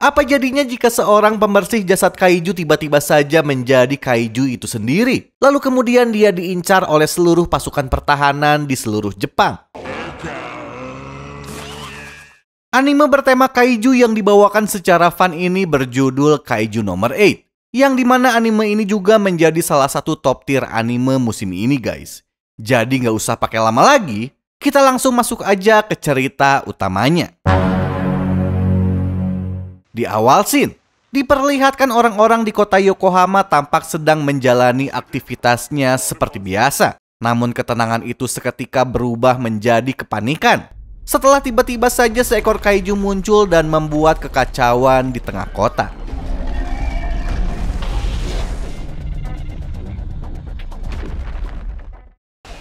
Apa jadinya jika seorang pembersih jasad kaiju tiba-tiba saja menjadi kaiju itu sendiri? Lalu kemudian dia diincar oleh seluruh pasukan pertahanan di seluruh Jepang. Anime bertema kaiju yang dibawakan secara fun ini berjudul Kaiju Nomor 8. Yang dimana anime ini juga menjadi salah satu top tier anime musim ini guys. Jadi nggak usah pakai lama lagi, kita langsung masuk aja ke cerita utamanya. Di awal scene, diperlihatkan orang-orang di kota Yokohama tampak sedang menjalani aktivitasnya seperti biasa. Namun ketenangan itu seketika berubah menjadi kepanikan. Setelah tiba-tiba saja seekor kaiju muncul dan membuat kekacauan di tengah kota.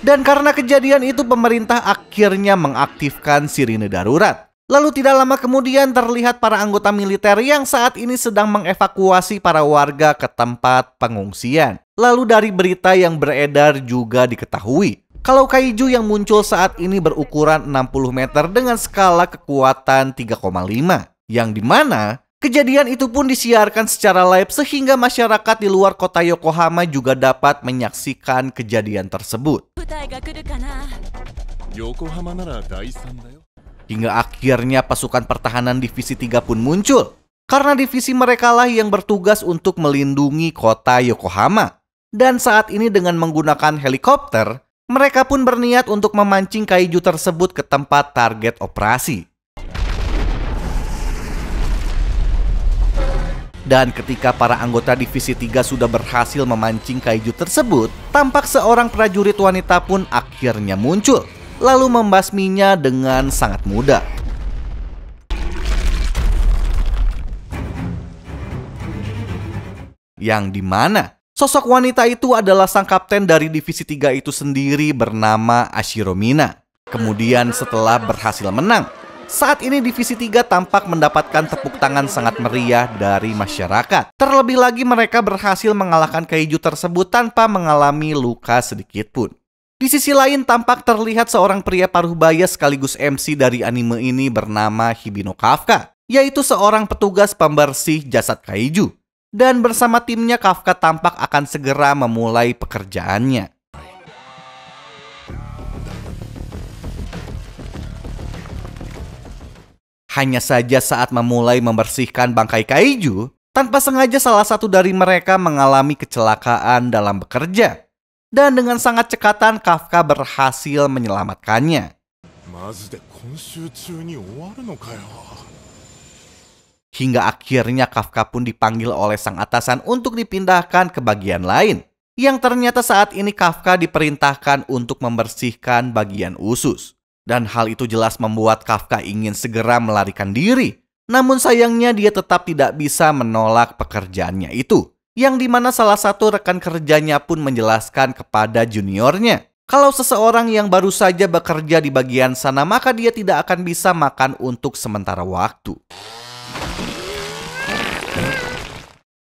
Dan karena kejadian itu pemerintah akhirnya mengaktifkan sirine darurat. Lalu tidak lama kemudian terlihat para anggota militer yang saat ini sedang mengevakuasi para warga ke tempat pengungsian. Lalu dari berita yang beredar juga diketahui kalau kaiju yang muncul saat ini berukuran 60 meter dengan skala kekuatan 3,5 yang dimana kejadian itu pun disiarkan secara live sehingga masyarakat di luar kota Yokohama juga dapat menyaksikan kejadian tersebut. Yokohama Hingga akhirnya pasukan pertahanan Divisi 3 pun muncul. Karena divisi mereka lah yang bertugas untuk melindungi kota Yokohama. Dan saat ini dengan menggunakan helikopter, mereka pun berniat untuk memancing kaiju tersebut ke tempat target operasi. Dan ketika para anggota Divisi 3 sudah berhasil memancing kaiju tersebut, tampak seorang prajurit wanita pun akhirnya muncul lalu membasminya dengan sangat mudah. Yang dimana sosok wanita itu adalah sang kapten dari divisi 3 itu sendiri bernama Ashiromina. Kemudian setelah berhasil menang, saat ini Divisi 3 tampak mendapatkan tepuk tangan sangat meriah dari masyarakat. Terlebih lagi mereka berhasil mengalahkan keju tersebut tanpa mengalami luka sedikit pun. Di sisi lain, tampak terlihat seorang pria paruh baya sekaligus MC dari anime ini bernama Hibino Kafka, yaitu seorang petugas pembersih jasad kaiju. Dan bersama timnya Kafka tampak akan segera memulai pekerjaannya. Hanya saja saat memulai membersihkan bangkai kaiju, tanpa sengaja salah satu dari mereka mengalami kecelakaan dalam bekerja dan dengan sangat cekatan Kafka berhasil menyelamatkannya. Hingga akhirnya Kafka pun dipanggil oleh sang atasan untuk dipindahkan ke bagian lain. Yang ternyata saat ini Kafka diperintahkan untuk membersihkan bagian usus. Dan hal itu jelas membuat Kafka ingin segera melarikan diri. Namun sayangnya dia tetap tidak bisa menolak pekerjaannya itu yang dimana salah satu rekan kerjanya pun menjelaskan kepada juniornya. Kalau seseorang yang baru saja bekerja di bagian sana, maka dia tidak akan bisa makan untuk sementara waktu.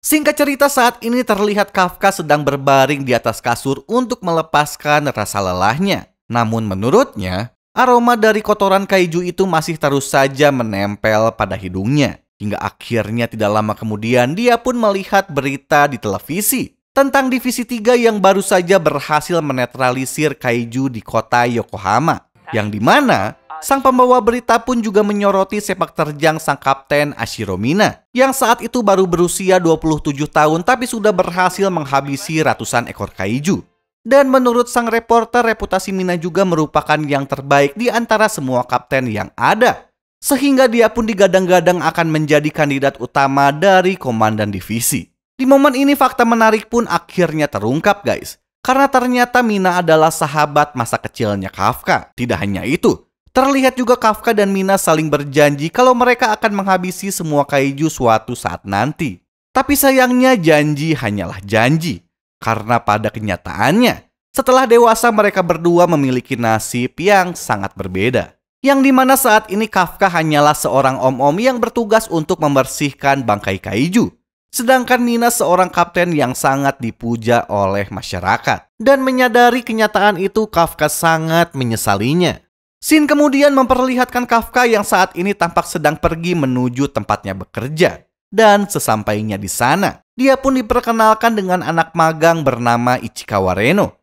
Singkat cerita, saat ini terlihat Kafka sedang berbaring di atas kasur untuk melepaskan rasa lelahnya. Namun, menurutnya, aroma dari kotoran kaiju itu masih terus saja menempel pada hidungnya. Hingga akhirnya tidak lama kemudian dia pun melihat berita di televisi tentang Divisi 3 yang baru saja berhasil menetralisir kaiju di kota Yokohama. Yang dimana sang pembawa berita pun juga menyoroti sepak terjang sang kapten Ashiro Mina yang saat itu baru berusia 27 tahun tapi sudah berhasil menghabisi ratusan ekor kaiju. Dan menurut sang reporter, reputasi Mina juga merupakan yang terbaik di antara semua kapten yang ada sehingga dia pun digadang-gadang akan menjadi kandidat utama dari komandan divisi. Di momen ini fakta menarik pun akhirnya terungkap guys, karena ternyata Mina adalah sahabat masa kecilnya Kafka. Tidak hanya itu, terlihat juga Kafka dan Mina saling berjanji kalau mereka akan menghabisi semua kaiju suatu saat nanti. Tapi sayangnya janji hanyalah janji, karena pada kenyataannya, setelah dewasa mereka berdua memiliki nasib yang sangat berbeda yang dimana saat ini Kafka hanyalah seorang om-om yang bertugas untuk membersihkan bangkai kaiju. Sedangkan Nina seorang kapten yang sangat dipuja oleh masyarakat. Dan menyadari kenyataan itu Kafka sangat menyesalinya. Sin kemudian memperlihatkan Kafka yang saat ini tampak sedang pergi menuju tempatnya bekerja. Dan sesampainya di sana, dia pun diperkenalkan dengan anak magang bernama Ichikawa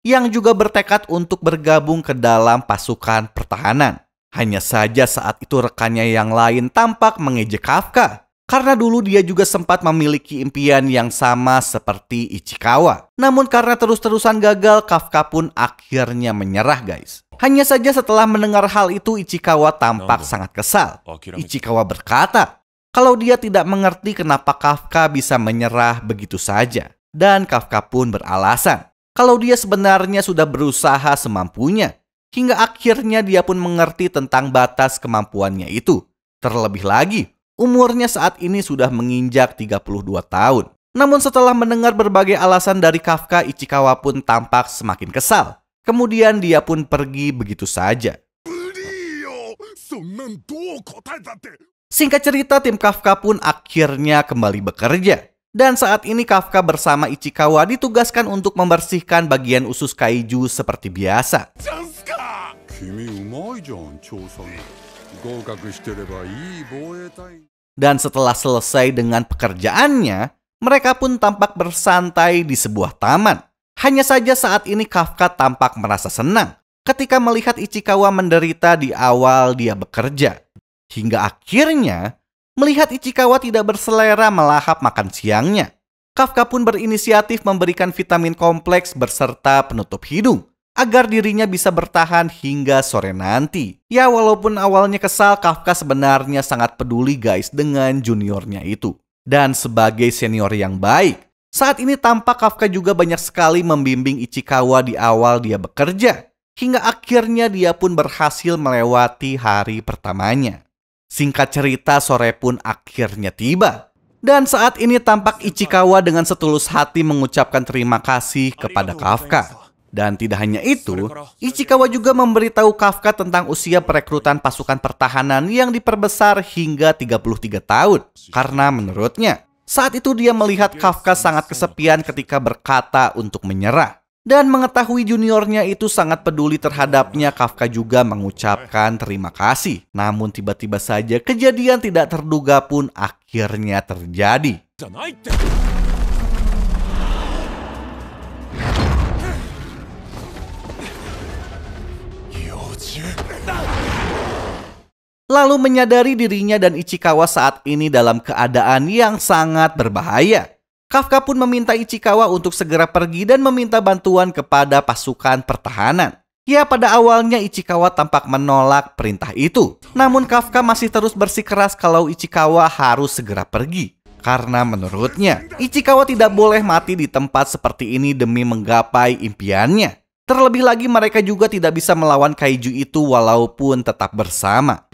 yang juga bertekad untuk bergabung ke dalam pasukan pertahanan. Hanya saja saat itu rekannya yang lain tampak mengejek Kafka. Karena dulu dia juga sempat memiliki impian yang sama seperti Ichikawa. Namun karena terus-terusan gagal, Kafka pun akhirnya menyerah guys. Hanya saja setelah mendengar hal itu Ichikawa tampak sangat kesal. Oh, Ichikawa berkata, kalau dia tidak mengerti kenapa Kafka bisa menyerah begitu saja. Dan Kafka pun beralasan, kalau dia sebenarnya sudah berusaha semampunya, hingga akhirnya dia pun mengerti tentang batas kemampuannya itu. Terlebih lagi, umurnya saat ini sudah menginjak 32 tahun. Namun setelah mendengar berbagai alasan dari Kafka, Ichikawa pun tampak semakin kesal. Kemudian dia pun pergi begitu saja. Singkat cerita, tim Kafka pun akhirnya kembali bekerja. Dan saat ini Kafka bersama Ichikawa ditugaskan untuk membersihkan bagian usus kaiju seperti biasa. Jaska! Dan setelah selesai dengan pekerjaannya, mereka pun tampak bersantai di sebuah taman. Hanya saja saat ini Kafka tampak merasa senang ketika melihat Ichikawa menderita di awal dia bekerja. Hingga akhirnya, melihat Ichikawa tidak berselera melahap makan siangnya. Kafka pun berinisiatif memberikan vitamin kompleks berserta penutup hidung agar dirinya bisa bertahan hingga sore nanti. Ya walaupun awalnya kesal, Kafka sebenarnya sangat peduli guys dengan juniornya itu. Dan sebagai senior yang baik, saat ini tampak Kafka juga banyak sekali membimbing Ichikawa di awal dia bekerja. Hingga akhirnya dia pun berhasil melewati hari pertamanya. Singkat cerita sore pun akhirnya tiba. Dan saat ini tampak Ichikawa dengan setulus hati mengucapkan terima kasih kepada Kafka. Dan tidak hanya itu, Ichikawa juga memberitahu Kafka tentang usia perekrutan pasukan pertahanan yang diperbesar hingga 33 tahun. Karena menurutnya, saat itu dia melihat Kafka sangat kesepian ketika berkata untuk menyerah. Dan mengetahui juniornya itu sangat peduli terhadapnya, Kafka juga mengucapkan terima kasih. Namun tiba-tiba saja kejadian tidak terduga pun akhirnya terjadi. Lalu menyadari dirinya dan Ichikawa saat ini dalam keadaan yang sangat berbahaya. Kafka pun meminta Ichikawa untuk segera pergi dan meminta bantuan kepada pasukan pertahanan. Ya pada awalnya Ichikawa tampak menolak perintah itu. Namun Kafka masih terus bersikeras kalau Ichikawa harus segera pergi. Karena menurutnya, Ichikawa tidak boleh mati di tempat seperti ini demi menggapai impiannya. Terlebih lagi mereka juga tidak bisa melawan kaiju itu walaupun tetap bersama.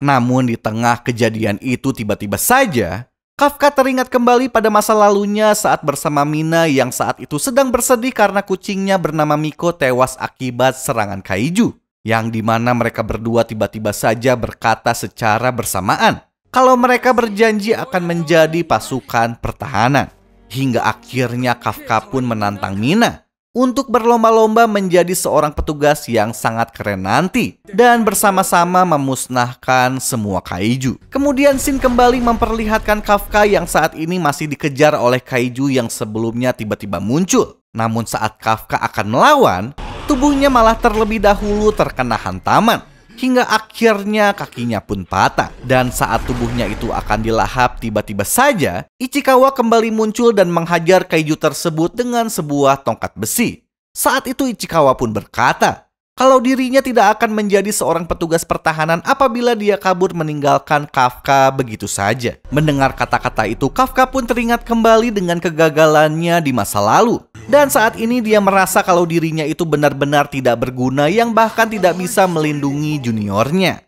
Namun di tengah kejadian itu tiba-tiba saja, Kafka teringat kembali pada masa lalunya saat bersama Mina yang saat itu sedang bersedih karena kucingnya bernama Miko tewas akibat serangan kaiju. Yang dimana mereka berdua tiba-tiba saja berkata secara bersamaan kalau mereka berjanji akan menjadi pasukan pertahanan. Hingga akhirnya Kafka pun menantang Mina untuk berlomba-lomba menjadi seorang petugas yang sangat keren nanti dan bersama-sama memusnahkan semua kaiju. Kemudian Sin kembali memperlihatkan Kafka yang saat ini masih dikejar oleh kaiju yang sebelumnya tiba-tiba muncul. Namun saat Kafka akan melawan, tubuhnya malah terlebih dahulu terkena hantaman hingga akhirnya kakinya pun patah. Dan saat tubuhnya itu akan dilahap tiba-tiba saja, Ichikawa kembali muncul dan menghajar kaiju tersebut dengan sebuah tongkat besi. Saat itu Ichikawa pun berkata, kalau dirinya tidak akan menjadi seorang petugas pertahanan apabila dia kabur meninggalkan Kafka begitu saja. Mendengar kata-kata itu, Kafka pun teringat kembali dengan kegagalannya di masa lalu. Dan saat ini dia merasa kalau dirinya itu benar-benar tidak berguna yang bahkan tidak bisa melindungi juniornya.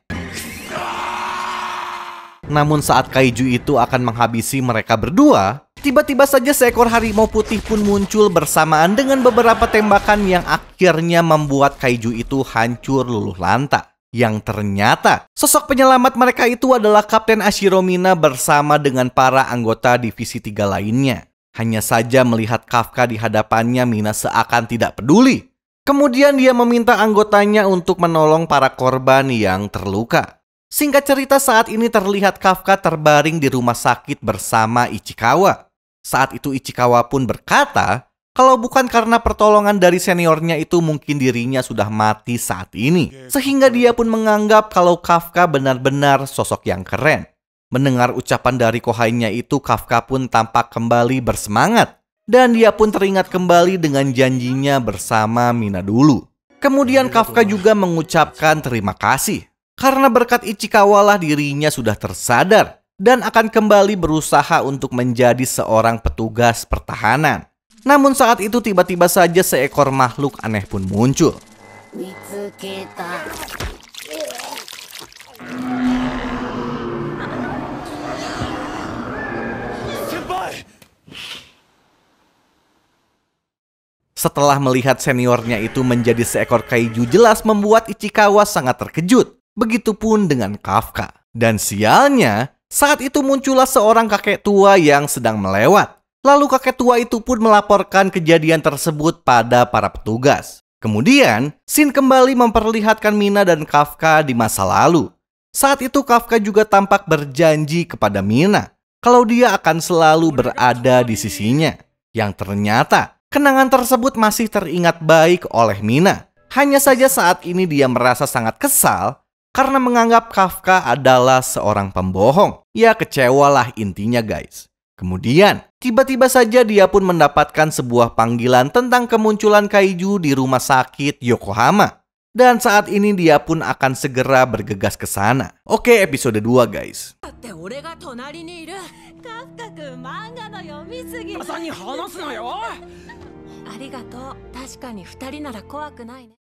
Namun saat kaiju itu akan menghabisi mereka berdua, Tiba-tiba saja seekor harimau putih pun muncul bersamaan dengan beberapa tembakan yang akhirnya membuat kaiju itu hancur luluh lantak. Yang ternyata sosok penyelamat mereka itu adalah Kapten Ashiromina bersama dengan para anggota Divisi Tiga lainnya. Hanya saja melihat Kafka di hadapannya Mina seakan tidak peduli. Kemudian dia meminta anggotanya untuk menolong para korban yang terluka. Singkat cerita saat ini terlihat Kafka terbaring di rumah sakit bersama Ichikawa. Saat itu Ichikawa pun berkata, kalau bukan karena pertolongan dari seniornya itu mungkin dirinya sudah mati saat ini. Sehingga dia pun menganggap kalau Kafka benar-benar sosok yang keren. Mendengar ucapan dari kohainya itu Kafka pun tampak kembali bersemangat. Dan dia pun teringat kembali dengan janjinya bersama Mina dulu. Kemudian iya, Kafka juga mengucapkan terima kasih. Karena berkat Ichikawa lah dirinya sudah tersadar dan akan kembali berusaha untuk menjadi seorang petugas pertahanan. Namun saat itu tiba-tiba saja seekor makhluk aneh pun muncul. Setelah melihat seniornya itu menjadi seekor kaiju jelas membuat Ichikawa sangat terkejut. Begitupun dengan Kafka. Dan sialnya, saat itu muncullah seorang kakek tua yang sedang melewat. Lalu kakek tua itu pun melaporkan kejadian tersebut pada para petugas. Kemudian, Sin kembali memperlihatkan Mina dan Kafka di masa lalu. Saat itu Kafka juga tampak berjanji kepada Mina kalau dia akan selalu berada di sisinya. Yang ternyata, kenangan tersebut masih teringat baik oleh Mina. Hanya saja saat ini dia merasa sangat kesal karena menganggap Kafka adalah seorang pembohong. Ya kecewalah intinya guys. Kemudian, tiba-tiba saja dia pun mendapatkan sebuah panggilan tentang kemunculan kaiju di rumah sakit Yokohama. Dan saat ini dia pun akan segera bergegas ke sana. Oke, episode 2 guys.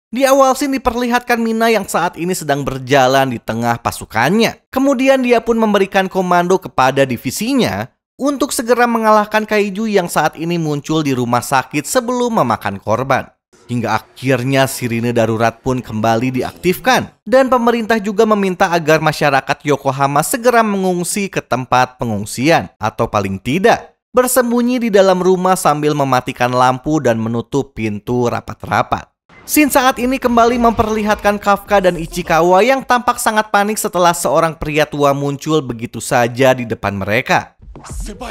Di awal scene diperlihatkan Mina yang saat ini sedang berjalan di tengah pasukannya. Kemudian dia pun memberikan komando kepada divisinya untuk segera mengalahkan kaiju yang saat ini muncul di rumah sakit sebelum memakan korban. Hingga akhirnya sirine darurat pun kembali diaktifkan. Dan pemerintah juga meminta agar masyarakat Yokohama segera mengungsi ke tempat pengungsian. Atau paling tidak, bersembunyi di dalam rumah sambil mematikan lampu dan menutup pintu rapat-rapat. Scene saat ini kembali memperlihatkan Kafka dan Ichikawa yang tampak sangat panik setelah seorang pria tua muncul begitu saja di depan mereka. Oh,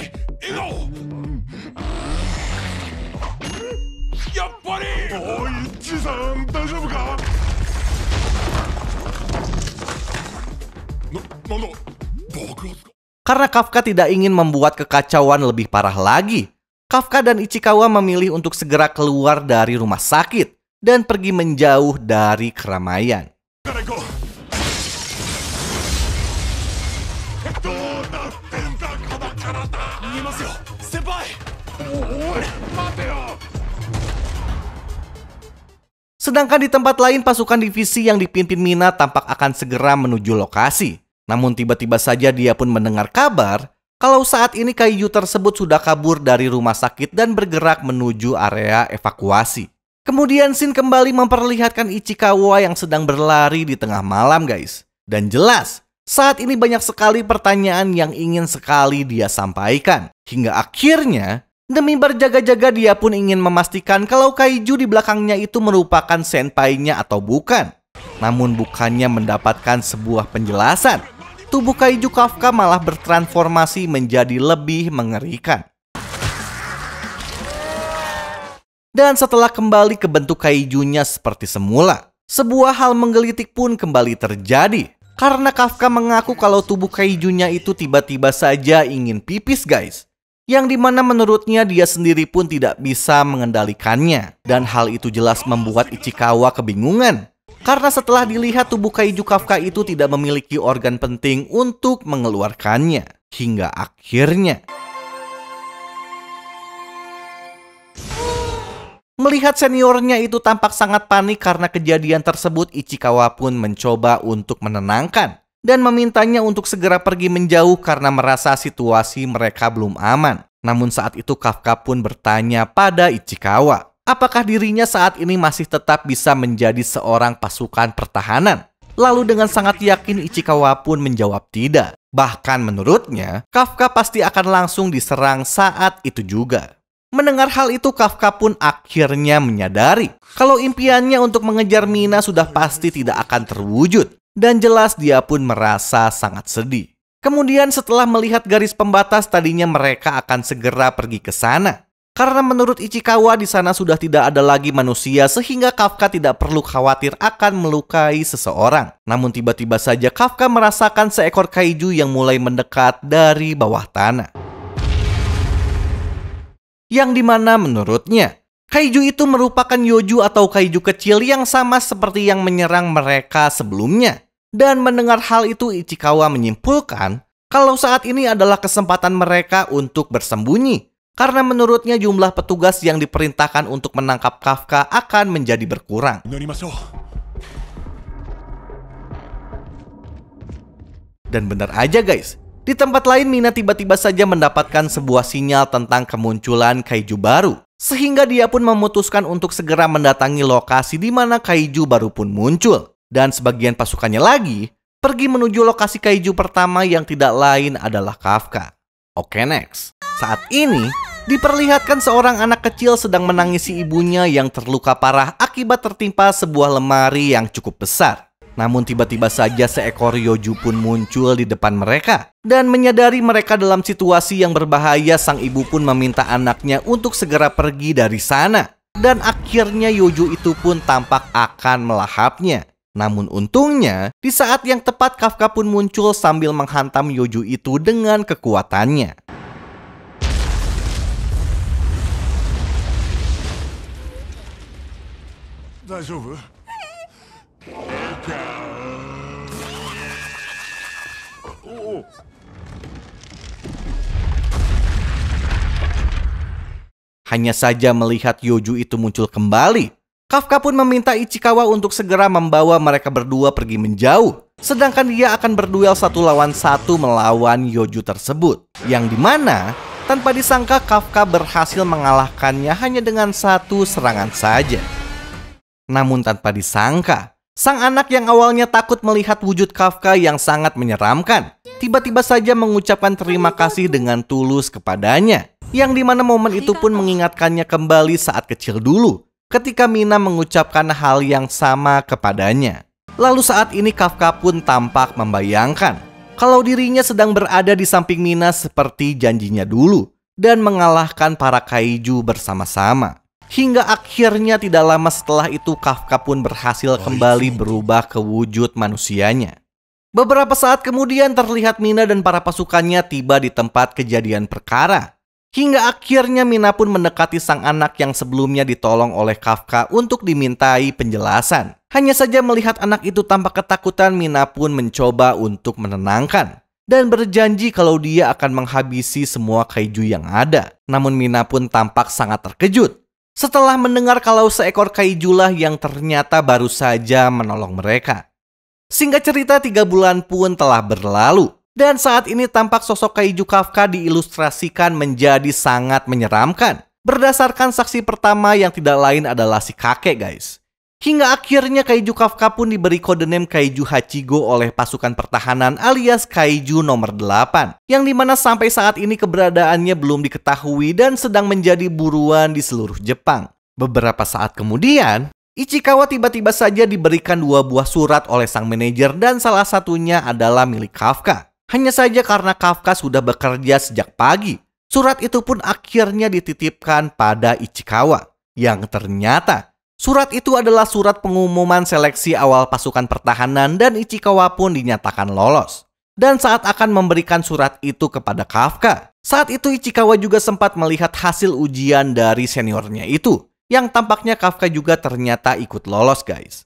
Karena Kafka tidak ingin membuat kekacauan lebih parah lagi, Kafka dan Ichikawa memilih untuk segera keluar dari rumah sakit dan pergi menjauh dari keramaian. Sedangkan di tempat lain pasukan divisi yang dipimpin Mina tampak akan segera menuju lokasi. Namun tiba-tiba saja dia pun mendengar kabar kalau saat ini kaiju tersebut sudah kabur dari rumah sakit dan bergerak menuju area evakuasi. Kemudian Shin kembali memperlihatkan Ichikawa yang sedang berlari di tengah malam guys. Dan jelas, saat ini banyak sekali pertanyaan yang ingin sekali dia sampaikan. Hingga akhirnya, demi berjaga-jaga dia pun ingin memastikan kalau kaiju di belakangnya itu merupakan senpainya atau bukan. Namun bukannya mendapatkan sebuah penjelasan. Tubuh kaiju Kafka malah bertransformasi menjadi lebih mengerikan. Dan setelah kembali ke bentuk kaijunya seperti semula, sebuah hal menggelitik pun kembali terjadi. Karena Kafka mengaku kalau tubuh kaijunya itu tiba-tiba saja ingin pipis guys. Yang dimana menurutnya dia sendiri pun tidak bisa mengendalikannya. Dan hal itu jelas membuat Ichikawa kebingungan. Karena setelah dilihat tubuh kaiju Kafka itu tidak memiliki organ penting untuk mengeluarkannya. Hingga akhirnya Melihat seniornya itu tampak sangat panik karena kejadian tersebut, Ichikawa pun mencoba untuk menenangkan dan memintanya untuk segera pergi menjauh karena merasa situasi mereka belum aman. Namun saat itu Kafka pun bertanya pada Ichikawa, apakah dirinya saat ini masih tetap bisa menjadi seorang pasukan pertahanan? Lalu dengan sangat yakin Ichikawa pun menjawab tidak. Bahkan menurutnya, Kafka pasti akan langsung diserang saat itu juga. Mendengar hal itu, Kafka pun akhirnya menyadari kalau impiannya untuk mengejar Mina sudah pasti tidak akan terwujud, dan jelas dia pun merasa sangat sedih. Kemudian, setelah melihat garis pembatas, tadinya mereka akan segera pergi ke sana. Karena menurut Ichikawa, di sana sudah tidak ada lagi manusia, sehingga Kafka tidak perlu khawatir akan melukai seseorang. Namun, tiba-tiba saja Kafka merasakan seekor kaiju yang mulai mendekat dari bawah tanah yang dimana menurutnya kaiju itu merupakan yoju atau kaiju kecil yang sama seperti yang menyerang mereka sebelumnya. Dan mendengar hal itu Ichikawa menyimpulkan kalau saat ini adalah kesempatan mereka untuk bersembunyi. Karena menurutnya jumlah petugas yang diperintahkan untuk menangkap Kafka akan menjadi berkurang. Dan benar aja guys, di tempat lain, Mina tiba-tiba saja mendapatkan sebuah sinyal tentang kemunculan kaiju baru. Sehingga dia pun memutuskan untuk segera mendatangi lokasi di mana kaiju baru pun muncul. Dan sebagian pasukannya lagi, pergi menuju lokasi kaiju pertama yang tidak lain adalah Kafka. Oke next. Saat ini, diperlihatkan seorang anak kecil sedang menangisi ibunya yang terluka parah akibat tertimpa sebuah lemari yang cukup besar. Namun tiba-tiba saja seekor Yoju pun muncul di depan mereka. Dan menyadari mereka dalam situasi yang berbahaya, sang ibu pun meminta anaknya untuk segera pergi dari sana. Dan akhirnya Yoju itu pun tampak akan melahapnya. Namun untungnya, di saat yang tepat Kafka pun muncul sambil menghantam Yoju itu dengan kekuatannya. Hanya saja melihat Yoju itu muncul kembali, Kafka pun meminta Ichikawa untuk segera membawa mereka berdua pergi menjauh, sedangkan dia akan berduel satu lawan satu melawan Yoju tersebut, yang dimana tanpa disangka Kafka berhasil mengalahkannya hanya dengan satu serangan saja. Namun tanpa disangka, sang anak yang awalnya takut melihat wujud Kafka yang sangat menyeramkan, tiba-tiba saja mengucapkan terima kasih dengan tulus kepadanya yang dimana momen itu pun mengingatkannya kembali saat kecil dulu, ketika Mina mengucapkan hal yang sama kepadanya. Lalu saat ini Kafka pun tampak membayangkan kalau dirinya sedang berada di samping Mina seperti janjinya dulu dan mengalahkan para kaiju bersama-sama. Hingga akhirnya tidak lama setelah itu Kafka pun berhasil kembali berubah ke wujud manusianya. Beberapa saat kemudian terlihat Mina dan para pasukannya tiba di tempat kejadian perkara Hingga akhirnya Mina pun mendekati sang anak yang sebelumnya ditolong oleh Kafka untuk dimintai penjelasan. Hanya saja melihat anak itu tampak ketakutan, Mina pun mencoba untuk menenangkan dan berjanji kalau dia akan menghabisi semua kaiju yang ada. Namun Mina pun tampak sangat terkejut setelah mendengar kalau seekor kaijulah yang ternyata baru saja menolong mereka. Singkat cerita, tiga bulan pun telah berlalu. Dan saat ini tampak sosok kaiju Kafka diilustrasikan menjadi sangat menyeramkan. Berdasarkan saksi pertama yang tidak lain adalah si kakek guys. Hingga akhirnya kaiju Kafka pun diberi kodename kaiju Hachigo oleh pasukan pertahanan alias kaiju nomor 8. Yang dimana sampai saat ini keberadaannya belum diketahui dan sedang menjadi buruan di seluruh Jepang. Beberapa saat kemudian, Ichikawa tiba-tiba saja diberikan dua buah surat oleh sang manajer dan salah satunya adalah milik Kafka. Hanya saja karena Kafka sudah bekerja sejak pagi, surat itu pun akhirnya dititipkan pada Ichikawa. Yang ternyata, surat itu adalah surat pengumuman seleksi awal pasukan pertahanan dan Ichikawa pun dinyatakan lolos. Dan saat akan memberikan surat itu kepada Kafka, saat itu Ichikawa juga sempat melihat hasil ujian dari seniornya itu. Yang tampaknya Kafka juga ternyata ikut lolos guys.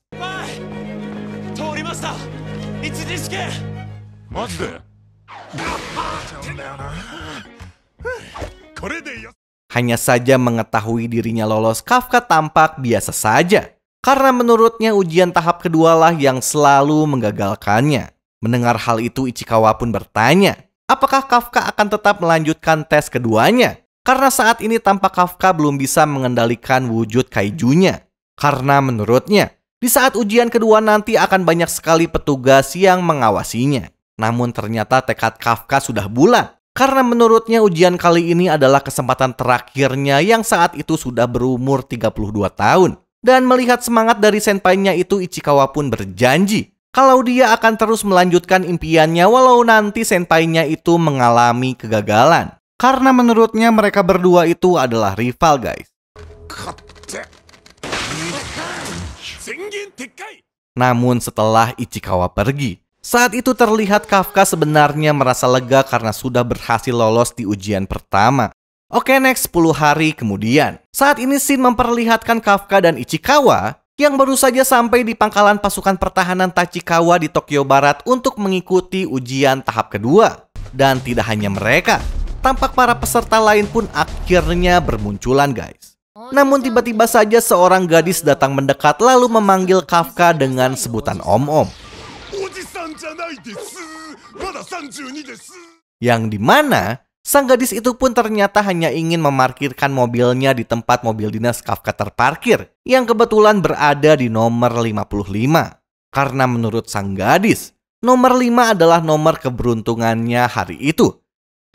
Hanya saja mengetahui dirinya lolos, Kafka tampak biasa saja. Karena menurutnya ujian tahap kedualah yang selalu menggagalkannya. Mendengar hal itu Ichikawa pun bertanya, apakah Kafka akan tetap melanjutkan tes keduanya? Karena saat ini tampak Kafka belum bisa mengendalikan wujud kaijunya. Karena menurutnya, di saat ujian kedua nanti akan banyak sekali petugas yang mengawasinya. Namun ternyata tekad Kafka sudah bulat. Karena menurutnya ujian kali ini adalah kesempatan terakhirnya yang saat itu sudah berumur 32 tahun. Dan melihat semangat dari senpainya itu Ichikawa pun berjanji kalau dia akan terus melanjutkan impiannya walau nanti senpainya itu mengalami kegagalan. Karena menurutnya mereka berdua itu adalah rival guys. Namun setelah Ichikawa pergi, saat itu terlihat Kafka sebenarnya merasa lega karena sudah berhasil lolos di ujian pertama. Oke next, 10 hari kemudian. Saat ini Shin memperlihatkan Kafka dan Ichikawa yang baru saja sampai di pangkalan pasukan pertahanan Tachikawa di Tokyo Barat untuk mengikuti ujian tahap kedua. Dan tidak hanya mereka, tampak para peserta lain pun akhirnya bermunculan guys. Namun tiba-tiba saja seorang gadis datang mendekat lalu memanggil Kafka dengan sebutan om-om. Yang dimana sang gadis itu pun ternyata hanya ingin memarkirkan mobilnya di tempat mobil dinas Kafka terparkir yang kebetulan berada di nomor 55. Karena menurut sang gadis, nomor 5 adalah nomor keberuntungannya hari itu.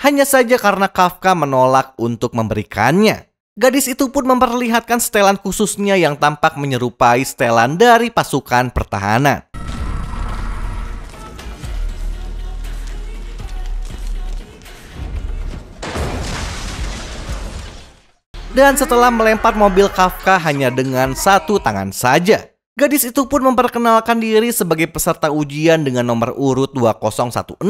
Hanya saja karena Kafka menolak untuk memberikannya. Gadis itu pun memperlihatkan setelan khususnya yang tampak menyerupai setelan dari pasukan pertahanan. dan setelah melempar mobil Kafka hanya dengan satu tangan saja. Gadis itu pun memperkenalkan diri sebagai peserta ujian dengan nomor urut 2016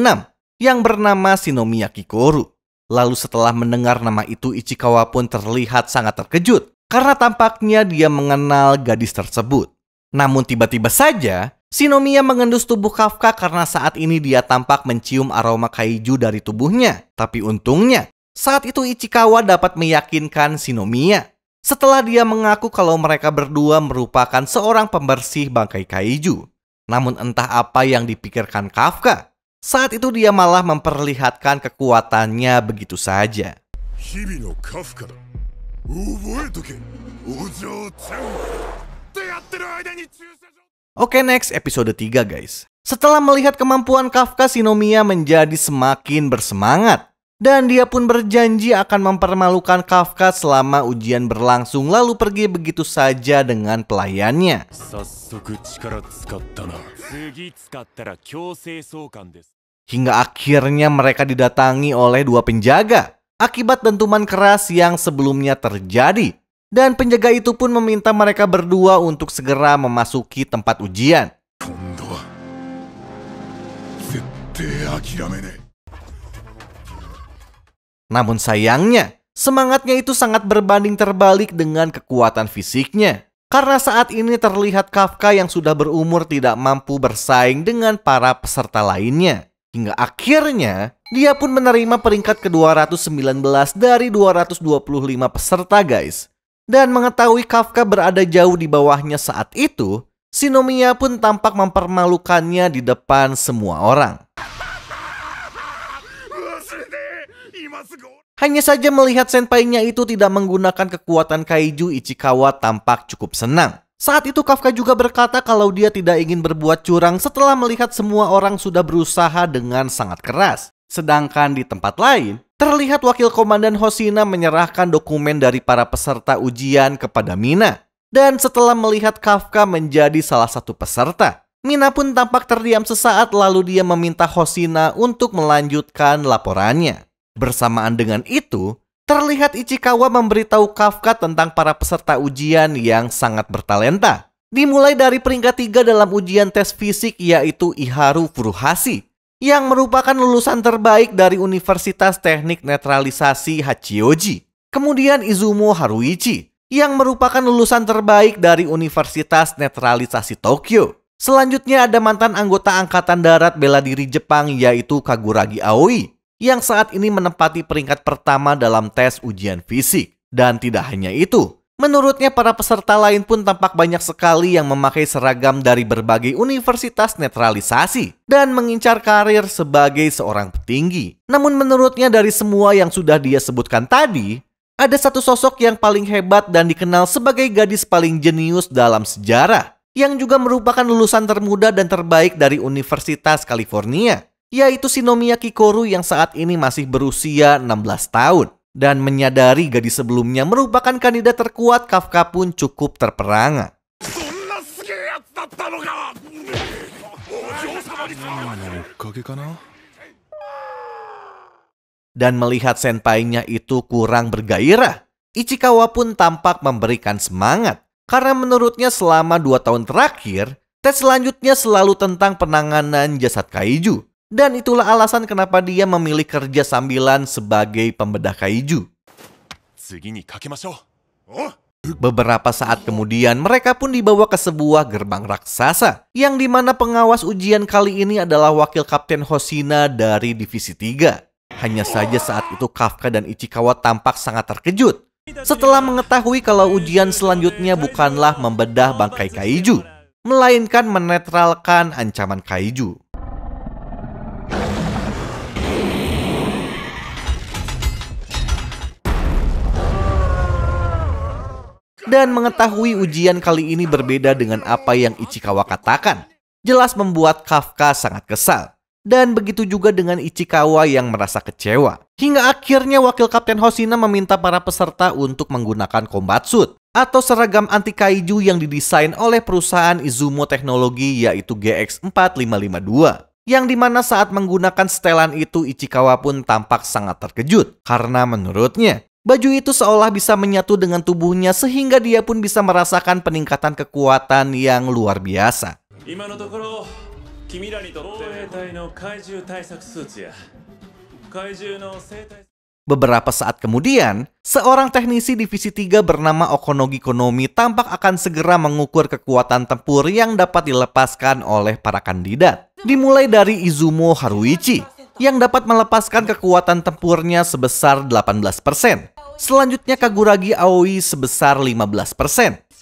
yang bernama Shinomiya Kikoru. Lalu setelah mendengar nama itu Ichikawa pun terlihat sangat terkejut karena tampaknya dia mengenal gadis tersebut. Namun tiba-tiba saja Shinomiya mengendus tubuh Kafka karena saat ini dia tampak mencium aroma kaiju dari tubuhnya. Tapi untungnya, saat itu Ichikawa dapat meyakinkan Shinomiya setelah dia mengaku kalau mereka berdua merupakan seorang pembersih bangkai kaiju. Namun entah apa yang dipikirkan Kafka, saat itu dia malah memperlihatkan kekuatannya begitu saja. Oke next episode 3 guys. Setelah melihat kemampuan Kafka, Shinomiya menjadi semakin bersemangat dan dia pun berjanji akan mempermalukan Kafka selama ujian berlangsung lalu pergi begitu saja dengan pelayannya. Hingga akhirnya mereka didatangi oleh dua penjaga akibat dentuman keras yang sebelumnya terjadi. Dan penjaga itu pun meminta mereka berdua untuk segera memasuki tempat ujian. Namun sayangnya, semangatnya itu sangat berbanding terbalik dengan kekuatan fisiknya. Karena saat ini terlihat Kafka yang sudah berumur tidak mampu bersaing dengan para peserta lainnya. Hingga akhirnya, dia pun menerima peringkat ke-219 dari 225 peserta guys. Dan mengetahui Kafka berada jauh di bawahnya saat itu, Sinomia pun tampak mempermalukannya di depan semua orang. Hanya saja melihat senpainya itu tidak menggunakan kekuatan kaiju Ichikawa tampak cukup senang. Saat itu Kafka juga berkata kalau dia tidak ingin berbuat curang setelah melihat semua orang sudah berusaha dengan sangat keras. Sedangkan di tempat lain, terlihat wakil komandan Hosina menyerahkan dokumen dari para peserta ujian kepada Mina. Dan setelah melihat Kafka menjadi salah satu peserta, Mina pun tampak terdiam sesaat lalu dia meminta Hosina untuk melanjutkan laporannya. Bersamaan dengan itu, terlihat Ichikawa memberitahu Kafka tentang para peserta ujian yang sangat bertalenta. Dimulai dari peringkat tiga dalam ujian tes fisik yaitu Iharu Furuhashi yang merupakan lulusan terbaik dari Universitas Teknik Netralisasi Hachioji. Kemudian Izumo Haruichi yang merupakan lulusan terbaik dari Universitas Netralisasi Tokyo. Selanjutnya ada mantan anggota Angkatan Darat Bela Diri Jepang yaitu Kaguragi Aoi yang saat ini menempati peringkat pertama dalam tes ujian fisik. Dan tidak hanya itu, menurutnya para peserta lain pun tampak banyak sekali yang memakai seragam dari berbagai universitas netralisasi dan mengincar karir sebagai seorang petinggi. Namun menurutnya dari semua yang sudah dia sebutkan tadi, ada satu sosok yang paling hebat dan dikenal sebagai gadis paling jenius dalam sejarah, yang juga merupakan lulusan termuda dan terbaik dari Universitas California yaitu Shinomiya Kikoru yang saat ini masih berusia 16 tahun dan menyadari gadis sebelumnya merupakan kandidat terkuat, Kafka pun cukup terperangah. Dan melihat senpainya itu kurang bergairah, Ichikawa pun tampak memberikan semangat. Karena menurutnya selama dua tahun terakhir, tes selanjutnya selalu tentang penanganan jasad kaiju. Dan itulah alasan kenapa dia memilih kerja sambilan sebagai pembedah kaiju. Oh? Beberapa saat kemudian, mereka pun dibawa ke sebuah gerbang raksasa, yang dimana pengawas ujian kali ini adalah wakil Kapten Hosina dari Divisi 3. Hanya saja saat itu Kafka dan Ichikawa tampak sangat terkejut, setelah mengetahui kalau ujian selanjutnya bukanlah membedah bangkai kaiju, melainkan menetralkan ancaman kaiju. dan mengetahui ujian kali ini berbeda dengan apa yang Ichikawa katakan. Jelas membuat Kafka sangat kesal. Dan begitu juga dengan Ichikawa yang merasa kecewa. Hingga akhirnya wakil Kapten Hosina meminta para peserta untuk menggunakan combat suit atau seragam anti kaiju yang didesain oleh perusahaan Izumo Teknologi yaitu GX4552. Yang dimana saat menggunakan setelan itu Ichikawa pun tampak sangat terkejut karena menurutnya Baju itu seolah bisa menyatu dengan tubuhnya sehingga dia pun bisa merasakan peningkatan kekuatan yang luar biasa. Beberapa saat kemudian, seorang teknisi divisi 3 bernama Okonogi Konomi tampak akan segera mengukur kekuatan tempur yang dapat dilepaskan oleh para kandidat. Dimulai dari Izumo Haruichi, yang dapat melepaskan kekuatan tempurnya sebesar 18%. Selanjutnya Kaguragi Aoi sebesar 15%,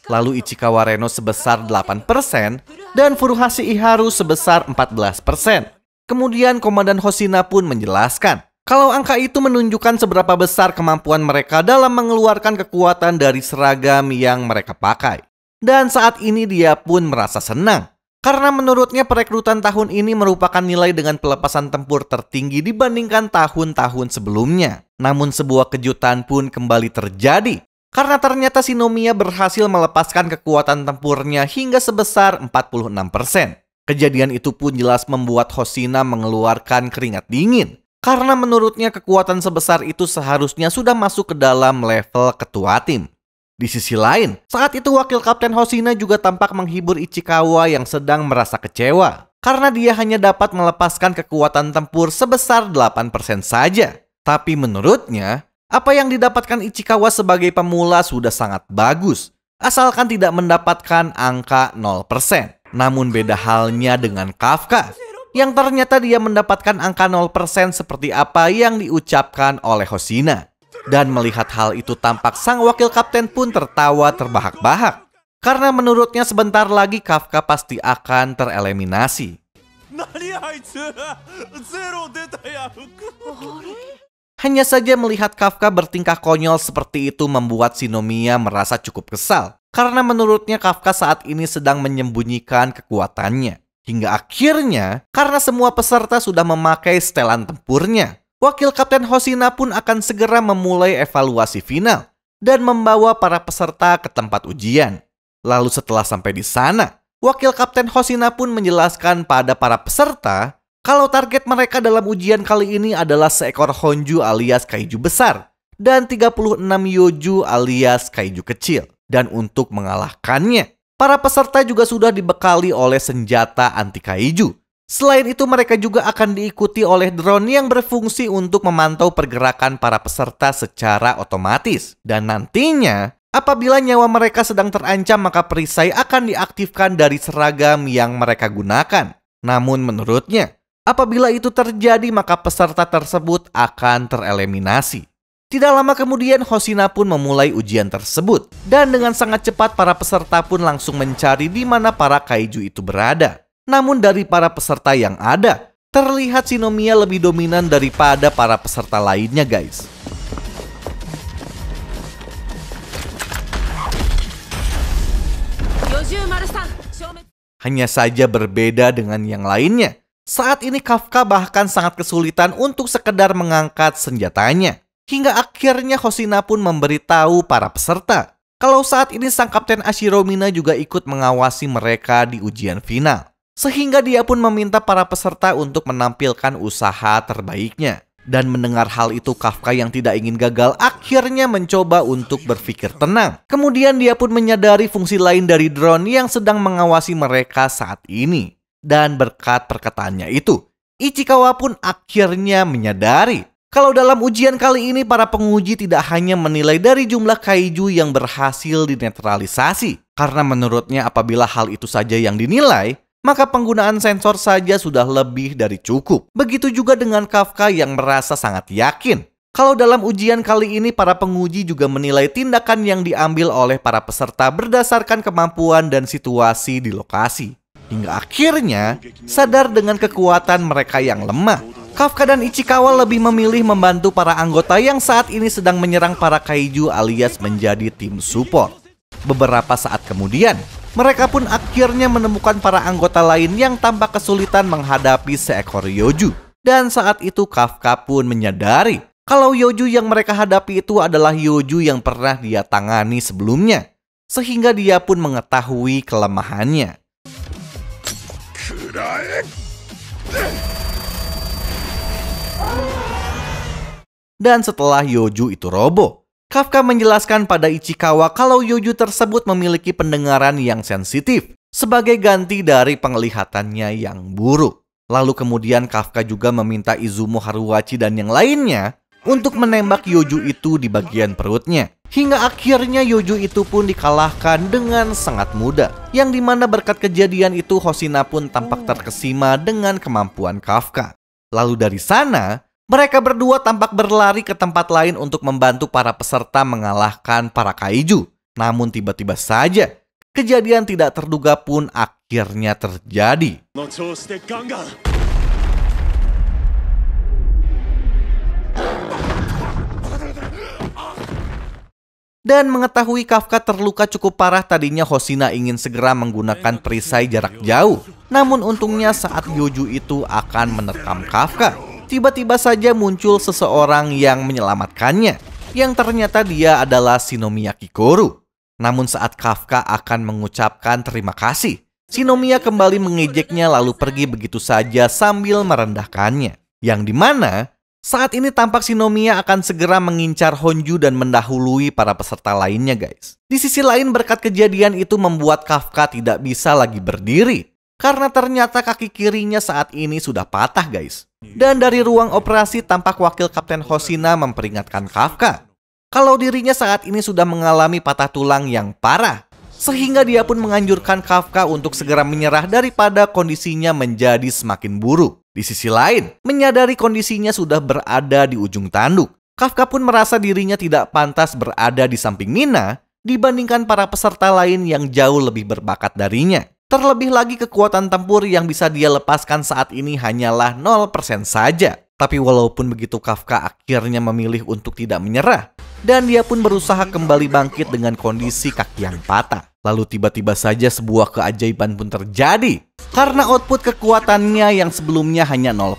lalu Ichikawa Reno sebesar 8%, dan Furuhashi Iharu sebesar 14%. Kemudian Komandan Hosina pun menjelaskan, kalau angka itu menunjukkan seberapa besar kemampuan mereka dalam mengeluarkan kekuatan dari seragam yang mereka pakai. Dan saat ini dia pun merasa senang karena menurutnya perekrutan tahun ini merupakan nilai dengan pelepasan tempur tertinggi dibandingkan tahun-tahun sebelumnya. Namun sebuah kejutan pun kembali terjadi. Karena ternyata Sinomia berhasil melepaskan kekuatan tempurnya hingga sebesar 46%. Kejadian itu pun jelas membuat Hosina mengeluarkan keringat dingin. Karena menurutnya kekuatan sebesar itu seharusnya sudah masuk ke dalam level ketua tim. Di sisi lain, saat itu wakil Kapten Hosina juga tampak menghibur Ichikawa yang sedang merasa kecewa karena dia hanya dapat melepaskan kekuatan tempur sebesar 8% saja. Tapi menurutnya, apa yang didapatkan Ichikawa sebagai pemula sudah sangat bagus, asalkan tidak mendapatkan angka 0%. Namun beda halnya dengan Kafka, yang ternyata dia mendapatkan angka 0% seperti apa yang diucapkan oleh Hosina. Dan melihat hal itu tampak sang wakil kapten pun tertawa terbahak-bahak. Karena menurutnya sebentar lagi Kafka pasti akan tereliminasi. Hanya saja melihat Kafka bertingkah konyol seperti itu membuat Sinomia merasa cukup kesal. Karena menurutnya Kafka saat ini sedang menyembunyikan kekuatannya. Hingga akhirnya, karena semua peserta sudah memakai setelan tempurnya, wakil Kapten Hosina pun akan segera memulai evaluasi final dan membawa para peserta ke tempat ujian. Lalu setelah sampai di sana, wakil Kapten Hosina pun menjelaskan pada para peserta kalau target mereka dalam ujian kali ini adalah seekor Honju alias kaiju besar dan 36 Yoju alias kaiju kecil. Dan untuk mengalahkannya, para peserta juga sudah dibekali oleh senjata anti kaiju Selain itu mereka juga akan diikuti oleh drone yang berfungsi untuk memantau pergerakan para peserta secara otomatis. Dan nantinya, apabila nyawa mereka sedang terancam maka perisai akan diaktifkan dari seragam yang mereka gunakan. Namun menurutnya, apabila itu terjadi maka peserta tersebut akan tereliminasi. Tidak lama kemudian Hosina pun memulai ujian tersebut. Dan dengan sangat cepat para peserta pun langsung mencari di mana para kaiju itu berada. Namun dari para peserta yang ada, terlihat Sinomia lebih dominan daripada para peserta lainnya guys. Hanya saja berbeda dengan yang lainnya. Saat ini Kafka bahkan sangat kesulitan untuk sekedar mengangkat senjatanya. Hingga akhirnya Hosina pun memberitahu para peserta kalau saat ini sang Kapten Ashiromina juga ikut mengawasi mereka di ujian final. Sehingga dia pun meminta para peserta untuk menampilkan usaha terbaiknya. Dan mendengar hal itu Kafka yang tidak ingin gagal akhirnya mencoba untuk berpikir tenang. Kemudian dia pun menyadari fungsi lain dari drone yang sedang mengawasi mereka saat ini. Dan berkat perkataannya itu, Ichikawa pun akhirnya menyadari kalau dalam ujian kali ini para penguji tidak hanya menilai dari jumlah kaiju yang berhasil dinetralisasi. Karena menurutnya apabila hal itu saja yang dinilai, maka penggunaan sensor saja sudah lebih dari cukup. Begitu juga dengan Kafka yang merasa sangat yakin kalau dalam ujian kali ini para penguji juga menilai tindakan yang diambil oleh para peserta berdasarkan kemampuan dan situasi di lokasi. Hingga akhirnya sadar dengan kekuatan mereka yang lemah. Kafka dan Ichikawa lebih memilih membantu para anggota yang saat ini sedang menyerang para kaiju alias menjadi tim support. Beberapa saat kemudian, mereka pun akhirnya menemukan para anggota lain yang tampak kesulitan menghadapi seekor Yoju. Dan saat itu Kafka pun menyadari kalau Yoju yang mereka hadapi itu adalah Yoju yang pernah dia tangani sebelumnya. Sehingga dia pun mengetahui kelemahannya. Dan setelah Yoju itu roboh, Kafka menjelaskan pada Ichikawa kalau Yuju tersebut memiliki pendengaran yang sensitif sebagai ganti dari penglihatannya yang buruk. Lalu kemudian Kafka juga meminta Izumo Haruachi dan yang lainnya untuk menembak Yuju itu di bagian perutnya. Hingga akhirnya Yuju itu pun dikalahkan dengan sangat mudah. Yang dimana berkat kejadian itu Hosina pun tampak terkesima dengan kemampuan Kafka. Lalu dari sana, mereka berdua tampak berlari ke tempat lain untuk membantu para peserta mengalahkan para kaiju. Namun tiba-tiba saja, kejadian tidak terduga pun akhirnya terjadi. Dan mengetahui Kafka terluka cukup parah tadinya Hosina ingin segera menggunakan perisai jarak jauh. Namun untungnya saat Yuju itu akan menerkam Kafka tiba-tiba saja muncul seseorang yang menyelamatkannya, yang ternyata dia adalah Shinomiya Kikoru. Namun saat Kafka akan mengucapkan terima kasih, Shinomiya kembali mengejeknya lalu pergi begitu saja sambil merendahkannya. Yang dimana, saat ini tampak Shinomiya akan segera mengincar Honju dan mendahului para peserta lainnya guys. Di sisi lain berkat kejadian itu membuat Kafka tidak bisa lagi berdiri karena ternyata kaki kirinya saat ini sudah patah guys. Dan dari ruang operasi tampak wakil Kapten Hosina memperingatkan Kafka kalau dirinya saat ini sudah mengalami patah tulang yang parah. Sehingga dia pun menganjurkan Kafka untuk segera menyerah daripada kondisinya menjadi semakin buruk. Di sisi lain, menyadari kondisinya sudah berada di ujung tanduk. Kafka pun merasa dirinya tidak pantas berada di samping Mina dibandingkan para peserta lain yang jauh lebih berbakat darinya. Terlebih lagi kekuatan tempur yang bisa dia lepaskan saat ini hanyalah 0% saja. Tapi walaupun begitu Kafka akhirnya memilih untuk tidak menyerah. Dan dia pun berusaha kembali bangkit dengan kondisi kaki yang patah. Lalu tiba-tiba saja sebuah keajaiban pun terjadi. Karena output kekuatannya yang sebelumnya hanya 0%.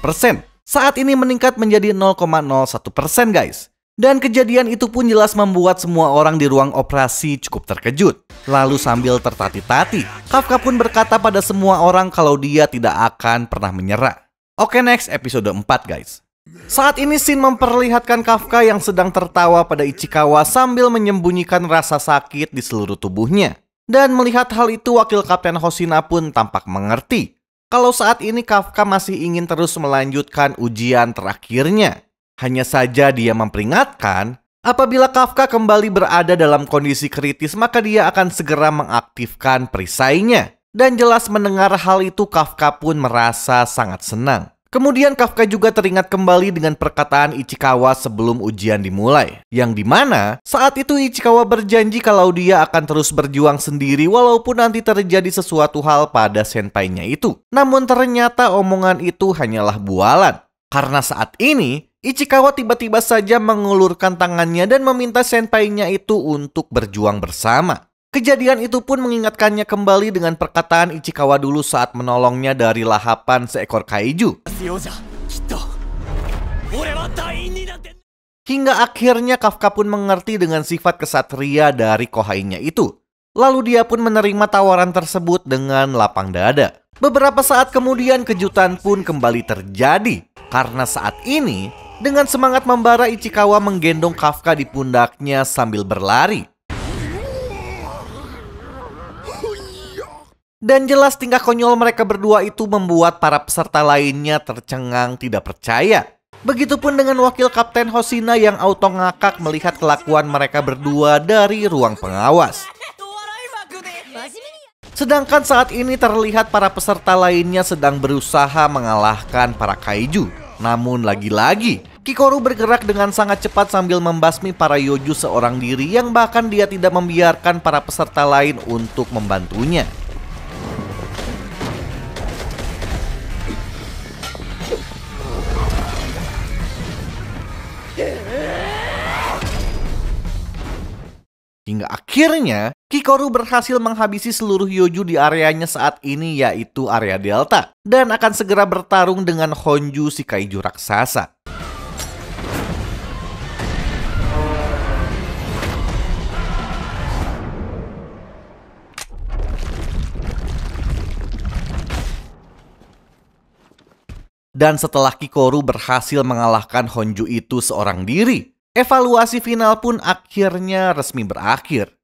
Saat ini meningkat menjadi 0,01% guys. Dan kejadian itu pun jelas membuat semua orang di ruang operasi cukup terkejut. Lalu sambil tertati-tati, Kafka pun berkata pada semua orang kalau dia tidak akan pernah menyerah. Oke next episode 4 guys. Saat ini Shin memperlihatkan Kafka yang sedang tertawa pada Ichikawa sambil menyembunyikan rasa sakit di seluruh tubuhnya. Dan melihat hal itu wakil Kapten Hosina pun tampak mengerti. Kalau saat ini Kafka masih ingin terus melanjutkan ujian terakhirnya hanya saja dia memperingatkan, apabila Kafka kembali berada dalam kondisi kritis maka dia akan segera mengaktifkan perisainya. Dan jelas mendengar hal itu Kafka pun merasa sangat senang. Kemudian Kafka juga teringat kembali dengan perkataan Ichikawa sebelum ujian dimulai. Yang dimana, saat itu Ichikawa berjanji kalau dia akan terus berjuang sendiri walaupun nanti terjadi sesuatu hal pada senpainya itu. Namun ternyata omongan itu hanyalah bualan. Karena saat ini, Ichikawa tiba-tiba saja mengulurkan tangannya dan meminta senpainya itu untuk berjuang bersama. Kejadian itu pun mengingatkannya kembali dengan perkataan Ichikawa dulu saat menolongnya dari lahapan seekor kaiju. Hingga akhirnya Kafka pun mengerti dengan sifat kesatria dari kohainya itu. Lalu dia pun menerima tawaran tersebut dengan lapang dada. Beberapa saat kemudian kejutan pun kembali terjadi. Karena saat ini dengan semangat membara Ichikawa menggendong Kafka di pundaknya sambil berlari. Dan jelas tingkah konyol mereka berdua itu membuat para peserta lainnya tercengang tidak percaya. Begitupun dengan wakil Kapten Hosina yang auto ngakak melihat kelakuan mereka berdua dari ruang pengawas. Sedangkan saat ini terlihat para peserta lainnya sedang berusaha mengalahkan para kaiju. Namun lagi-lagi, Kikoru bergerak dengan sangat cepat sambil membasmi para Yoju seorang diri yang bahkan dia tidak membiarkan para peserta lain untuk membantunya. Hingga akhirnya, Kikoru berhasil menghabisi seluruh Yoju di areanya saat ini yaitu area Delta dan akan segera bertarung dengan Honju si kaiju raksasa. Dan setelah Kikoru berhasil mengalahkan Honju itu seorang diri, Evaluasi final pun akhirnya resmi berakhir.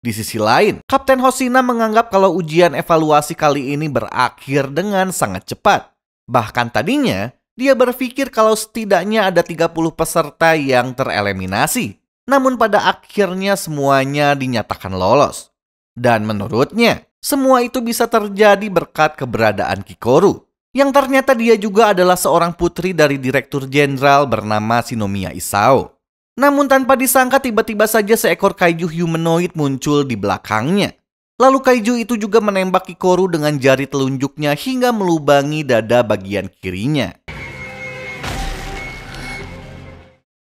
Di sisi lain, Kapten Hosina menganggap kalau ujian evaluasi kali ini berakhir dengan sangat cepat. Bahkan tadinya, dia berpikir kalau setidaknya ada 30 peserta yang tereliminasi. Namun pada akhirnya semuanya dinyatakan lolos. Dan menurutnya, semua itu bisa terjadi berkat keberadaan Kikoru, yang ternyata dia juga adalah seorang putri dari Direktur Jenderal bernama Shinomiya Isao. Namun tanpa disangka tiba-tiba saja seekor kaiju humanoid muncul di belakangnya. Lalu kaiju itu juga menembak Kikoru dengan jari telunjuknya hingga melubangi dada bagian kirinya.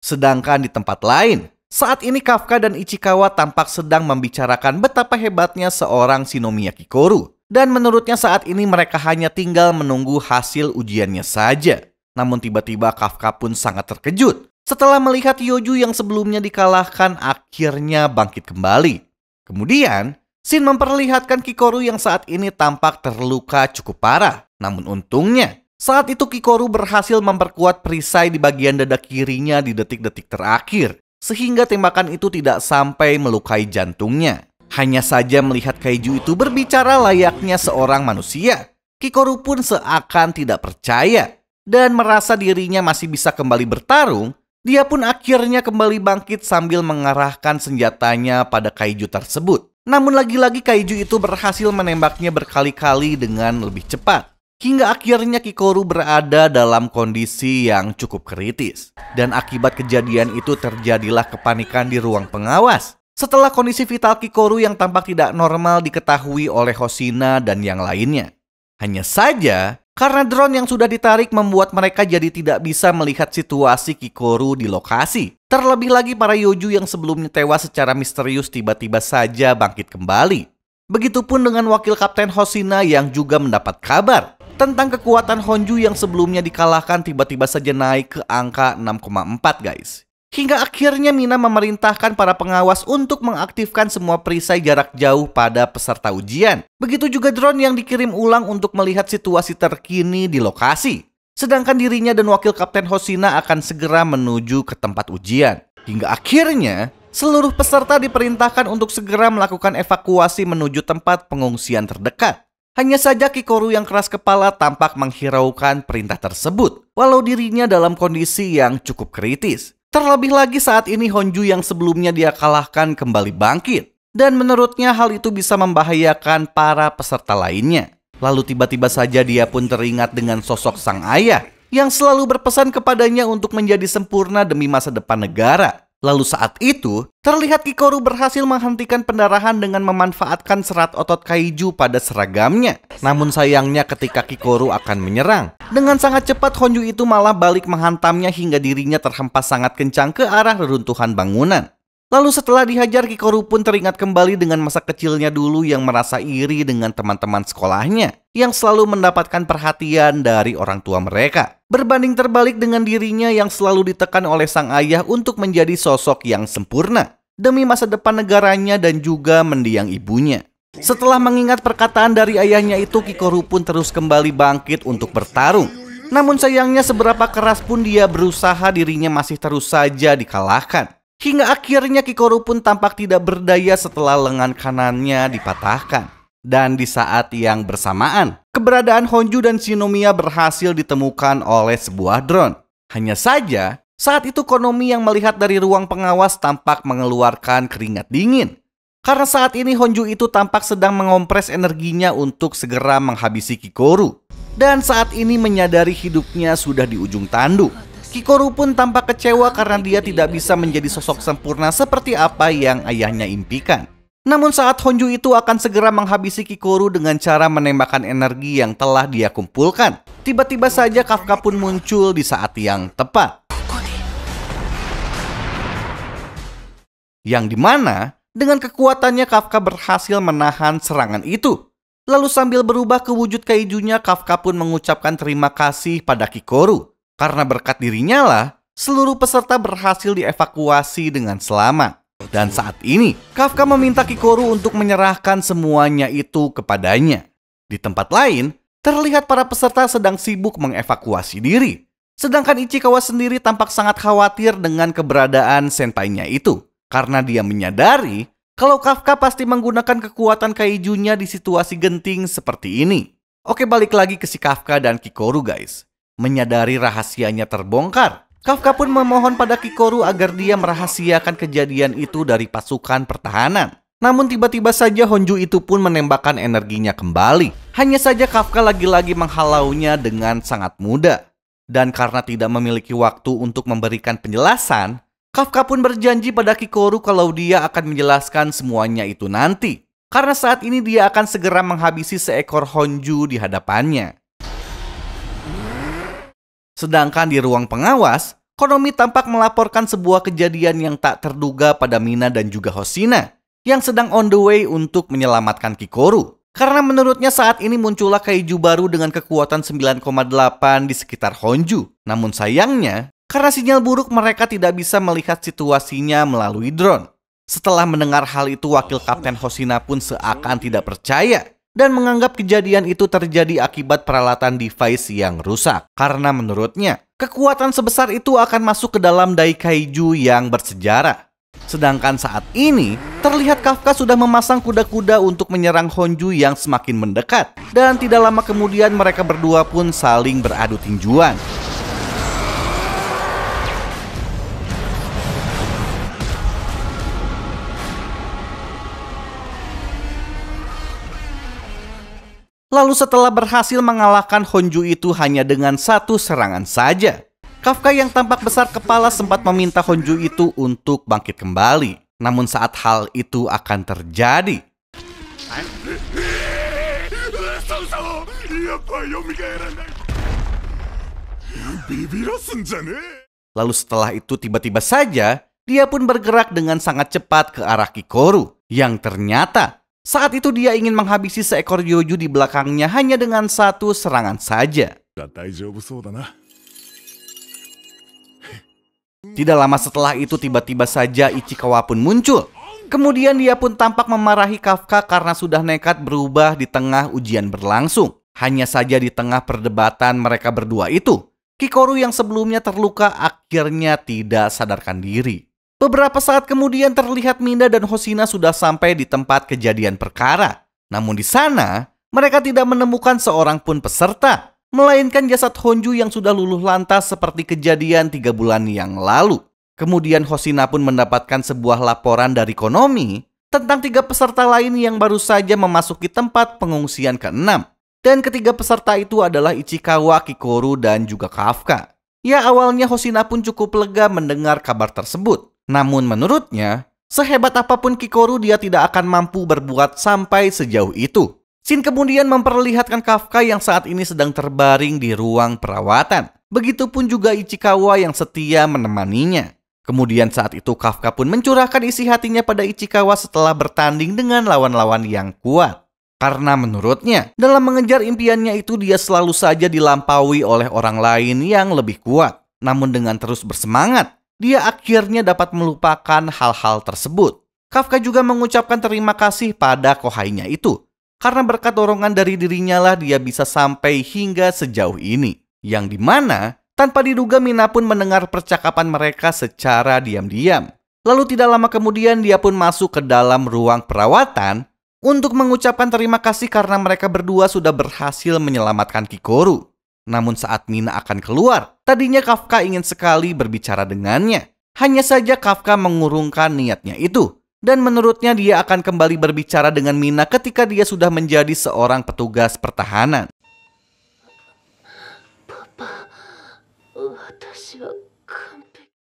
Sedangkan di tempat lain, saat ini Kafka dan Ichikawa tampak sedang membicarakan betapa hebatnya seorang Shinomiya Kikoru. Dan menurutnya saat ini mereka hanya tinggal menunggu hasil ujiannya saja. Namun tiba-tiba Kafka pun sangat terkejut setelah melihat Yoju yang sebelumnya dikalahkan akhirnya bangkit kembali. Kemudian, Shin memperlihatkan Kikoru yang saat ini tampak terluka cukup parah. Namun untungnya, saat itu Kikoru berhasil memperkuat perisai di bagian dada kirinya di detik-detik terakhir sehingga tembakan itu tidak sampai melukai jantungnya. Hanya saja melihat kaiju itu berbicara layaknya seorang manusia. Kikoru pun seakan tidak percaya dan merasa dirinya masih bisa kembali bertarung. Dia pun akhirnya kembali bangkit sambil mengarahkan senjatanya pada kaiju tersebut. Namun lagi-lagi kaiju itu berhasil menembaknya berkali-kali dengan lebih cepat. Hingga akhirnya Kikoru berada dalam kondisi yang cukup kritis. Dan akibat kejadian itu terjadilah kepanikan di ruang pengawas. Setelah kondisi vital Kikoru yang tampak tidak normal diketahui oleh Hosina dan yang lainnya. Hanya saja, karena drone yang sudah ditarik membuat mereka jadi tidak bisa melihat situasi Kikoru di lokasi. Terlebih lagi para Yoju yang sebelumnya tewas secara misterius tiba-tiba saja bangkit kembali. Begitupun dengan wakil Kapten Hosina yang juga mendapat kabar tentang kekuatan Honju yang sebelumnya dikalahkan tiba-tiba saja naik ke angka 6,4 guys. Hingga akhirnya Mina memerintahkan para pengawas untuk mengaktifkan semua perisai jarak jauh pada peserta ujian. Begitu juga drone yang dikirim ulang untuk melihat situasi terkini di lokasi. Sedangkan dirinya dan wakil Kapten Hosina akan segera menuju ke tempat ujian. Hingga akhirnya, seluruh peserta diperintahkan untuk segera melakukan evakuasi menuju tempat pengungsian terdekat. Hanya saja Kikoru yang keras kepala tampak menghiraukan perintah tersebut, walau dirinya dalam kondisi yang cukup kritis. Terlebih lagi saat ini Honju yang sebelumnya dia kalahkan kembali bangkit. Dan menurutnya hal itu bisa membahayakan para peserta lainnya. Lalu tiba-tiba saja dia pun teringat dengan sosok sang ayah yang selalu berpesan kepadanya untuk menjadi sempurna demi masa depan negara. Lalu saat itu, terlihat Kikoru berhasil menghentikan pendarahan dengan memanfaatkan serat otot kaiju pada seragamnya. Namun sayangnya ketika Kikoru akan menyerang, dengan sangat cepat Honju itu malah balik menghantamnya hingga dirinya terhempas sangat kencang ke arah reruntuhan bangunan. Lalu setelah dihajar Kikoru pun teringat kembali dengan masa kecilnya dulu yang merasa iri dengan teman-teman sekolahnya yang selalu mendapatkan perhatian dari orang tua mereka. Berbanding terbalik dengan dirinya yang selalu ditekan oleh sang ayah untuk menjadi sosok yang sempurna demi masa depan negaranya dan juga mendiang ibunya. Setelah mengingat perkataan dari ayahnya itu Kikoru pun terus kembali bangkit untuk bertarung. Namun sayangnya seberapa keras pun dia berusaha dirinya masih terus saja dikalahkan. Hingga akhirnya Kikoru pun tampak tidak berdaya setelah lengan kanannya dipatahkan. Dan di saat yang bersamaan, keberadaan Honju dan Shinomiya berhasil ditemukan oleh sebuah drone. Hanya saja, saat itu Konomi yang melihat dari ruang pengawas tampak mengeluarkan keringat dingin. Karena saat ini Honju itu tampak sedang mengompres energinya untuk segera menghabisi Kikoru. Dan saat ini menyadari hidupnya sudah di ujung tanduk. Kikoru pun tampak kecewa karena dia tidak bisa menjadi sosok sempurna seperti apa yang ayahnya impikan. Namun saat Honju itu akan segera menghabisi Kikoru dengan cara menembakkan energi yang telah dia kumpulkan. Tiba-tiba saja Kafka pun muncul di saat yang tepat. Yang dimana dengan kekuatannya Kafka berhasil menahan serangan itu. Lalu sambil berubah ke wujud kaijunya, Kafka pun mengucapkan terima kasih pada Kikoru. Karena berkat dirinya lah, seluruh peserta berhasil dievakuasi dengan selamat. Dan saat ini, Kafka meminta Kikoru untuk menyerahkan semuanya itu kepadanya. Di tempat lain, terlihat para peserta sedang sibuk mengevakuasi diri. Sedangkan Ichikawa sendiri tampak sangat khawatir dengan keberadaan senpainya itu. Karena dia menyadari kalau Kafka pasti menggunakan kekuatan kaijunya di situasi genting seperti ini. Oke balik lagi ke si Kafka dan Kikoru guys menyadari rahasianya terbongkar. Kafka pun memohon pada Kikoru agar dia merahasiakan kejadian itu dari pasukan pertahanan. Namun tiba-tiba saja Honju itu pun menembakkan energinya kembali. Hanya saja Kafka lagi-lagi menghalaunya dengan sangat mudah. Dan karena tidak memiliki waktu untuk memberikan penjelasan, Kafka pun berjanji pada Kikoru kalau dia akan menjelaskan semuanya itu nanti. Karena saat ini dia akan segera menghabisi seekor Honju di hadapannya. Sedangkan di ruang pengawas, Konomi tampak melaporkan sebuah kejadian yang tak terduga pada Mina dan juga Hosina yang sedang on the way untuk menyelamatkan Kikoru. Karena menurutnya saat ini muncullah kaiju baru dengan kekuatan 9,8 di sekitar Honju. Namun sayangnya, karena sinyal buruk mereka tidak bisa melihat situasinya melalui drone. Setelah mendengar hal itu, wakil Kapten Hosina pun seakan tidak percaya dan menganggap kejadian itu terjadi akibat peralatan device yang rusak. Karena menurutnya, kekuatan sebesar itu akan masuk ke dalam daikaiju yang bersejarah. Sedangkan saat ini, terlihat Kafka sudah memasang kuda-kuda untuk menyerang Honju yang semakin mendekat. Dan tidak lama kemudian mereka berdua pun saling beradu tinjuan. Lalu setelah berhasil mengalahkan Honju itu hanya dengan satu serangan saja, Kafka yang tampak besar kepala sempat meminta Honju itu untuk bangkit kembali. Namun saat hal itu akan terjadi, Lalu setelah itu tiba-tiba saja, dia pun bergerak dengan sangat cepat ke arah Kikoru, yang ternyata saat itu dia ingin menghabisi seekor Yoju di belakangnya hanya dengan satu serangan saja. Tidak lama setelah itu tiba-tiba saja Ichikawa pun muncul. Kemudian dia pun tampak memarahi Kafka karena sudah nekat berubah di tengah ujian berlangsung. Hanya saja di tengah perdebatan mereka berdua itu, Kikoru yang sebelumnya terluka akhirnya tidak sadarkan diri. Beberapa saat kemudian terlihat Minda dan Hosina sudah sampai di tempat kejadian perkara. Namun di sana, mereka tidak menemukan seorang pun peserta, melainkan jasad Honju yang sudah luluh lantas seperti kejadian tiga bulan yang lalu. Kemudian Hosina pun mendapatkan sebuah laporan dari Konomi tentang tiga peserta lain yang baru saja memasuki tempat pengungsian keenam. Dan ketiga peserta itu adalah Ichikawa, Kikoru, dan juga Kafka. Ya awalnya Hosina pun cukup lega mendengar kabar tersebut. Namun menurutnya, sehebat apapun Kikoru dia tidak akan mampu berbuat sampai sejauh itu. Shin kemudian memperlihatkan Kafka yang saat ini sedang terbaring di ruang perawatan. Begitupun juga Ichikawa yang setia menemaninya. Kemudian saat itu Kafka pun mencurahkan isi hatinya pada Ichikawa setelah bertanding dengan lawan-lawan yang kuat. Karena menurutnya, dalam mengejar impiannya itu dia selalu saja dilampaui oleh orang lain yang lebih kuat. Namun dengan terus bersemangat, dia akhirnya dapat melupakan hal-hal tersebut. Kafka juga mengucapkan terima kasih pada kohainya itu, karena berkat dorongan dari dirinya lah dia bisa sampai hingga sejauh ini. Yang dimana, tanpa diduga Mina pun mendengar percakapan mereka secara diam-diam. Lalu tidak lama kemudian dia pun masuk ke dalam ruang perawatan untuk mengucapkan terima kasih karena mereka berdua sudah berhasil menyelamatkan Kikoru. Namun saat Mina akan keluar, Tadinya Kafka ingin sekali berbicara dengannya. Hanya saja Kafka mengurungkan niatnya itu. Dan menurutnya dia akan kembali berbicara dengan Mina ketika dia sudah menjadi seorang petugas pertahanan.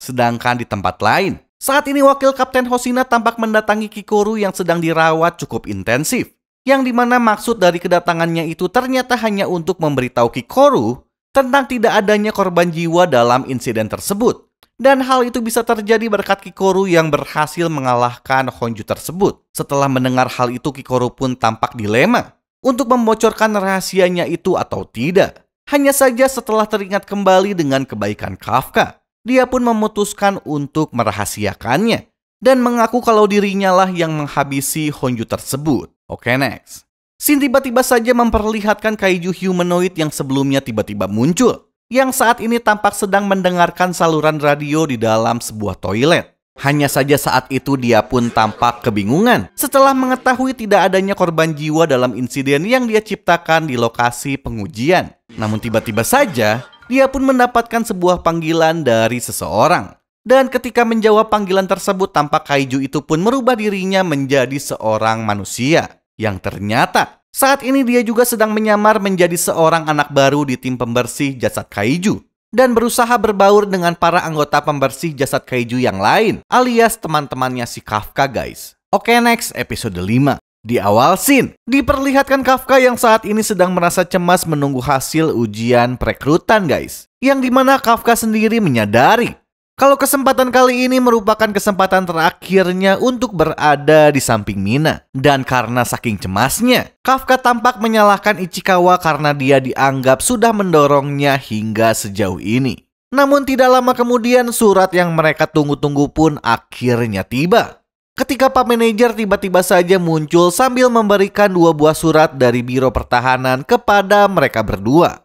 Sedangkan di tempat lain, saat ini wakil Kapten Hosina tampak mendatangi Kikoru yang sedang dirawat cukup intensif. Yang dimana maksud dari kedatangannya itu ternyata hanya untuk memberitahu Kikoru tentang tidak adanya korban jiwa dalam insiden tersebut. Dan hal itu bisa terjadi berkat Kikoru yang berhasil mengalahkan Honju tersebut. Setelah mendengar hal itu Kikoru pun tampak dilema untuk membocorkan rahasianya itu atau tidak. Hanya saja setelah teringat kembali dengan kebaikan Kafka, dia pun memutuskan untuk merahasiakannya dan mengaku kalau dirinya lah yang menghabisi Honju tersebut. Oke, okay, next. Sin tiba-tiba saja memperlihatkan kaiju humanoid yang sebelumnya tiba-tiba muncul, yang saat ini tampak sedang mendengarkan saluran radio di dalam sebuah toilet. Hanya saja saat itu dia pun tampak kebingungan setelah mengetahui tidak adanya korban jiwa dalam insiden yang dia ciptakan di lokasi pengujian. Namun tiba-tiba saja, dia pun mendapatkan sebuah panggilan dari seseorang. Dan ketika menjawab panggilan tersebut, tampak kaiju itu pun merubah dirinya menjadi seorang manusia yang ternyata saat ini dia juga sedang menyamar menjadi seorang anak baru di tim pembersih jasad kaiju dan berusaha berbaur dengan para anggota pembersih jasad kaiju yang lain alias teman-temannya si Kafka guys. Oke next episode 5. Di awal scene, diperlihatkan Kafka yang saat ini sedang merasa cemas menunggu hasil ujian perekrutan guys. Yang dimana Kafka sendiri menyadari kalau kesempatan kali ini merupakan kesempatan terakhirnya untuk berada di samping Mina. Dan karena saking cemasnya, Kafka tampak menyalahkan Ichikawa karena dia dianggap sudah mendorongnya hingga sejauh ini. Namun tidak lama kemudian surat yang mereka tunggu-tunggu pun akhirnya tiba. Ketika Pak Manajer tiba-tiba saja muncul sambil memberikan dua buah surat dari Biro Pertahanan kepada mereka berdua.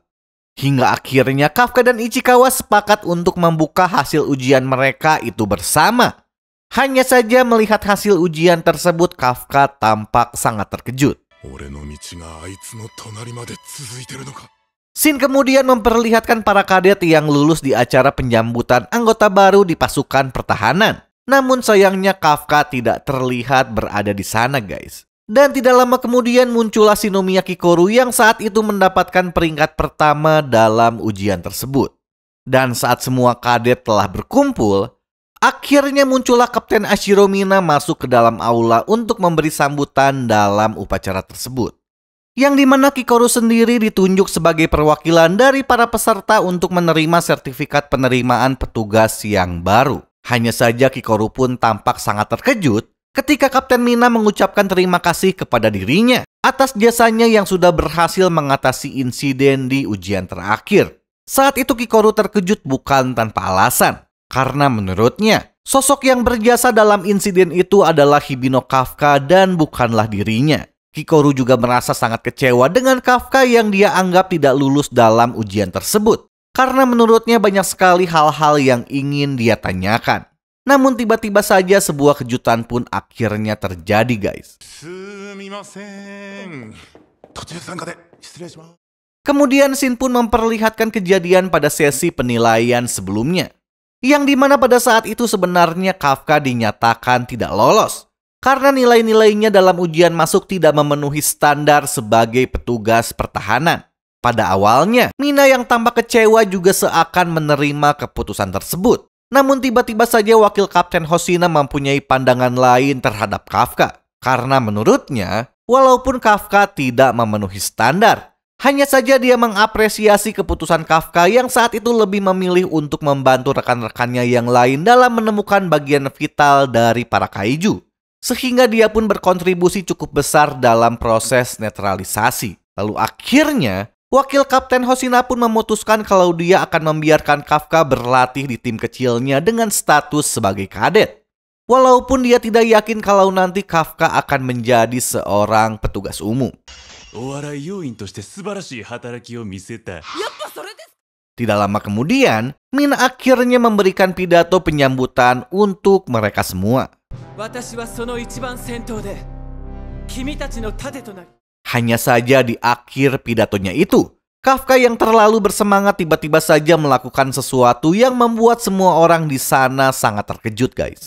Hingga akhirnya Kafka dan Ichikawa sepakat untuk membuka hasil ujian mereka itu bersama. Hanya saja melihat hasil ujian tersebut Kafka tampak sangat terkejut. Sin kemudian memperlihatkan para kadet yang lulus di acara penyambutan anggota baru di pasukan pertahanan. Namun sayangnya Kafka tidak terlihat berada di sana guys. Dan tidak lama kemudian muncullah Shinomiya Kikoru yang saat itu mendapatkan peringkat pertama dalam ujian tersebut. Dan saat semua kadet telah berkumpul, akhirnya muncullah Kapten Ashiromina masuk ke dalam aula untuk memberi sambutan dalam upacara tersebut. Yang dimana Kikoru sendiri ditunjuk sebagai perwakilan dari para peserta untuk menerima sertifikat penerimaan petugas yang baru. Hanya saja Kikoru pun tampak sangat terkejut ketika Kapten Mina mengucapkan terima kasih kepada dirinya atas jasanya yang sudah berhasil mengatasi insiden di ujian terakhir. Saat itu Kikoru terkejut bukan tanpa alasan, karena menurutnya sosok yang berjasa dalam insiden itu adalah Hibino Kafka dan bukanlah dirinya. Kikoru juga merasa sangat kecewa dengan Kafka yang dia anggap tidak lulus dalam ujian tersebut. Karena menurutnya banyak sekali hal-hal yang ingin dia tanyakan. Namun tiba-tiba saja sebuah kejutan pun akhirnya terjadi guys. Kemudian Shin pun memperlihatkan kejadian pada sesi penilaian sebelumnya. Yang dimana pada saat itu sebenarnya Kafka dinyatakan tidak lolos. Karena nilai-nilainya dalam ujian masuk tidak memenuhi standar sebagai petugas pertahanan. Pada awalnya, Mina yang tampak kecewa juga seakan menerima keputusan tersebut. Namun tiba-tiba saja wakil kapten Hosina mempunyai pandangan lain terhadap Kafka. Karena menurutnya, walaupun Kafka tidak memenuhi standar, hanya saja dia mengapresiasi keputusan Kafka yang saat itu lebih memilih untuk membantu rekan-rekannya yang lain dalam menemukan bagian vital dari para kaiju. Sehingga dia pun berkontribusi cukup besar dalam proses netralisasi. Lalu akhirnya, Wakil Kapten Hosina pun memutuskan kalau dia akan membiarkan Kafka berlatih di tim kecilnya dengan status sebagai kadet. Walaupun dia tidak yakin kalau nanti Kafka akan menjadi seorang petugas umum. Tidak lama kemudian, Min akhirnya memberikan pidato penyambutan untuk mereka semua. Hanya saja di akhir pidatonya itu, Kafka yang terlalu bersemangat tiba-tiba saja melakukan sesuatu yang membuat semua orang di sana sangat terkejut, guys.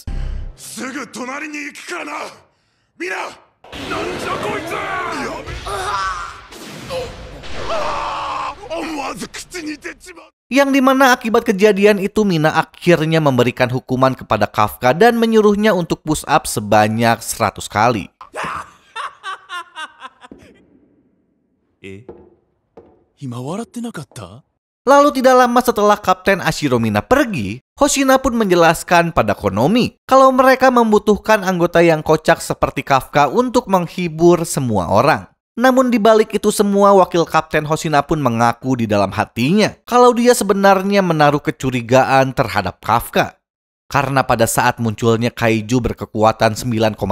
Yang dimana akibat kejadian itu Mina akhirnya memberikan hukuman kepada Kafka dan menyuruhnya untuk push up sebanyak 100 kali. Ya. Eh, Lalu tidak lama setelah Kapten Ashiromina pergi, Hoshina pun menjelaskan pada Konomi kalau mereka membutuhkan anggota yang kocak seperti Kafka untuk menghibur semua orang. Namun dibalik itu semua, wakil Kapten Hoshina pun mengaku di dalam hatinya kalau dia sebenarnya menaruh kecurigaan terhadap Kafka. Karena pada saat munculnya kaiju berkekuatan 9,8,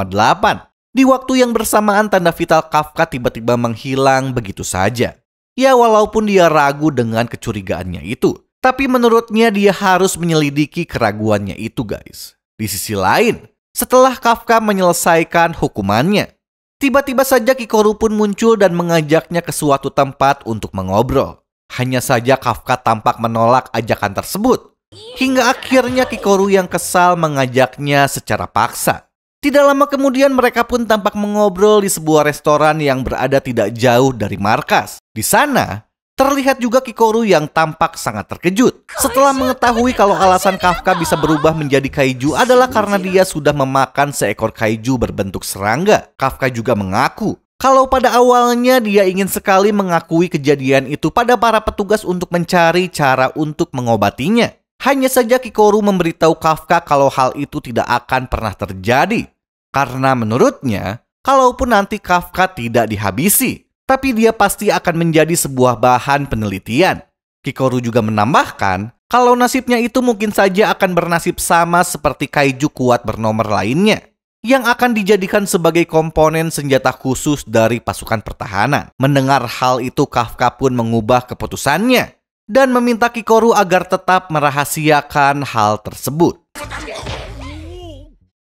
di waktu yang bersamaan tanda vital Kafka tiba-tiba menghilang begitu saja. Ya walaupun dia ragu dengan kecurigaannya itu. Tapi menurutnya dia harus menyelidiki keraguannya itu guys. Di sisi lain, setelah Kafka menyelesaikan hukumannya, tiba-tiba saja Kikoru pun muncul dan mengajaknya ke suatu tempat untuk mengobrol. Hanya saja Kafka tampak menolak ajakan tersebut. Hingga akhirnya Kikoru yang kesal mengajaknya secara paksa. Tidak lama kemudian mereka pun tampak mengobrol di sebuah restoran yang berada tidak jauh dari markas. Di sana, Terlihat juga Kikoru yang tampak sangat terkejut setelah mengetahui kalau alasan Kafka bisa berubah menjadi kaiju adalah karena dia sudah memakan seekor kaiju berbentuk serangga. Kafka juga mengaku kalau pada awalnya dia ingin sekali mengakui kejadian itu pada para petugas untuk mencari cara untuk mengobatinya. Hanya saja Kikoru memberitahu Kafka kalau hal itu tidak akan pernah terjadi. Karena menurutnya, kalaupun nanti Kafka tidak dihabisi, tapi dia pasti akan menjadi sebuah bahan penelitian. Kikoru juga menambahkan, kalau nasibnya itu mungkin saja akan bernasib sama seperti kaiju kuat bernomor lainnya, yang akan dijadikan sebagai komponen senjata khusus dari pasukan pertahanan. Mendengar hal itu, Kafka pun mengubah keputusannya dan meminta Kikoru agar tetap merahasiakan hal tersebut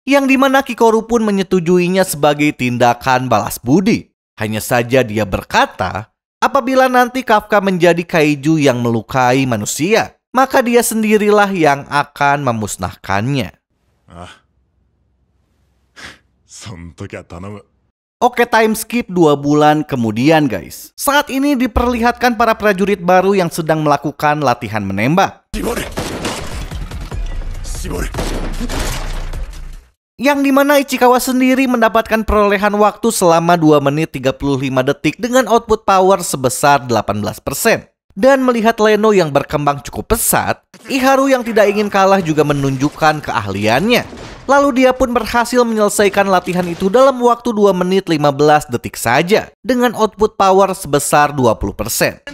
yang dimana Kikoru pun menyetujuinya sebagai tindakan balas budi. Hanya saja dia berkata, apabila nanti Kafka menjadi kaiju yang melukai manusia, maka dia sendirilah yang akan memusnahkannya. Ah. Oke time skip 2 bulan kemudian guys. Saat ini diperlihatkan para prajurit baru yang sedang melakukan latihan menembak yang dimana Ichikawa sendiri mendapatkan perolehan waktu selama 2 menit 35 detik dengan output power sebesar 18%. Dan melihat Leno yang berkembang cukup pesat, Iharu yang tidak ingin kalah juga menunjukkan keahliannya. Lalu dia pun berhasil menyelesaikan latihan itu dalam waktu 2 menit 15 detik saja dengan output power sebesar 20%.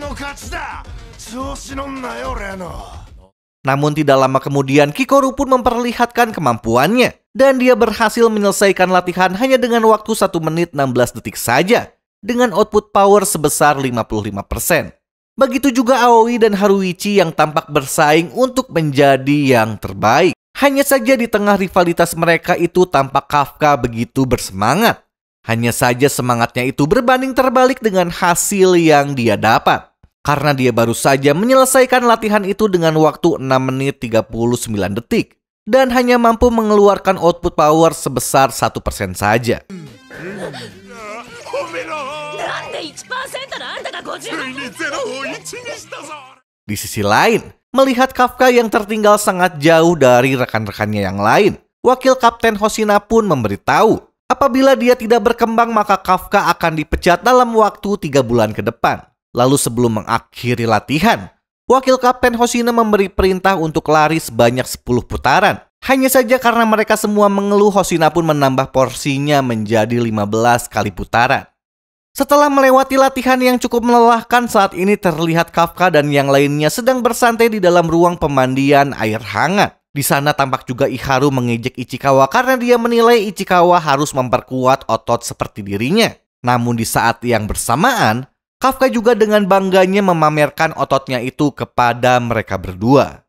Namun tidak lama kemudian Kikoru pun memperlihatkan kemampuannya dan dia berhasil menyelesaikan latihan hanya dengan waktu 1 menit 16 detik saja dengan output power sebesar 55%. Begitu juga Aoi dan Haruichi yang tampak bersaing untuk menjadi yang terbaik. Hanya saja di tengah rivalitas mereka itu tampak Kafka begitu bersemangat. Hanya saja semangatnya itu berbanding terbalik dengan hasil yang dia dapat karena dia baru saja menyelesaikan latihan itu dengan waktu 6 menit 39 detik dan hanya mampu mengeluarkan output power sebesar 1% saja. Di sisi lain, melihat Kafka yang tertinggal sangat jauh dari rekan-rekannya yang lain, wakil Kapten Hosina pun memberitahu apabila dia tidak berkembang maka Kafka akan dipecat dalam waktu tiga bulan ke depan. Lalu sebelum mengakhiri latihan, wakil kapten Hosina memberi perintah untuk lari sebanyak 10 putaran. Hanya saja karena mereka semua mengeluh, Hosina pun menambah porsinya menjadi 15 kali putaran. Setelah melewati latihan yang cukup melelahkan, saat ini terlihat Kafka dan yang lainnya sedang bersantai di dalam ruang pemandian air hangat. Di sana tampak juga Iharu mengejek Ichikawa karena dia menilai Ichikawa harus memperkuat otot seperti dirinya. Namun di saat yang bersamaan, Kafka juga dengan bangganya memamerkan ototnya itu kepada mereka berdua.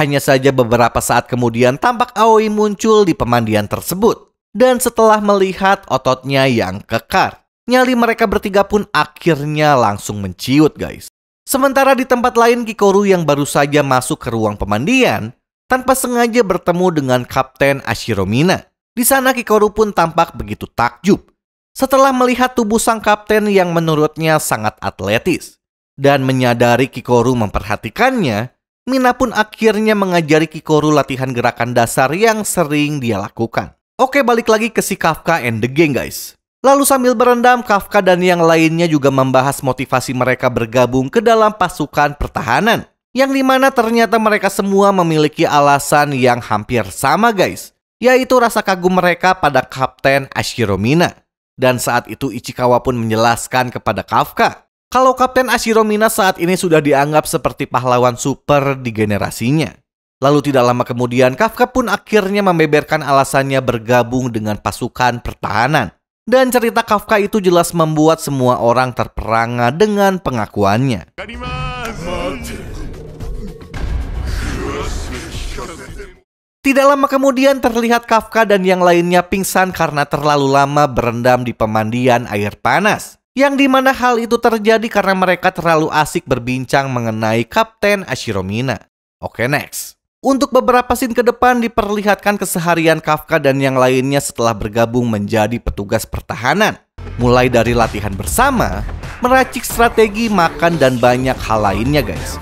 Hanya saja beberapa saat kemudian tampak Aoi muncul di pemandian tersebut. Dan setelah melihat ototnya yang kekar, nyali mereka bertiga pun akhirnya langsung menciut guys. Sementara di tempat lain Kikoru yang baru saja masuk ke ruang pemandian, tanpa sengaja bertemu dengan Kapten Ashiromina. Di sana Kikoru pun tampak begitu takjub setelah melihat tubuh sang kapten yang menurutnya sangat atletis. Dan menyadari Kikoru memperhatikannya, Mina pun akhirnya mengajari Kikoru latihan gerakan dasar yang sering dia lakukan. Oke balik lagi ke si Kafka and the gang guys. Lalu sambil berendam, Kafka dan yang lainnya juga membahas motivasi mereka bergabung ke dalam pasukan pertahanan. Yang dimana ternyata mereka semua memiliki alasan yang hampir sama guys yaitu rasa kagum mereka pada Kapten Ashiromina. Dan saat itu Ichikawa pun menjelaskan kepada Kafka kalau Kapten Ashiromina saat ini sudah dianggap seperti pahlawan super di generasinya. Lalu tidak lama kemudian Kafka pun akhirnya membeberkan alasannya bergabung dengan pasukan pertahanan. Dan cerita Kafka itu jelas membuat semua orang terperangah dengan pengakuannya. Tidak lama kemudian terlihat Kafka dan yang lainnya pingsan karena terlalu lama berendam di pemandian air panas. Yang dimana hal itu terjadi karena mereka terlalu asik berbincang mengenai Kapten Ashiromina. Oke next. Untuk beberapa scene ke depan diperlihatkan keseharian Kafka dan yang lainnya setelah bergabung menjadi petugas pertahanan. Mulai dari latihan bersama, meracik strategi, makan, dan banyak hal lainnya guys.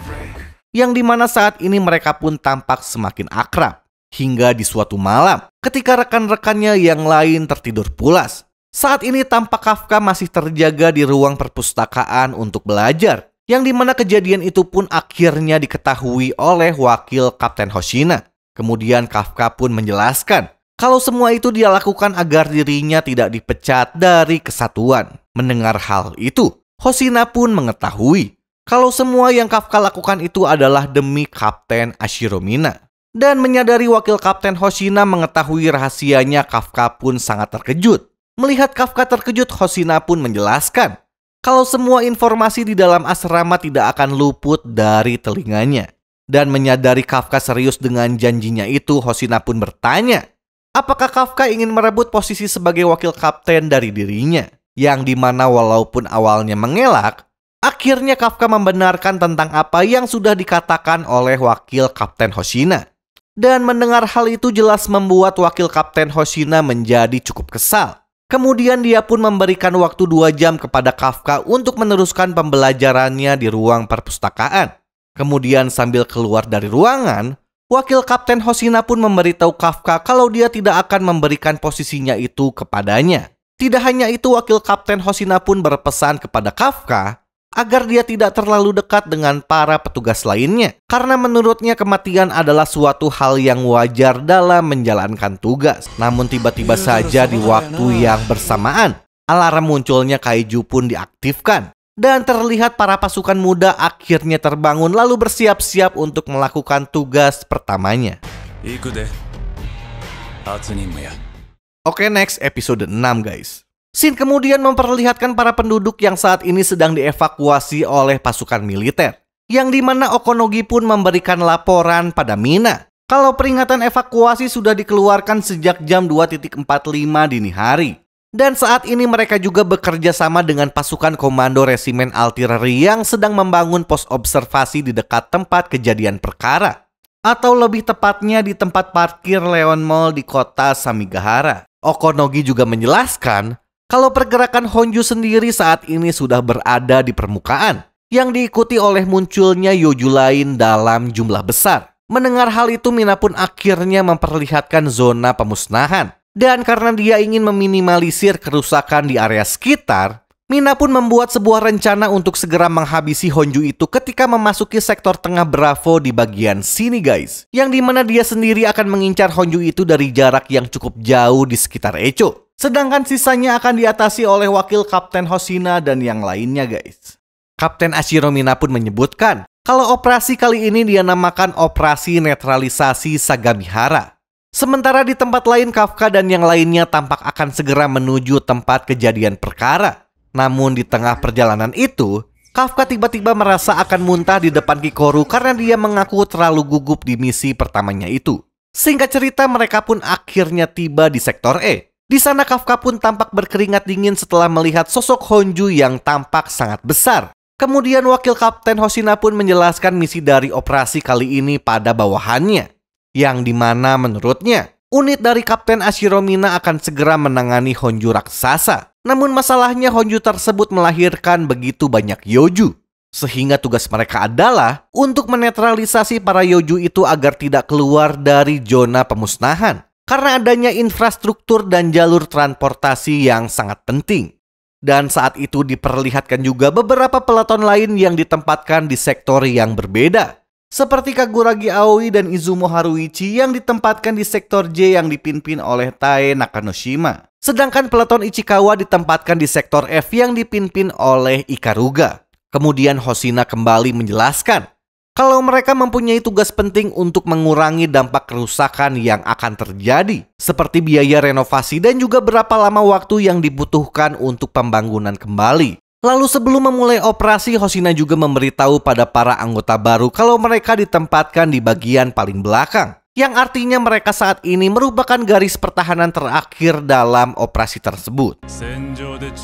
Yang dimana saat ini mereka pun tampak semakin akrab. Hingga di suatu malam, ketika rekan-rekannya yang lain tertidur pulas, saat ini tampak Kafka masih terjaga di ruang perpustakaan untuk belajar, yang dimana kejadian itu pun akhirnya diketahui oleh wakil Kapten Hoshina. Kemudian Kafka pun menjelaskan kalau semua itu dia lakukan agar dirinya tidak dipecat dari kesatuan. Mendengar hal itu, Hosina pun mengetahui kalau semua yang Kafka lakukan itu adalah demi Kapten Ashiromina. Dan menyadari wakil kapten Hoshina mengetahui rahasianya Kafka pun sangat terkejut. Melihat Kafka terkejut, Hoshina pun menjelaskan kalau semua informasi di dalam asrama tidak akan luput dari telinganya. Dan menyadari Kafka serius dengan janjinya itu, Hosina pun bertanya, apakah Kafka ingin merebut posisi sebagai wakil kapten dari dirinya? Yang dimana walaupun awalnya mengelak, akhirnya Kafka membenarkan tentang apa yang sudah dikatakan oleh wakil kapten Hoshina. Dan mendengar hal itu jelas membuat wakil kapten Hoshina menjadi cukup kesal. Kemudian dia pun memberikan waktu dua jam kepada Kafka untuk meneruskan pembelajarannya di ruang perpustakaan. Kemudian sambil keluar dari ruangan, wakil Kapten Hosina pun memberitahu Kafka kalau dia tidak akan memberikan posisinya itu kepadanya. Tidak hanya itu, wakil Kapten Hosina pun berpesan kepada Kafka agar dia tidak terlalu dekat dengan para petugas lainnya. Karena menurutnya kematian adalah suatu hal yang wajar dalam menjalankan tugas. Namun tiba-tiba iya, saja di waktu ya. yang bersamaan, alarm munculnya kaiju pun diaktifkan. Dan terlihat para pasukan muda akhirnya terbangun lalu bersiap-siap untuk melakukan tugas pertamanya. Ya. Oke okay, next episode 6 guys. Sin kemudian memperlihatkan para penduduk yang saat ini sedang dievakuasi oleh pasukan militer, yang dimana Okonogi pun memberikan laporan pada Mina kalau peringatan evakuasi sudah dikeluarkan sejak jam 2.45 dini hari. Dan saat ini mereka juga bekerja sama dengan pasukan komando resimen Altireri yang sedang membangun pos observasi di dekat tempat kejadian perkara. Atau lebih tepatnya di tempat parkir Leon Mall di kota Samigahara. Okonogi juga menjelaskan kalau pergerakan Honju sendiri saat ini sudah berada di permukaan, yang diikuti oleh munculnya Yoju lain dalam jumlah besar. Mendengar hal itu, Mina pun akhirnya memperlihatkan zona pemusnahan. Dan karena dia ingin meminimalisir kerusakan di area sekitar, Mina pun membuat sebuah rencana untuk segera menghabisi Honju itu ketika memasuki sektor tengah Bravo di bagian sini guys. Yang dimana dia sendiri akan mengincar Honju itu dari jarak yang cukup jauh di sekitar Echo. Sedangkan sisanya akan diatasi oleh wakil Kapten Hosina dan yang lainnya guys. Kapten Ashiromina pun menyebutkan kalau operasi kali ini dia namakan Operasi Netralisasi Sagamihara. Sementara di tempat lain Kafka dan yang lainnya tampak akan segera menuju tempat kejadian perkara. Namun di tengah perjalanan itu, Kafka tiba-tiba merasa akan muntah di depan Kikoru karena dia mengaku terlalu gugup di misi pertamanya itu. Singkat cerita mereka pun akhirnya tiba di sektor E. Di sana Kafka pun tampak berkeringat dingin setelah melihat sosok Honju yang tampak sangat besar. Kemudian wakil Kapten Hosina pun menjelaskan misi dari operasi kali ini pada bawahannya. Yang dimana menurutnya, unit dari Kapten Ashiromina akan segera menangani Honju raksasa. Namun masalahnya Honju tersebut melahirkan begitu banyak Yoju. Sehingga tugas mereka adalah untuk menetralisasi para Yoju itu agar tidak keluar dari zona pemusnahan karena adanya infrastruktur dan jalur transportasi yang sangat penting. Dan saat itu diperlihatkan juga beberapa peleton lain yang ditempatkan di sektor yang berbeda. Seperti Kaguragi Aoi dan Izumo Haruichi yang ditempatkan di sektor J yang dipimpin oleh Tae Nakanoshima. Sedangkan peleton Ichikawa ditempatkan di sektor F yang dipimpin oleh Ikaruga. Kemudian Hosina kembali menjelaskan kalau mereka mempunyai tugas penting untuk mengurangi dampak kerusakan yang akan terjadi, seperti biaya renovasi dan juga berapa lama waktu yang dibutuhkan untuk pembangunan kembali. Lalu sebelum memulai operasi, Hosina juga memberitahu pada para anggota baru kalau mereka ditempatkan di bagian paling belakang, yang artinya mereka saat ini merupakan garis pertahanan terakhir dalam operasi tersebut. Senjo de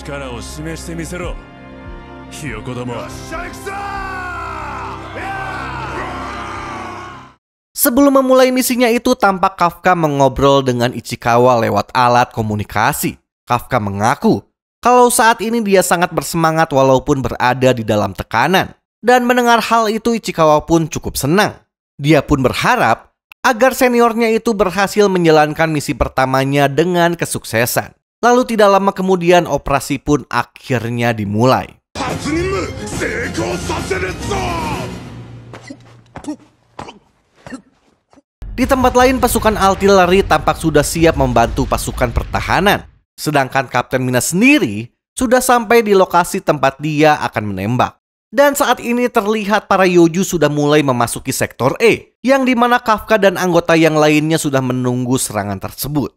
Sebelum memulai misinya itu, tampak Kafka mengobrol dengan Ichikawa lewat alat komunikasi. Kafka mengaku kalau saat ini dia sangat bersemangat walaupun berada di dalam tekanan. Dan mendengar hal itu Ichikawa pun cukup senang. Dia pun berharap agar seniornya itu berhasil menjalankan misi pertamanya dengan kesuksesan. Lalu tidak lama kemudian operasi pun akhirnya dimulai. Di tempat lain, pasukan artileri tampak sudah siap membantu pasukan pertahanan. Sedangkan Kapten Mina sendiri sudah sampai di lokasi tempat dia akan menembak. Dan saat ini terlihat para Yoju sudah mulai memasuki sektor E, yang dimana Kafka dan anggota yang lainnya sudah menunggu serangan tersebut.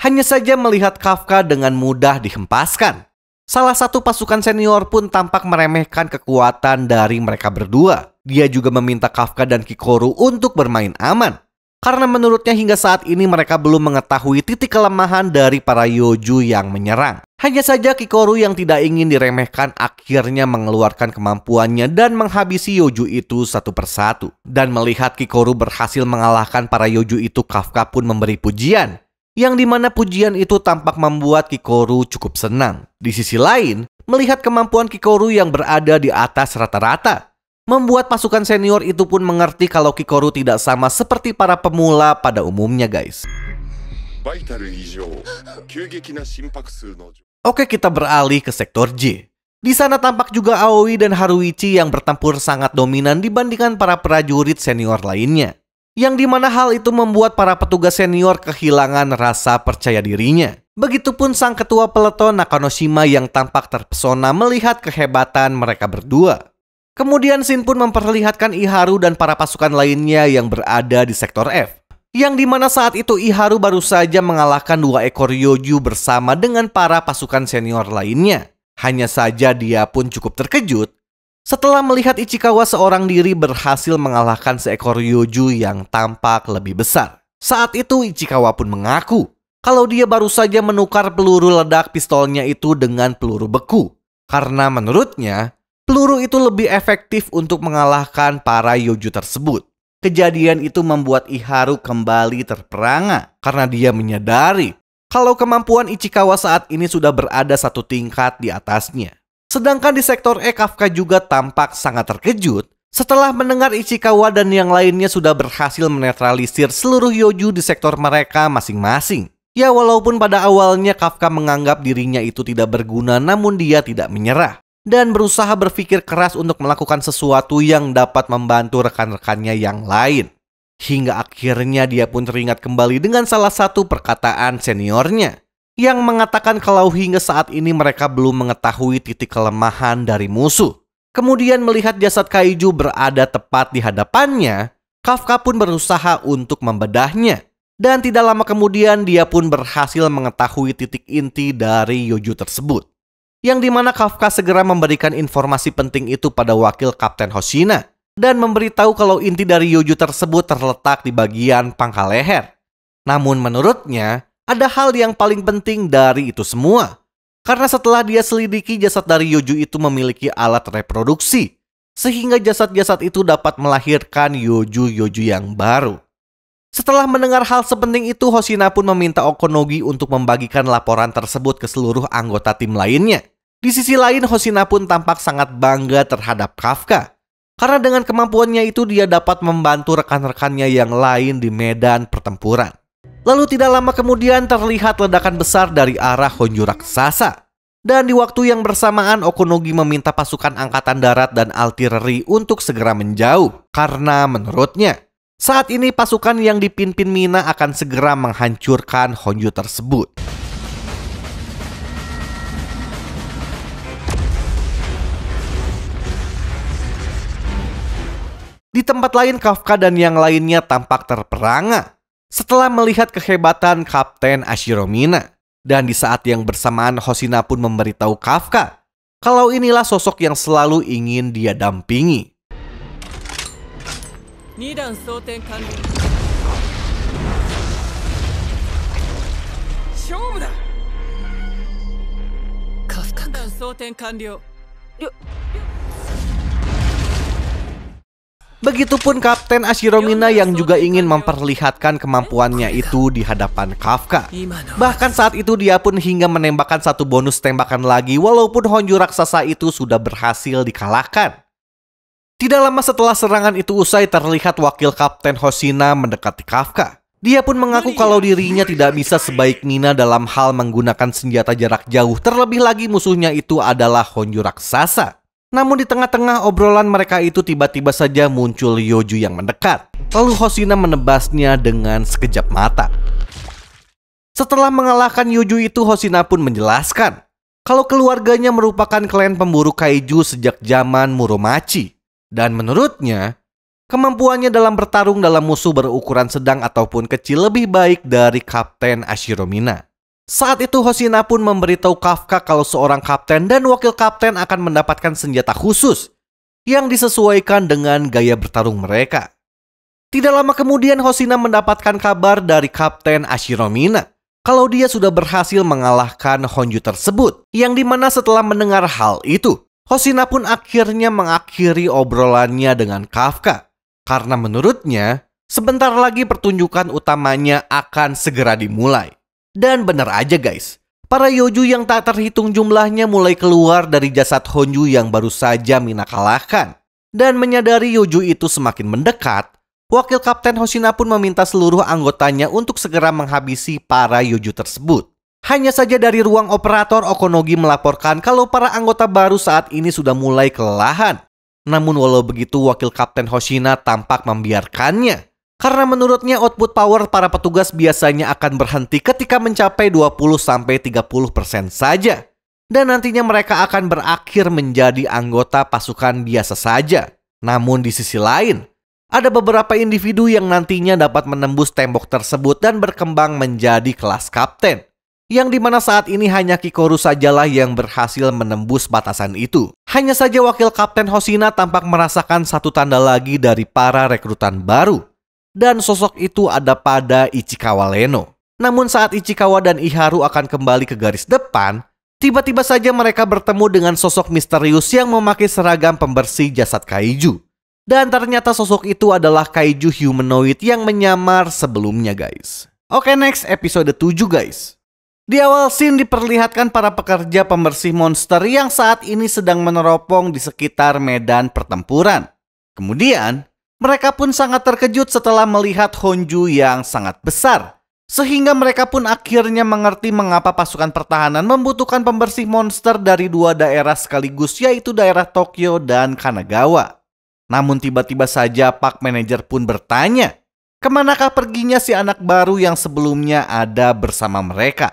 Hanya saja melihat Kafka dengan mudah dihempaskan. Salah satu pasukan senior pun tampak meremehkan kekuatan dari mereka berdua. Dia juga meminta Kafka dan Kikoru untuk bermain aman. Karena menurutnya hingga saat ini mereka belum mengetahui titik kelemahan dari para Yoju yang menyerang. Hanya saja Kikoru yang tidak ingin diremehkan akhirnya mengeluarkan kemampuannya dan menghabisi Yoju itu satu persatu. Dan melihat Kikoru berhasil mengalahkan para Yoju itu Kafka pun memberi pujian yang dimana pujian itu tampak membuat Kikoru cukup senang. Di sisi lain, melihat kemampuan Kikoru yang berada di atas rata-rata, membuat pasukan senior itu pun mengerti kalau Kikoru tidak sama seperti para pemula pada umumnya guys. Oke kita beralih ke sektor J. Di sana tampak juga Aoi dan Haruichi yang bertempur sangat dominan dibandingkan para prajurit senior lainnya yang dimana hal itu membuat para petugas senior kehilangan rasa percaya dirinya. Begitupun sang ketua peleton Nakanoshima yang tampak terpesona melihat kehebatan mereka berdua. Kemudian Shin pun memperlihatkan Iharu dan para pasukan lainnya yang berada di sektor F. Yang dimana saat itu Iharu baru saja mengalahkan dua ekor Yoju bersama dengan para pasukan senior lainnya. Hanya saja dia pun cukup terkejut setelah melihat Ichikawa seorang diri berhasil mengalahkan seekor Yoju yang tampak lebih besar. Saat itu Ichikawa pun mengaku kalau dia baru saja menukar peluru ledak pistolnya itu dengan peluru beku. Karena menurutnya, peluru itu lebih efektif untuk mengalahkan para Yoju tersebut. Kejadian itu membuat Iharu kembali terperangah karena dia menyadari kalau kemampuan Ichikawa saat ini sudah berada satu tingkat di atasnya. Sedangkan di sektor E, Kafka juga tampak sangat terkejut setelah mendengar Ichikawa dan yang lainnya sudah berhasil menetralisir seluruh Yoju di sektor mereka masing-masing. Ya walaupun pada awalnya Kafka menganggap dirinya itu tidak berguna namun dia tidak menyerah dan berusaha berpikir keras untuk melakukan sesuatu yang dapat membantu rekan-rekannya yang lain. Hingga akhirnya dia pun teringat kembali dengan salah satu perkataan seniornya yang mengatakan kalau hingga saat ini mereka belum mengetahui titik kelemahan dari musuh. Kemudian melihat jasad Kaiju berada tepat di hadapannya, Kafka pun berusaha untuk membedahnya. Dan tidak lama kemudian dia pun berhasil mengetahui titik inti dari Yoju tersebut. Yang dimana Kafka segera memberikan informasi penting itu pada wakil Kapten Hoshina. Dan memberitahu kalau inti dari Yoju tersebut terletak di bagian pangkal leher. Namun menurutnya, ada hal yang paling penting dari itu semua. Karena setelah dia selidiki jasad dari Yoju itu memiliki alat reproduksi. Sehingga jasad-jasad itu dapat melahirkan Yoju-Yoju yang baru. Setelah mendengar hal sepenting itu, Hoshina pun meminta Okonogi untuk membagikan laporan tersebut ke seluruh anggota tim lainnya. Di sisi lain, Hoshina pun tampak sangat bangga terhadap Kafka. Karena dengan kemampuannya itu dia dapat membantu rekan-rekannya yang lain di medan pertempuran. Lalu tidak lama kemudian terlihat ledakan besar dari arah Honju raksasa. Dan di waktu yang bersamaan Okunogi meminta pasukan angkatan darat dan artileri untuk segera menjauh karena menurutnya saat ini pasukan yang dipimpin Mina akan segera menghancurkan Honju tersebut. Di tempat lain Kafka dan yang lainnya tampak terperangah setelah melihat kehebatan Kapten Ashiromina, dan di saat yang bersamaan Hosina pun memberitahu Kafka kalau inilah sosok yang selalu ingin dia dampingi. Kafka. Begitupun Kapten Ashiromina yang juga ingin memperlihatkan kemampuannya itu di hadapan Kafka. Bahkan saat itu dia pun hingga menembakkan satu bonus tembakan lagi walaupun Honju raksasa itu sudah berhasil dikalahkan. Tidak lama setelah serangan itu usai terlihat wakil Kapten Hoshina mendekati Kafka. Dia pun mengaku kalau dirinya tidak bisa sebaik Nina dalam hal menggunakan senjata jarak jauh, terlebih lagi musuhnya itu adalah Honju raksasa. Namun di tengah-tengah obrolan mereka itu tiba-tiba saja muncul Yoju yang mendekat. Lalu Hosina menebasnya dengan sekejap mata. Setelah mengalahkan Yoju itu Hosina pun menjelaskan kalau keluarganya merupakan klan pemburu kaiju sejak zaman Muromachi. Dan menurutnya, kemampuannya dalam bertarung dalam musuh berukuran sedang ataupun kecil lebih baik dari Kapten Ashiromina. Saat itu Hosina pun memberitahu Kafka kalau seorang kapten dan wakil kapten akan mendapatkan senjata khusus yang disesuaikan dengan gaya bertarung mereka. Tidak lama kemudian Hosina mendapatkan kabar dari Kapten Ashiromina kalau dia sudah berhasil mengalahkan Honju tersebut yang dimana setelah mendengar hal itu Hosina pun akhirnya mengakhiri obrolannya dengan Kafka karena menurutnya sebentar lagi pertunjukan utamanya akan segera dimulai. Dan benar aja guys, para Yoju yang tak terhitung jumlahnya mulai keluar dari jasad Honju yang baru saja Mina kalahkan. Dan menyadari Yoju itu semakin mendekat, wakil Kapten Hoshina pun meminta seluruh anggotanya untuk segera menghabisi para Yoju tersebut. Hanya saja dari ruang operator Okonogi melaporkan kalau para anggota baru saat ini sudah mulai kelelahan. Namun walau begitu wakil Kapten Hoshina tampak membiarkannya karena menurutnya output power para petugas biasanya akan berhenti ketika mencapai 20-30% saja. Dan nantinya mereka akan berakhir menjadi anggota pasukan biasa saja. Namun di sisi lain, ada beberapa individu yang nantinya dapat menembus tembok tersebut dan berkembang menjadi kelas kapten. Yang dimana saat ini hanya Kikoru sajalah yang berhasil menembus batasan itu. Hanya saja wakil Kapten Hosina tampak merasakan satu tanda lagi dari para rekrutan baru dan sosok itu ada pada Ichikawa Leno. Namun saat Ichikawa dan Iharu akan kembali ke garis depan, tiba-tiba saja mereka bertemu dengan sosok misterius yang memakai seragam pembersih jasad kaiju. Dan ternyata sosok itu adalah kaiju humanoid yang menyamar sebelumnya guys. Oke next episode 7 guys. Di awal scene diperlihatkan para pekerja pembersih monster yang saat ini sedang meneropong di sekitar medan pertempuran. Kemudian mereka pun sangat terkejut setelah melihat Honju yang sangat besar. Sehingga mereka pun akhirnya mengerti mengapa pasukan pertahanan membutuhkan pembersih monster dari dua daerah sekaligus yaitu daerah Tokyo dan Kanagawa. Namun tiba-tiba saja Pak Manager pun bertanya, kemanakah perginya si anak baru yang sebelumnya ada bersama mereka?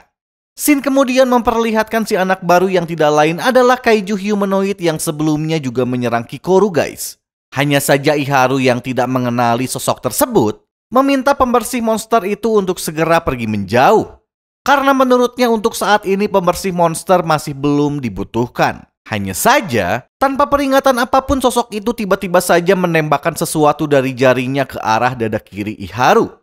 Sin kemudian memperlihatkan si anak baru yang tidak lain adalah kaiju humanoid yang sebelumnya juga menyerang Kikoru guys. Hanya saja Iharu yang tidak mengenali sosok tersebut meminta pembersih monster itu untuk segera pergi menjauh. Karena menurutnya untuk saat ini pembersih monster masih belum dibutuhkan. Hanya saja, tanpa peringatan apapun sosok itu tiba-tiba saja menembakkan sesuatu dari jarinya ke arah dada kiri Iharu.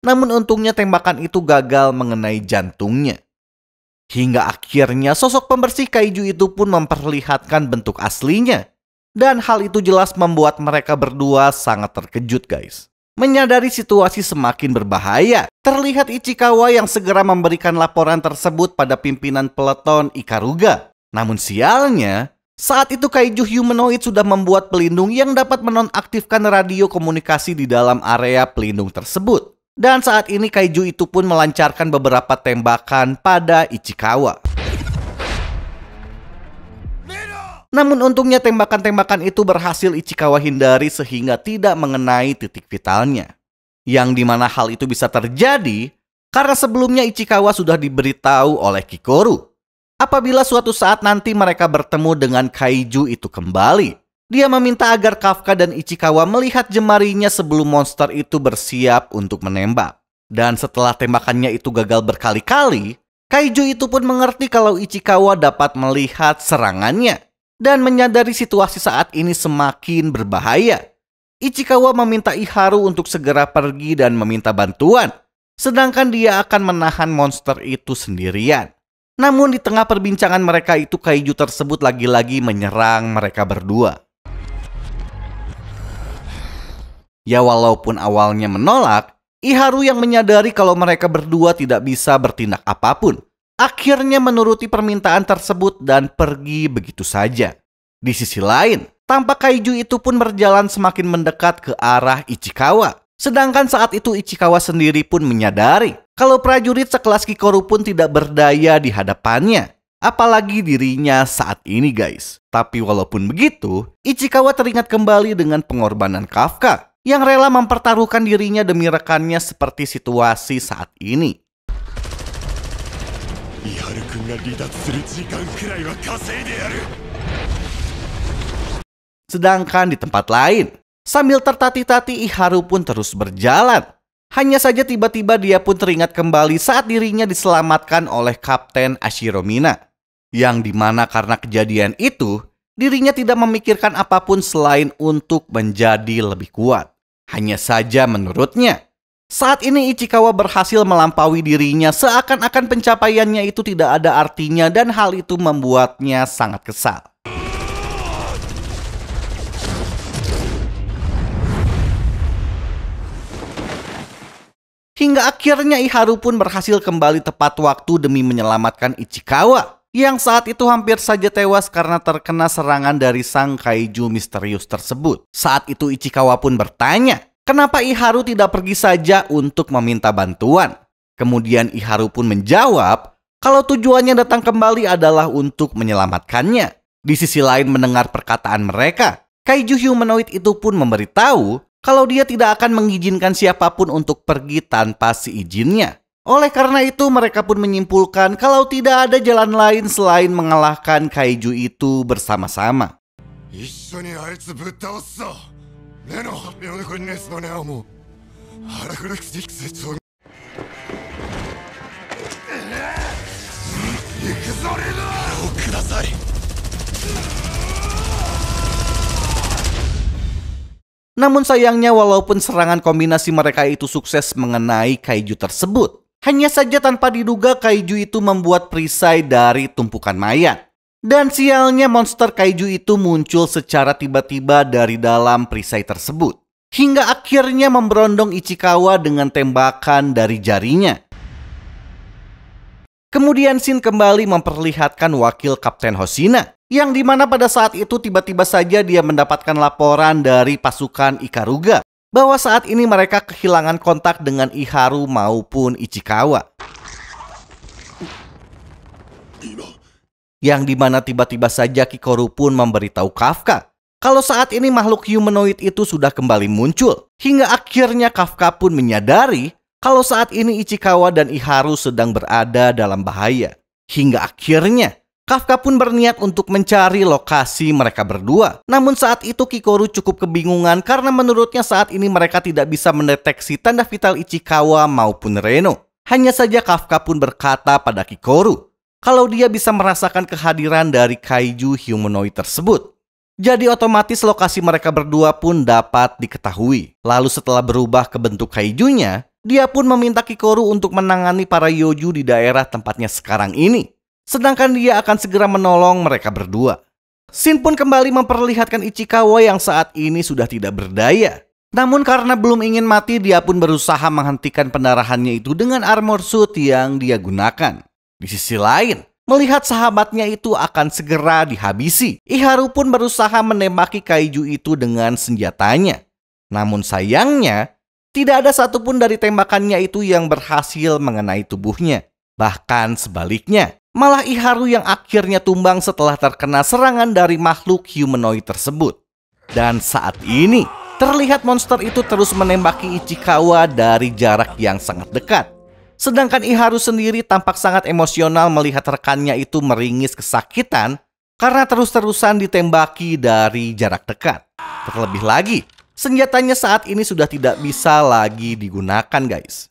Namun untungnya tembakan itu gagal mengenai jantungnya. Hingga akhirnya sosok pembersih kaiju itu pun memperlihatkan bentuk aslinya. Dan hal itu jelas membuat mereka berdua sangat terkejut guys. Menyadari situasi semakin berbahaya, terlihat Ichikawa yang segera memberikan laporan tersebut pada pimpinan peleton Ikaruga. Namun sialnya, saat itu kaiju humanoid sudah membuat pelindung yang dapat menonaktifkan radio komunikasi di dalam area pelindung tersebut. Dan saat ini kaiju itu pun melancarkan beberapa tembakan pada Ichikawa. Namun untungnya tembakan-tembakan itu berhasil Ichikawa hindari sehingga tidak mengenai titik vitalnya. Yang dimana hal itu bisa terjadi karena sebelumnya Ichikawa sudah diberitahu oleh Kikoru. Apabila suatu saat nanti mereka bertemu dengan kaiju itu kembali. Dia meminta agar Kafka dan Ichikawa melihat jemarinya sebelum monster itu bersiap untuk menembak. Dan setelah tembakannya itu gagal berkali-kali, Kaiju itu pun mengerti kalau Ichikawa dapat melihat serangannya dan menyadari situasi saat ini semakin berbahaya. Ichikawa meminta Iharu untuk segera pergi dan meminta bantuan, sedangkan dia akan menahan monster itu sendirian. Namun di tengah perbincangan mereka itu kaiju tersebut lagi-lagi menyerang mereka berdua. Ya walaupun awalnya menolak, Iharu yang menyadari kalau mereka berdua tidak bisa bertindak apapun, akhirnya menuruti permintaan tersebut dan pergi begitu saja. Di sisi lain, tampak kaiju itu pun berjalan semakin mendekat ke arah Ichikawa. Sedangkan saat itu Ichikawa sendiri pun menyadari kalau prajurit sekelas Kikoru pun tidak berdaya di hadapannya. Apalagi dirinya saat ini guys. Tapi walaupun begitu, Ichikawa teringat kembali dengan pengorbanan Kafka yang rela mempertaruhkan dirinya demi rekannya seperti situasi saat ini. Sedangkan di tempat lain, sambil tertati-tati Iharu pun terus berjalan. Hanya saja tiba-tiba dia pun teringat kembali saat dirinya diselamatkan oleh Kapten Ashiromina. Yang dimana karena kejadian itu, dirinya tidak memikirkan apapun selain untuk menjadi lebih kuat. Hanya saja menurutnya, saat ini Ichikawa berhasil melampaui dirinya seakan-akan pencapaiannya itu tidak ada artinya dan hal itu membuatnya sangat kesal. Hingga akhirnya Iharu pun berhasil kembali tepat waktu demi menyelamatkan Ichikawa yang saat itu hampir saja tewas karena terkena serangan dari sang kaiju misterius tersebut. Saat itu Ichikawa pun bertanya, kenapa Iharu tidak pergi saja untuk meminta bantuan? Kemudian Iharu pun menjawab, kalau tujuannya datang kembali adalah untuk menyelamatkannya. Di sisi lain mendengar perkataan mereka, kaiju humanoid itu pun memberitahu kalau dia tidak akan mengizinkan siapapun untuk pergi tanpa seizinnya. Oleh karena itu mereka pun menyimpulkan kalau tidak ada jalan lain selain mengalahkan kaiju itu bersama-sama. Namun sayangnya walaupun serangan kombinasi mereka itu sukses mengenai kaiju tersebut, hanya saja tanpa diduga kaiju itu membuat perisai dari tumpukan mayat. Dan sialnya monster kaiju itu muncul secara tiba-tiba dari dalam perisai tersebut. Hingga akhirnya memberondong Ichikawa dengan tembakan dari jarinya. Kemudian Shin kembali memperlihatkan wakil Kapten Hosina, Yang dimana pada saat itu tiba-tiba saja dia mendapatkan laporan dari pasukan Ikaruga bahwa saat ini mereka kehilangan kontak dengan Iharu maupun Ichikawa. Yang dimana tiba-tiba saja Kikoru pun memberitahu Kafka kalau saat ini makhluk humanoid itu sudah kembali muncul. Hingga akhirnya Kafka pun menyadari kalau saat ini Ichikawa dan Iharu sedang berada dalam bahaya. Hingga akhirnya Kafka pun berniat untuk mencari lokasi mereka berdua. Namun saat itu Kikoru cukup kebingungan karena menurutnya saat ini mereka tidak bisa mendeteksi tanda vital Ichikawa maupun Reno. Hanya saja Kafka pun berkata pada Kikoru kalau dia bisa merasakan kehadiran dari kaiju humanoid tersebut. Jadi otomatis lokasi mereka berdua pun dapat diketahui. Lalu setelah berubah ke bentuk kaijunya, dia pun meminta Kikoru untuk menangani para Yoju di daerah tempatnya sekarang ini. Sedangkan dia akan segera menolong mereka berdua. Sin pun kembali memperlihatkan Ichikawa yang saat ini sudah tidak berdaya. Namun karena belum ingin mati, dia pun berusaha menghentikan pendarahannya itu dengan armor suit yang dia gunakan. Di sisi lain, melihat sahabatnya itu akan segera dihabisi, Iharu pun berusaha menembaki kaiju itu dengan senjatanya. Namun sayangnya, tidak ada satupun dari tembakannya itu yang berhasil mengenai tubuhnya. Bahkan sebaliknya, Malah Iharu yang akhirnya tumbang setelah terkena serangan dari makhluk humanoid tersebut. Dan saat ini, terlihat monster itu terus menembaki Ichikawa dari jarak yang sangat dekat. Sedangkan Iharu sendiri tampak sangat emosional melihat rekannya itu meringis kesakitan karena terus-terusan ditembaki dari jarak dekat. Terlebih lagi, senjatanya saat ini sudah tidak bisa lagi digunakan guys.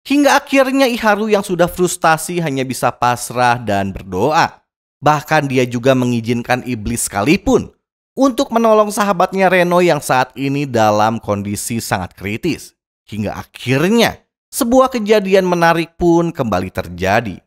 Hingga akhirnya Iharu yang sudah frustasi hanya bisa pasrah dan berdoa. Bahkan dia juga mengizinkan iblis sekalipun untuk menolong sahabatnya Reno yang saat ini dalam kondisi sangat kritis. Hingga akhirnya sebuah kejadian menarik pun kembali terjadi.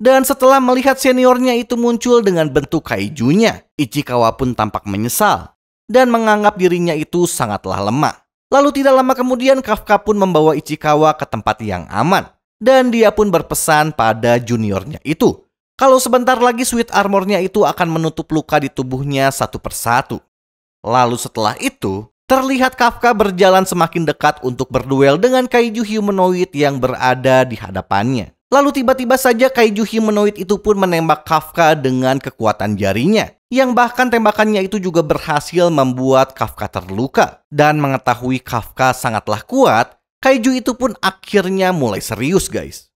Dan setelah melihat seniornya itu muncul dengan bentuk kaijunya, Ichikawa pun tampak menyesal dan menganggap dirinya itu sangatlah lemah. Lalu tidak lama kemudian Kafka pun membawa Ichikawa ke tempat yang aman dan dia pun berpesan pada juniornya itu kalau sebentar lagi sweet armornya itu akan menutup luka di tubuhnya satu persatu. Lalu setelah itu, terlihat Kafka berjalan semakin dekat untuk berduel dengan kaiju humanoid yang berada di hadapannya. Lalu tiba-tiba saja kaiju humanoid itu pun menembak Kafka dengan kekuatan jarinya. Yang bahkan tembakannya itu juga berhasil membuat Kafka terluka. Dan mengetahui Kafka sangatlah kuat, kaiju itu pun akhirnya mulai serius guys.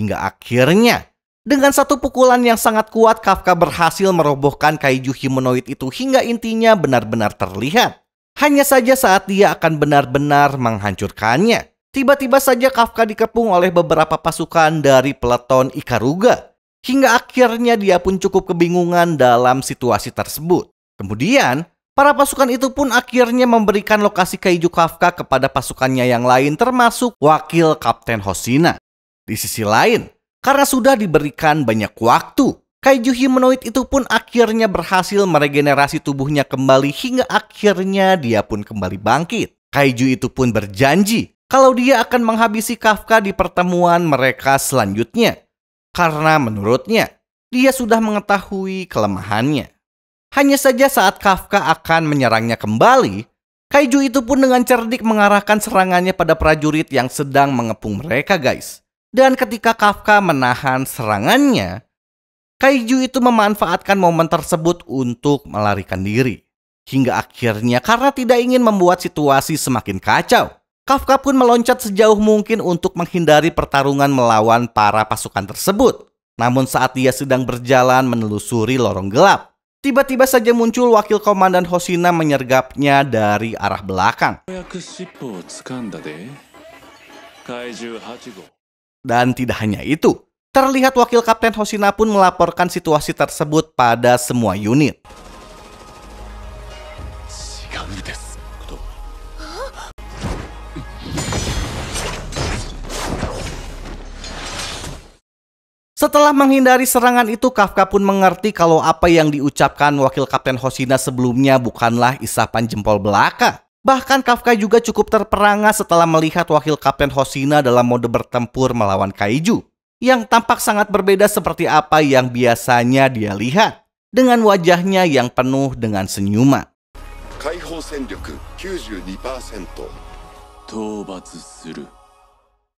Hingga akhirnya, dengan satu pukulan yang sangat kuat, Kafka berhasil merobohkan kaiju humanoid itu hingga intinya benar-benar terlihat. Hanya saja saat dia akan benar-benar menghancurkannya, tiba-tiba saja Kafka dikepung oleh beberapa pasukan dari peleton Ikaruga. Hingga akhirnya dia pun cukup kebingungan dalam situasi tersebut. Kemudian, para pasukan itu pun akhirnya memberikan lokasi kaiju Kafka kepada pasukannya yang lain termasuk wakil Kapten Hosina. Di sisi lain, karena sudah diberikan banyak waktu, kaiju humanoid itu pun akhirnya berhasil meregenerasi tubuhnya kembali hingga akhirnya dia pun kembali bangkit. Kaiju itu pun berjanji kalau dia akan menghabisi Kafka di pertemuan mereka selanjutnya. Karena menurutnya, dia sudah mengetahui kelemahannya. Hanya saja saat Kafka akan menyerangnya kembali, Kaiju itu pun dengan cerdik mengarahkan serangannya pada prajurit yang sedang mengepung mereka guys. Dan ketika Kafka menahan serangannya, kaiju itu memanfaatkan momen tersebut untuk melarikan diri. Hingga akhirnya karena tidak ingin membuat situasi semakin kacau, Kafka pun meloncat sejauh mungkin untuk menghindari pertarungan melawan para pasukan tersebut. Namun saat dia sedang berjalan menelusuri lorong gelap, tiba-tiba saja muncul wakil komandan Hosina menyergapnya dari arah belakang. Dan tidak hanya itu, terlihat wakil Kapten Hosina pun melaporkan situasi tersebut pada semua unit. Setelah menghindari serangan itu, Kafka pun mengerti kalau apa yang diucapkan wakil Kapten Hosina sebelumnya bukanlah isapan jempol belaka. Bahkan Kafka juga cukup terperangah setelah melihat wakil Kapten Hosina dalam mode bertempur melawan Kaiju, yang tampak sangat berbeda seperti apa yang biasanya dia lihat, dengan wajahnya yang penuh dengan senyuman.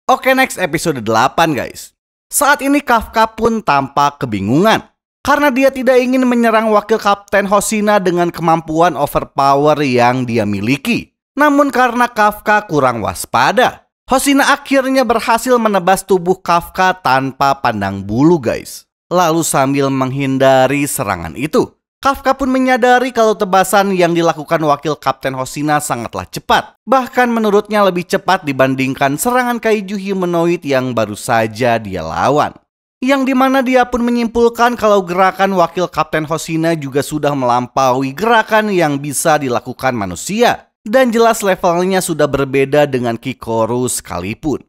Oke next episode 8 guys. Saat ini Kafka pun tampak kebingungan karena dia tidak ingin menyerang wakil kapten Hosina dengan kemampuan overpower yang dia miliki. Namun karena Kafka kurang waspada, Hosina akhirnya berhasil menebas tubuh Kafka tanpa pandang bulu guys. Lalu sambil menghindari serangan itu, Kafka pun menyadari kalau tebasan yang dilakukan wakil Kapten Hosina sangatlah cepat. Bahkan menurutnya lebih cepat dibandingkan serangan kaiju humanoid yang baru saja dia lawan yang dimana dia pun menyimpulkan kalau gerakan wakil Kapten Hosina juga sudah melampaui gerakan yang bisa dilakukan manusia. Dan jelas levelnya sudah berbeda dengan Kikoru sekalipun.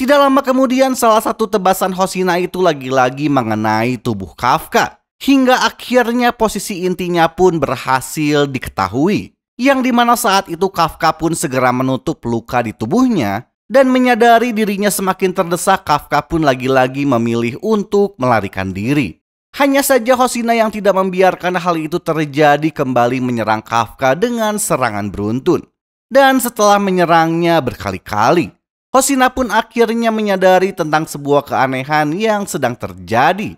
Tidak lama kemudian salah satu tebasan Hosina itu lagi-lagi mengenai tubuh Kafka hingga akhirnya posisi intinya pun berhasil diketahui. Yang dimana saat itu Kafka pun segera menutup luka di tubuhnya dan menyadari dirinya semakin terdesak Kafka pun lagi-lagi memilih untuk melarikan diri. Hanya saja Hosina yang tidak membiarkan hal itu terjadi kembali menyerang Kafka dengan serangan beruntun. Dan setelah menyerangnya berkali-kali, Hosina pun akhirnya menyadari tentang sebuah keanehan yang sedang terjadi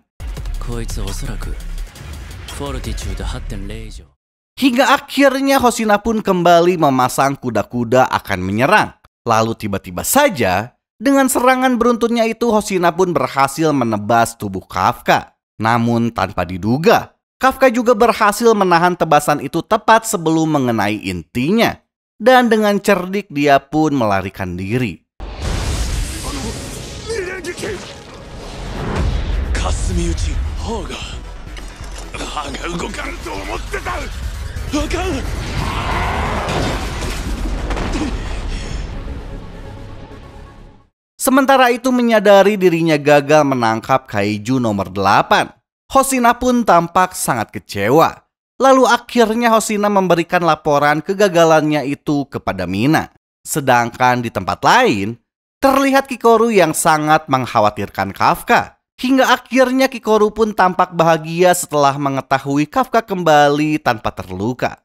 Hingga akhirnya Hosina pun kembali memasang kuda-kuda akan menyerang. Lalu tiba-tiba saja, dengan serangan beruntunnya itu Hosina pun berhasil menebas tubuh Kafka. Namun tanpa diduga, Kafka juga berhasil menahan tebasan itu tepat sebelum mengenai intinya. Dan dengan cerdik dia pun melarikan diri. Kasumi Uchi Sementara itu menyadari dirinya gagal menangkap kaiju nomor 8. Hosina pun tampak sangat kecewa. Lalu akhirnya Hosina memberikan laporan kegagalannya itu kepada Mina. Sedangkan di tempat lain, terlihat Kikoru yang sangat mengkhawatirkan Kafka. Hingga akhirnya Kikoru pun tampak bahagia setelah mengetahui Kafka kembali tanpa terluka.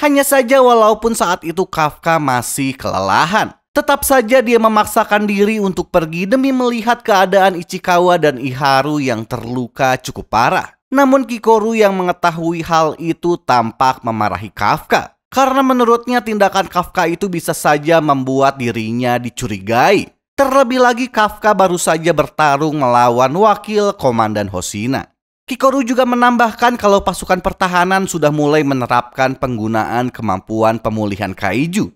Hanya saja walaupun saat itu Kafka masih kelelahan, tetap saja dia memaksakan diri untuk pergi demi melihat keadaan Ichikawa dan Iharu yang terluka cukup parah. Namun Kikoru yang mengetahui hal itu tampak memarahi Kafka karena menurutnya tindakan Kafka itu bisa saja membuat dirinya dicurigai. Terlebih lagi Kafka baru saja bertarung melawan wakil Komandan Hosina. Kikoru juga menambahkan kalau pasukan pertahanan sudah mulai menerapkan penggunaan kemampuan pemulihan kaiju.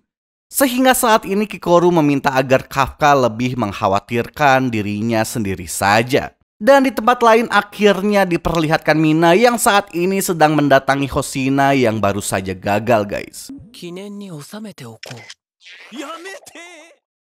Sehingga saat ini Kikoru meminta agar Kafka lebih mengkhawatirkan dirinya sendiri saja. Dan di tempat lain akhirnya diperlihatkan Mina yang saat ini sedang mendatangi Hosina yang baru saja gagal guys.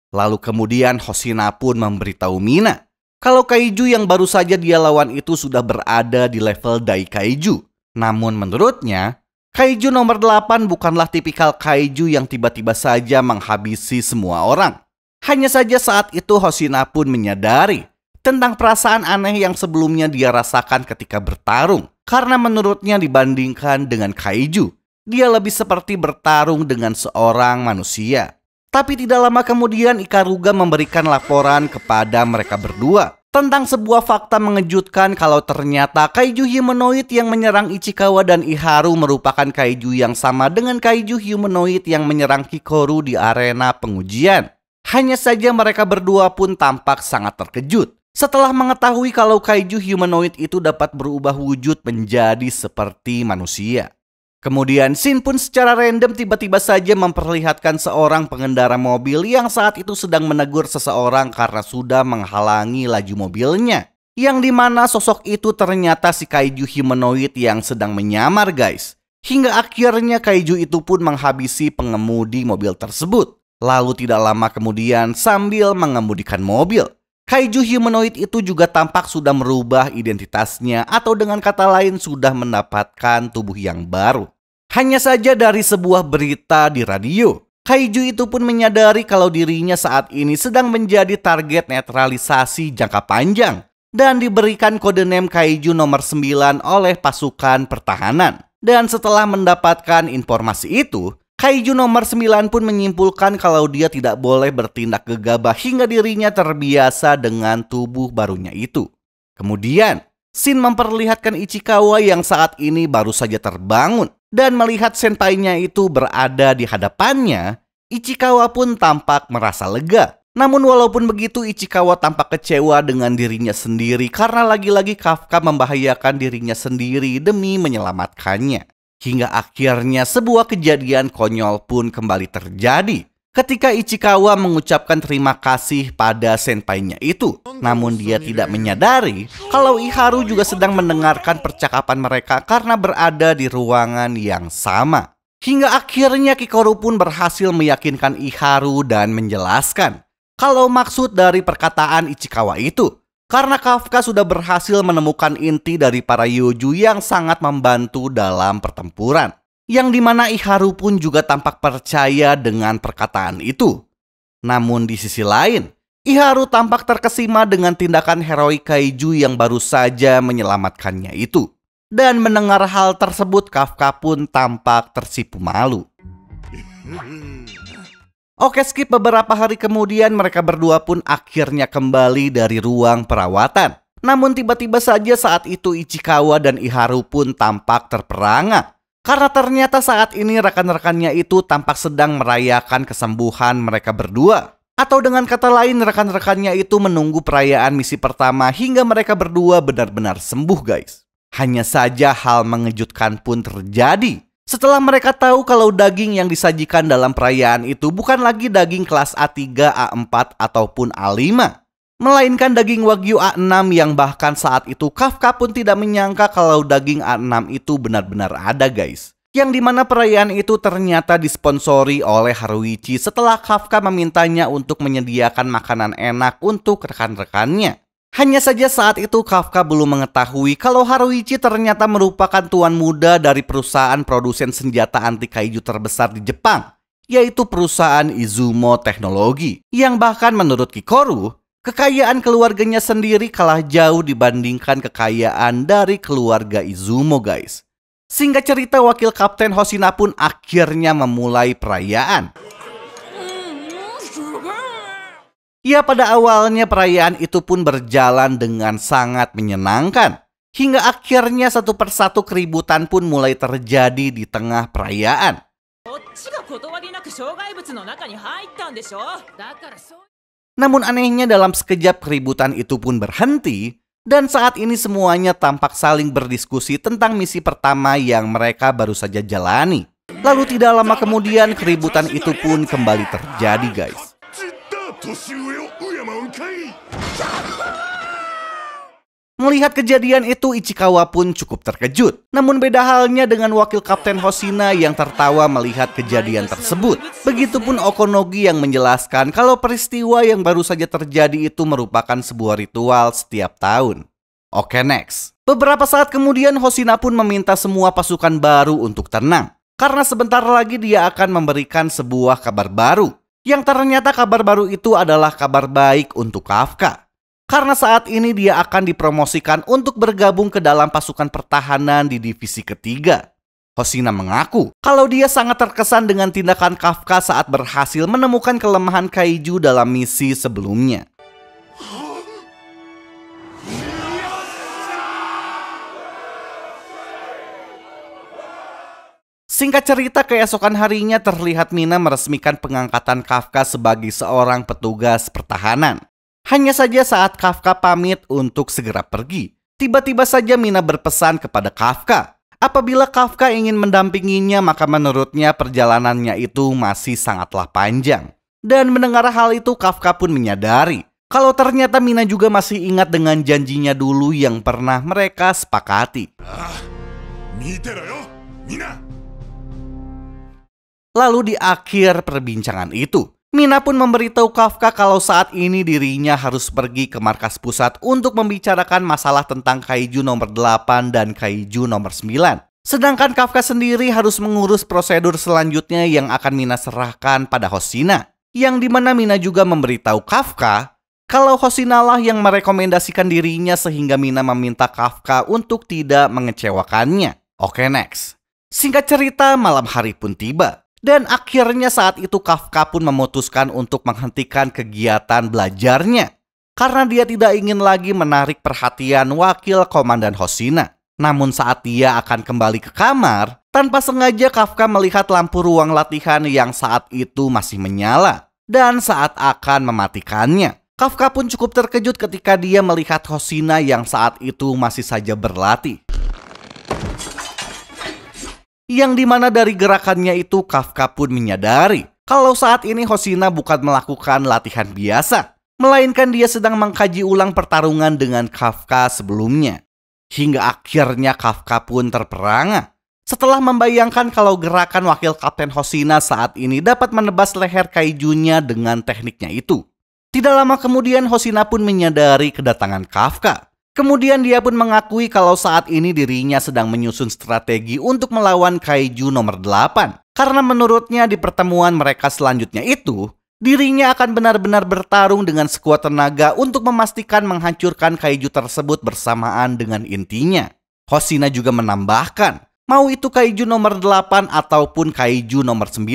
Lalu kemudian Hosina pun memberitahu Mina kalau kaiju yang baru saja dia lawan itu sudah berada di level Dai Kaiju. Namun menurutnya, kaiju nomor 8 bukanlah tipikal kaiju yang tiba-tiba saja menghabisi semua orang. Hanya saja saat itu Hosina pun menyadari tentang perasaan aneh yang sebelumnya dia rasakan ketika bertarung. Karena menurutnya dibandingkan dengan kaiju, dia lebih seperti bertarung dengan seorang manusia. Tapi tidak lama kemudian Ikaruga memberikan laporan kepada mereka berdua tentang sebuah fakta mengejutkan kalau ternyata kaiju humanoid yang menyerang Ichikawa dan Iharu merupakan kaiju yang sama dengan kaiju humanoid yang menyerang kikoru di arena pengujian. Hanya saja mereka berdua pun tampak sangat terkejut setelah mengetahui kalau kaiju humanoid itu dapat berubah wujud menjadi seperti manusia. Kemudian sin pun secara random tiba-tiba saja memperlihatkan seorang pengendara mobil yang saat itu sedang menegur seseorang karena sudah menghalangi laju mobilnya. Yang dimana sosok itu ternyata si kaiju humanoid yang sedang menyamar guys. Hingga akhirnya kaiju itu pun menghabisi pengemudi mobil tersebut. Lalu tidak lama kemudian sambil mengemudikan mobil kaiju humanoid itu juga tampak sudah merubah identitasnya atau dengan kata lain sudah mendapatkan tubuh yang baru. Hanya saja dari sebuah berita di radio, kaiju itu pun menyadari kalau dirinya saat ini sedang menjadi target netralisasi jangka panjang dan diberikan kode name kaiju nomor 9 oleh pasukan pertahanan. Dan setelah mendapatkan informasi itu, Kaiju nomor 9 pun menyimpulkan kalau dia tidak boleh bertindak gegabah hingga dirinya terbiasa dengan tubuh barunya itu. Kemudian, Shin memperlihatkan Ichikawa yang saat ini baru saja terbangun dan melihat senpainya itu berada di hadapannya, Ichikawa pun tampak merasa lega. Namun walaupun begitu Ichikawa tampak kecewa dengan dirinya sendiri karena lagi-lagi Kafka membahayakan dirinya sendiri demi menyelamatkannya. Hingga akhirnya sebuah kejadian konyol pun kembali terjadi. Ketika Ichikawa mengucapkan terima kasih pada senpainya itu, namun dia tidak menyadari kalau Iharu juga sedang mendengarkan percakapan mereka karena berada di ruangan yang sama. Hingga akhirnya Kikoru pun berhasil meyakinkan Iharu dan menjelaskan kalau maksud dari perkataan Ichikawa itu karena Kafka sudah berhasil menemukan inti dari para Yoju yang sangat membantu dalam pertempuran. Yang dimana Iharu pun juga tampak percaya dengan perkataan itu. Namun di sisi lain, Iharu tampak terkesima dengan tindakan heroik Kaiju yang baru saja menyelamatkannya itu. Dan mendengar hal tersebut Kafka pun tampak tersipu malu. Oke skip beberapa hari kemudian mereka berdua pun akhirnya kembali dari ruang perawatan. Namun tiba-tiba saja saat itu Ichikawa dan Iharu pun tampak terperangah. Karena ternyata saat ini rekan-rekannya itu tampak sedang merayakan kesembuhan mereka berdua. Atau dengan kata lain rekan-rekannya itu menunggu perayaan misi pertama hingga mereka berdua benar-benar sembuh guys. Hanya saja hal mengejutkan pun terjadi. Setelah mereka tahu kalau daging yang disajikan dalam perayaan itu bukan lagi daging kelas A3, A4, ataupun A5. Melainkan daging Wagyu A6 yang bahkan saat itu Kafka pun tidak menyangka kalau daging A6 itu benar-benar ada guys. Yang dimana perayaan itu ternyata disponsori oleh Haruichi setelah Kafka memintanya untuk menyediakan makanan enak untuk rekan-rekannya. Hanya saja saat itu Kafka belum mengetahui kalau Haruichi ternyata merupakan tuan muda dari perusahaan produsen senjata anti kaiju terbesar di Jepang, yaitu perusahaan Izumo Technology, yang bahkan menurut Kikoru, kekayaan keluarganya sendiri kalah jauh dibandingkan kekayaan dari keluarga Izumo guys. Sehingga cerita wakil Kapten Hosina pun akhirnya memulai perayaan. Ya pada awalnya perayaan itu pun berjalan dengan sangat menyenangkan. Hingga akhirnya satu persatu keributan pun mulai terjadi di tengah perayaan. Namun anehnya dalam sekejap keributan itu pun berhenti dan saat ini semuanya tampak saling berdiskusi tentang misi pertama yang mereka baru saja jalani. Lalu tidak lama kemudian keributan itu pun kembali terjadi guys. Melihat kejadian itu, Ichikawa pun cukup terkejut. Namun beda halnya dengan wakil Kapten Hosina yang tertawa melihat kejadian tersebut. Begitupun Okonogi yang menjelaskan kalau peristiwa yang baru saja terjadi itu merupakan sebuah ritual setiap tahun. Oke next. Beberapa saat kemudian Hosina pun meminta semua pasukan baru untuk tenang. Karena sebentar lagi dia akan memberikan sebuah kabar baru yang ternyata kabar baru itu adalah kabar baik untuk Kafka. Karena saat ini dia akan dipromosikan untuk bergabung ke dalam pasukan pertahanan di divisi ketiga. Hosina mengaku kalau dia sangat terkesan dengan tindakan Kafka saat berhasil menemukan kelemahan kaiju dalam misi sebelumnya. Singkat cerita, keesokan harinya terlihat Mina meresmikan pengangkatan Kafka sebagai seorang petugas pertahanan. Hanya saja saat Kafka pamit untuk segera pergi, tiba-tiba saja Mina berpesan kepada Kafka. Apabila Kafka ingin mendampinginya, maka menurutnya perjalanannya itu masih sangatlah panjang. Dan mendengar hal itu, Kafka pun menyadari kalau ternyata Mina juga masih ingat dengan janjinya dulu yang pernah mereka sepakati. Ah, Mina. Lalu di akhir perbincangan itu, Mina pun memberitahu Kafka kalau saat ini dirinya harus pergi ke markas pusat untuk membicarakan masalah tentang kaiju nomor 8 dan kaiju nomor 9. Sedangkan Kafka sendiri harus mengurus prosedur selanjutnya yang akan Mina serahkan pada Hosina. Yang dimana Mina juga memberitahu Kafka kalau Hosina lah yang merekomendasikan dirinya sehingga Mina meminta Kafka untuk tidak mengecewakannya. Oke next. Singkat cerita malam hari pun tiba. Dan akhirnya saat itu Kafka pun memutuskan untuk menghentikan kegiatan belajarnya karena dia tidak ingin lagi menarik perhatian wakil komandan Hosina. Namun saat dia akan kembali ke kamar, tanpa sengaja Kafka melihat lampu ruang latihan yang saat itu masih menyala dan saat akan mematikannya. Kafka pun cukup terkejut ketika dia melihat Hosina yang saat itu masih saja berlatih yang dimana dari gerakannya itu Kafka pun menyadari kalau saat ini Hosina bukan melakukan latihan biasa, melainkan dia sedang mengkaji ulang pertarungan dengan Kafka sebelumnya. Hingga akhirnya Kafka pun terperangah. Setelah membayangkan kalau gerakan wakil Kapten Hosina saat ini dapat menebas leher kaijunya dengan tekniknya itu. Tidak lama kemudian Hosina pun menyadari kedatangan Kafka. Kemudian dia pun mengakui kalau saat ini dirinya sedang menyusun strategi untuk melawan kaiju nomor 8. Karena menurutnya di pertemuan mereka selanjutnya itu, dirinya akan benar-benar bertarung dengan sekuat tenaga untuk memastikan menghancurkan kaiju tersebut bersamaan dengan intinya. Hosina juga menambahkan, mau itu kaiju nomor 8 ataupun kaiju nomor 9,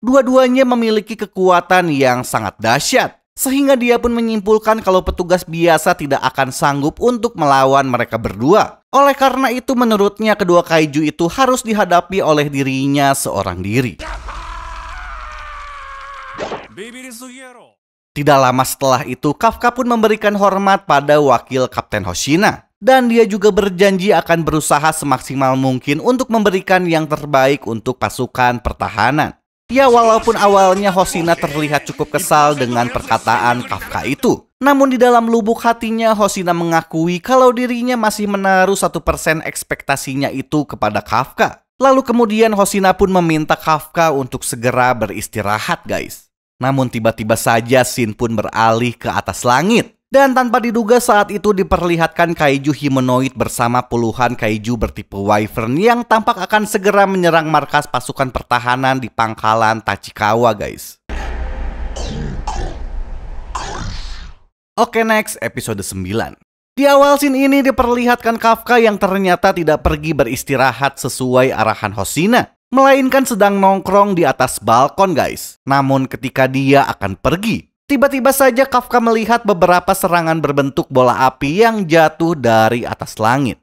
dua-duanya memiliki kekuatan yang sangat dahsyat sehingga dia pun menyimpulkan kalau petugas biasa tidak akan sanggup untuk melawan mereka berdua. Oleh karena itu menurutnya kedua kaiju itu harus dihadapi oleh dirinya seorang diri. Tidak lama setelah itu, Kafka pun memberikan hormat pada wakil Kapten Hoshina. Dan dia juga berjanji akan berusaha semaksimal mungkin untuk memberikan yang terbaik untuk pasukan pertahanan. Ya walaupun awalnya Hosina terlihat cukup kesal dengan perkataan Kafka itu. Namun di dalam lubuk hatinya Hosina mengakui kalau dirinya masih menaruh satu persen ekspektasinya itu kepada Kafka. Lalu kemudian Hosina pun meminta Kafka untuk segera beristirahat guys. Namun tiba-tiba saja Sin pun beralih ke atas langit. Dan tanpa diduga saat itu diperlihatkan kaiju humanoid bersama puluhan kaiju bertipe wyvern yang tampak akan segera menyerang markas pasukan pertahanan di pangkalan Tachikawa guys. Oke okay, next, episode 9. Di awal scene ini diperlihatkan Kafka yang ternyata tidak pergi beristirahat sesuai arahan Hosina. Melainkan sedang nongkrong di atas balkon guys. Namun ketika dia akan pergi, Tiba-tiba saja Kafka melihat beberapa serangan berbentuk bola api yang jatuh dari atas langit.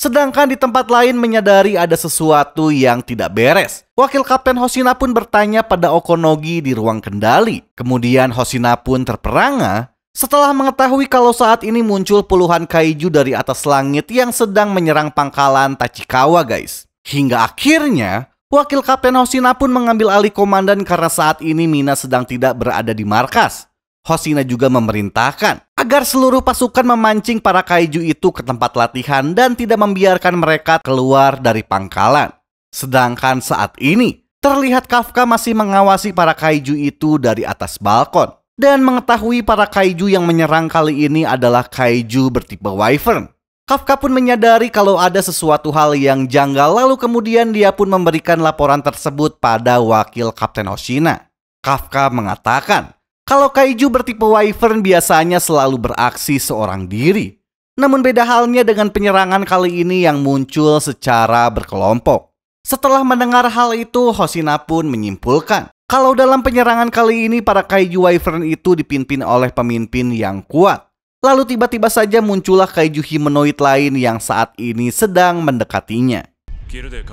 Sedangkan di tempat lain menyadari ada sesuatu yang tidak beres. Wakil Kapten Hosina pun bertanya pada Okonogi di ruang kendali. Kemudian Hosina pun terperangah setelah mengetahui kalau saat ini muncul puluhan kaiju dari atas langit yang sedang menyerang pangkalan Tachikawa guys. Hingga akhirnya, Wakil Kapten Hosina pun mengambil alih komandan karena saat ini Mina sedang tidak berada di markas. Hosina juga memerintahkan agar seluruh pasukan memancing para kaiju itu ke tempat latihan dan tidak membiarkan mereka keluar dari pangkalan. Sedangkan saat ini, terlihat Kafka masih mengawasi para kaiju itu dari atas balkon dan mengetahui para kaiju yang menyerang kali ini adalah kaiju bertipe wyvern. Kafka pun menyadari kalau ada sesuatu hal yang janggal lalu kemudian dia pun memberikan laporan tersebut pada wakil Kapten Hoshina. Kafka mengatakan kalau kaiju bertipe wyvern biasanya selalu beraksi seorang diri. Namun beda halnya dengan penyerangan kali ini yang muncul secara berkelompok. Setelah mendengar hal itu, Hosina pun menyimpulkan kalau dalam penyerangan kali ini para kaiju wyvern itu dipimpin oleh pemimpin yang kuat. Lalu tiba-tiba saja muncullah kaiju humanoid lain yang saat ini sedang mendekatinya. Target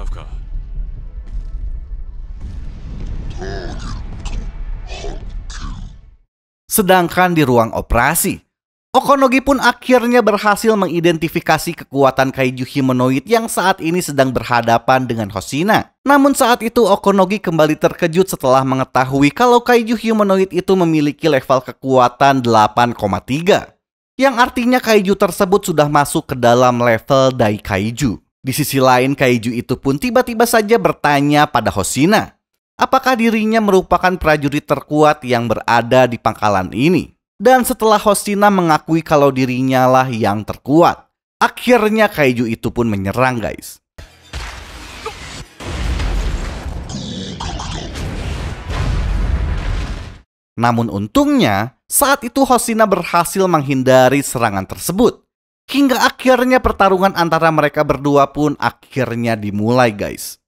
Sedangkan di ruang operasi, Okonogi pun akhirnya berhasil mengidentifikasi kekuatan kaiju humanoid yang saat ini sedang berhadapan dengan Hosina. Namun saat itu Okonogi kembali terkejut setelah mengetahui kalau kaiju humanoid itu memiliki level kekuatan 8,3. Yang artinya kaiju tersebut sudah masuk ke dalam level Dai Kaiju. Di sisi lain kaiju itu pun tiba-tiba saja bertanya pada Hosina apakah dirinya merupakan prajurit terkuat yang berada di pangkalan ini. Dan setelah Hosina mengakui kalau dirinya lah yang terkuat, akhirnya kaiju itu pun menyerang guys. Namun untungnya, saat itu Hosina berhasil menghindari serangan tersebut. Hingga akhirnya pertarungan antara mereka berdua pun akhirnya dimulai guys.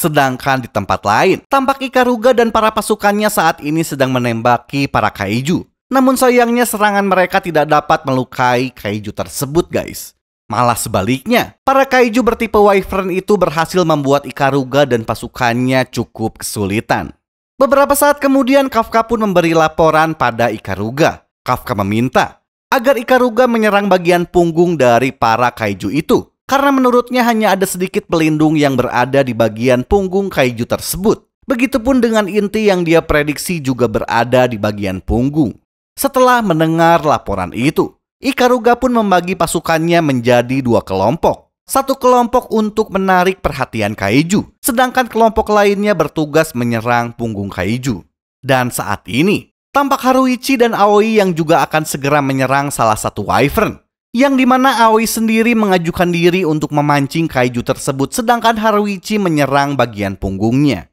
Sedangkan di tempat lain, tampak Ikaruga dan para pasukannya saat ini sedang menembaki para kaiju. Namun sayangnya serangan mereka tidak dapat melukai kaiju tersebut guys. Malah sebaliknya, para kaiju bertipe wyvern itu berhasil membuat Ikaruga dan pasukannya cukup kesulitan. Beberapa saat kemudian Kafka pun memberi laporan pada Ikaruga. Kafka meminta agar Ikaruga menyerang bagian punggung dari para kaiju itu karena menurutnya hanya ada sedikit pelindung yang berada di bagian punggung kaiju tersebut. Begitupun dengan inti yang dia prediksi juga berada di bagian punggung. Setelah mendengar laporan itu, Ikaruga pun membagi pasukannya menjadi dua kelompok. Satu kelompok untuk menarik perhatian kaiju, sedangkan kelompok lainnya bertugas menyerang punggung kaiju. Dan saat ini, tampak Haruichi dan Aoi yang juga akan segera menyerang salah satu wyvern yang dimana Aoi sendiri mengajukan diri untuk memancing kaiju tersebut sedangkan Haruichi menyerang bagian punggungnya.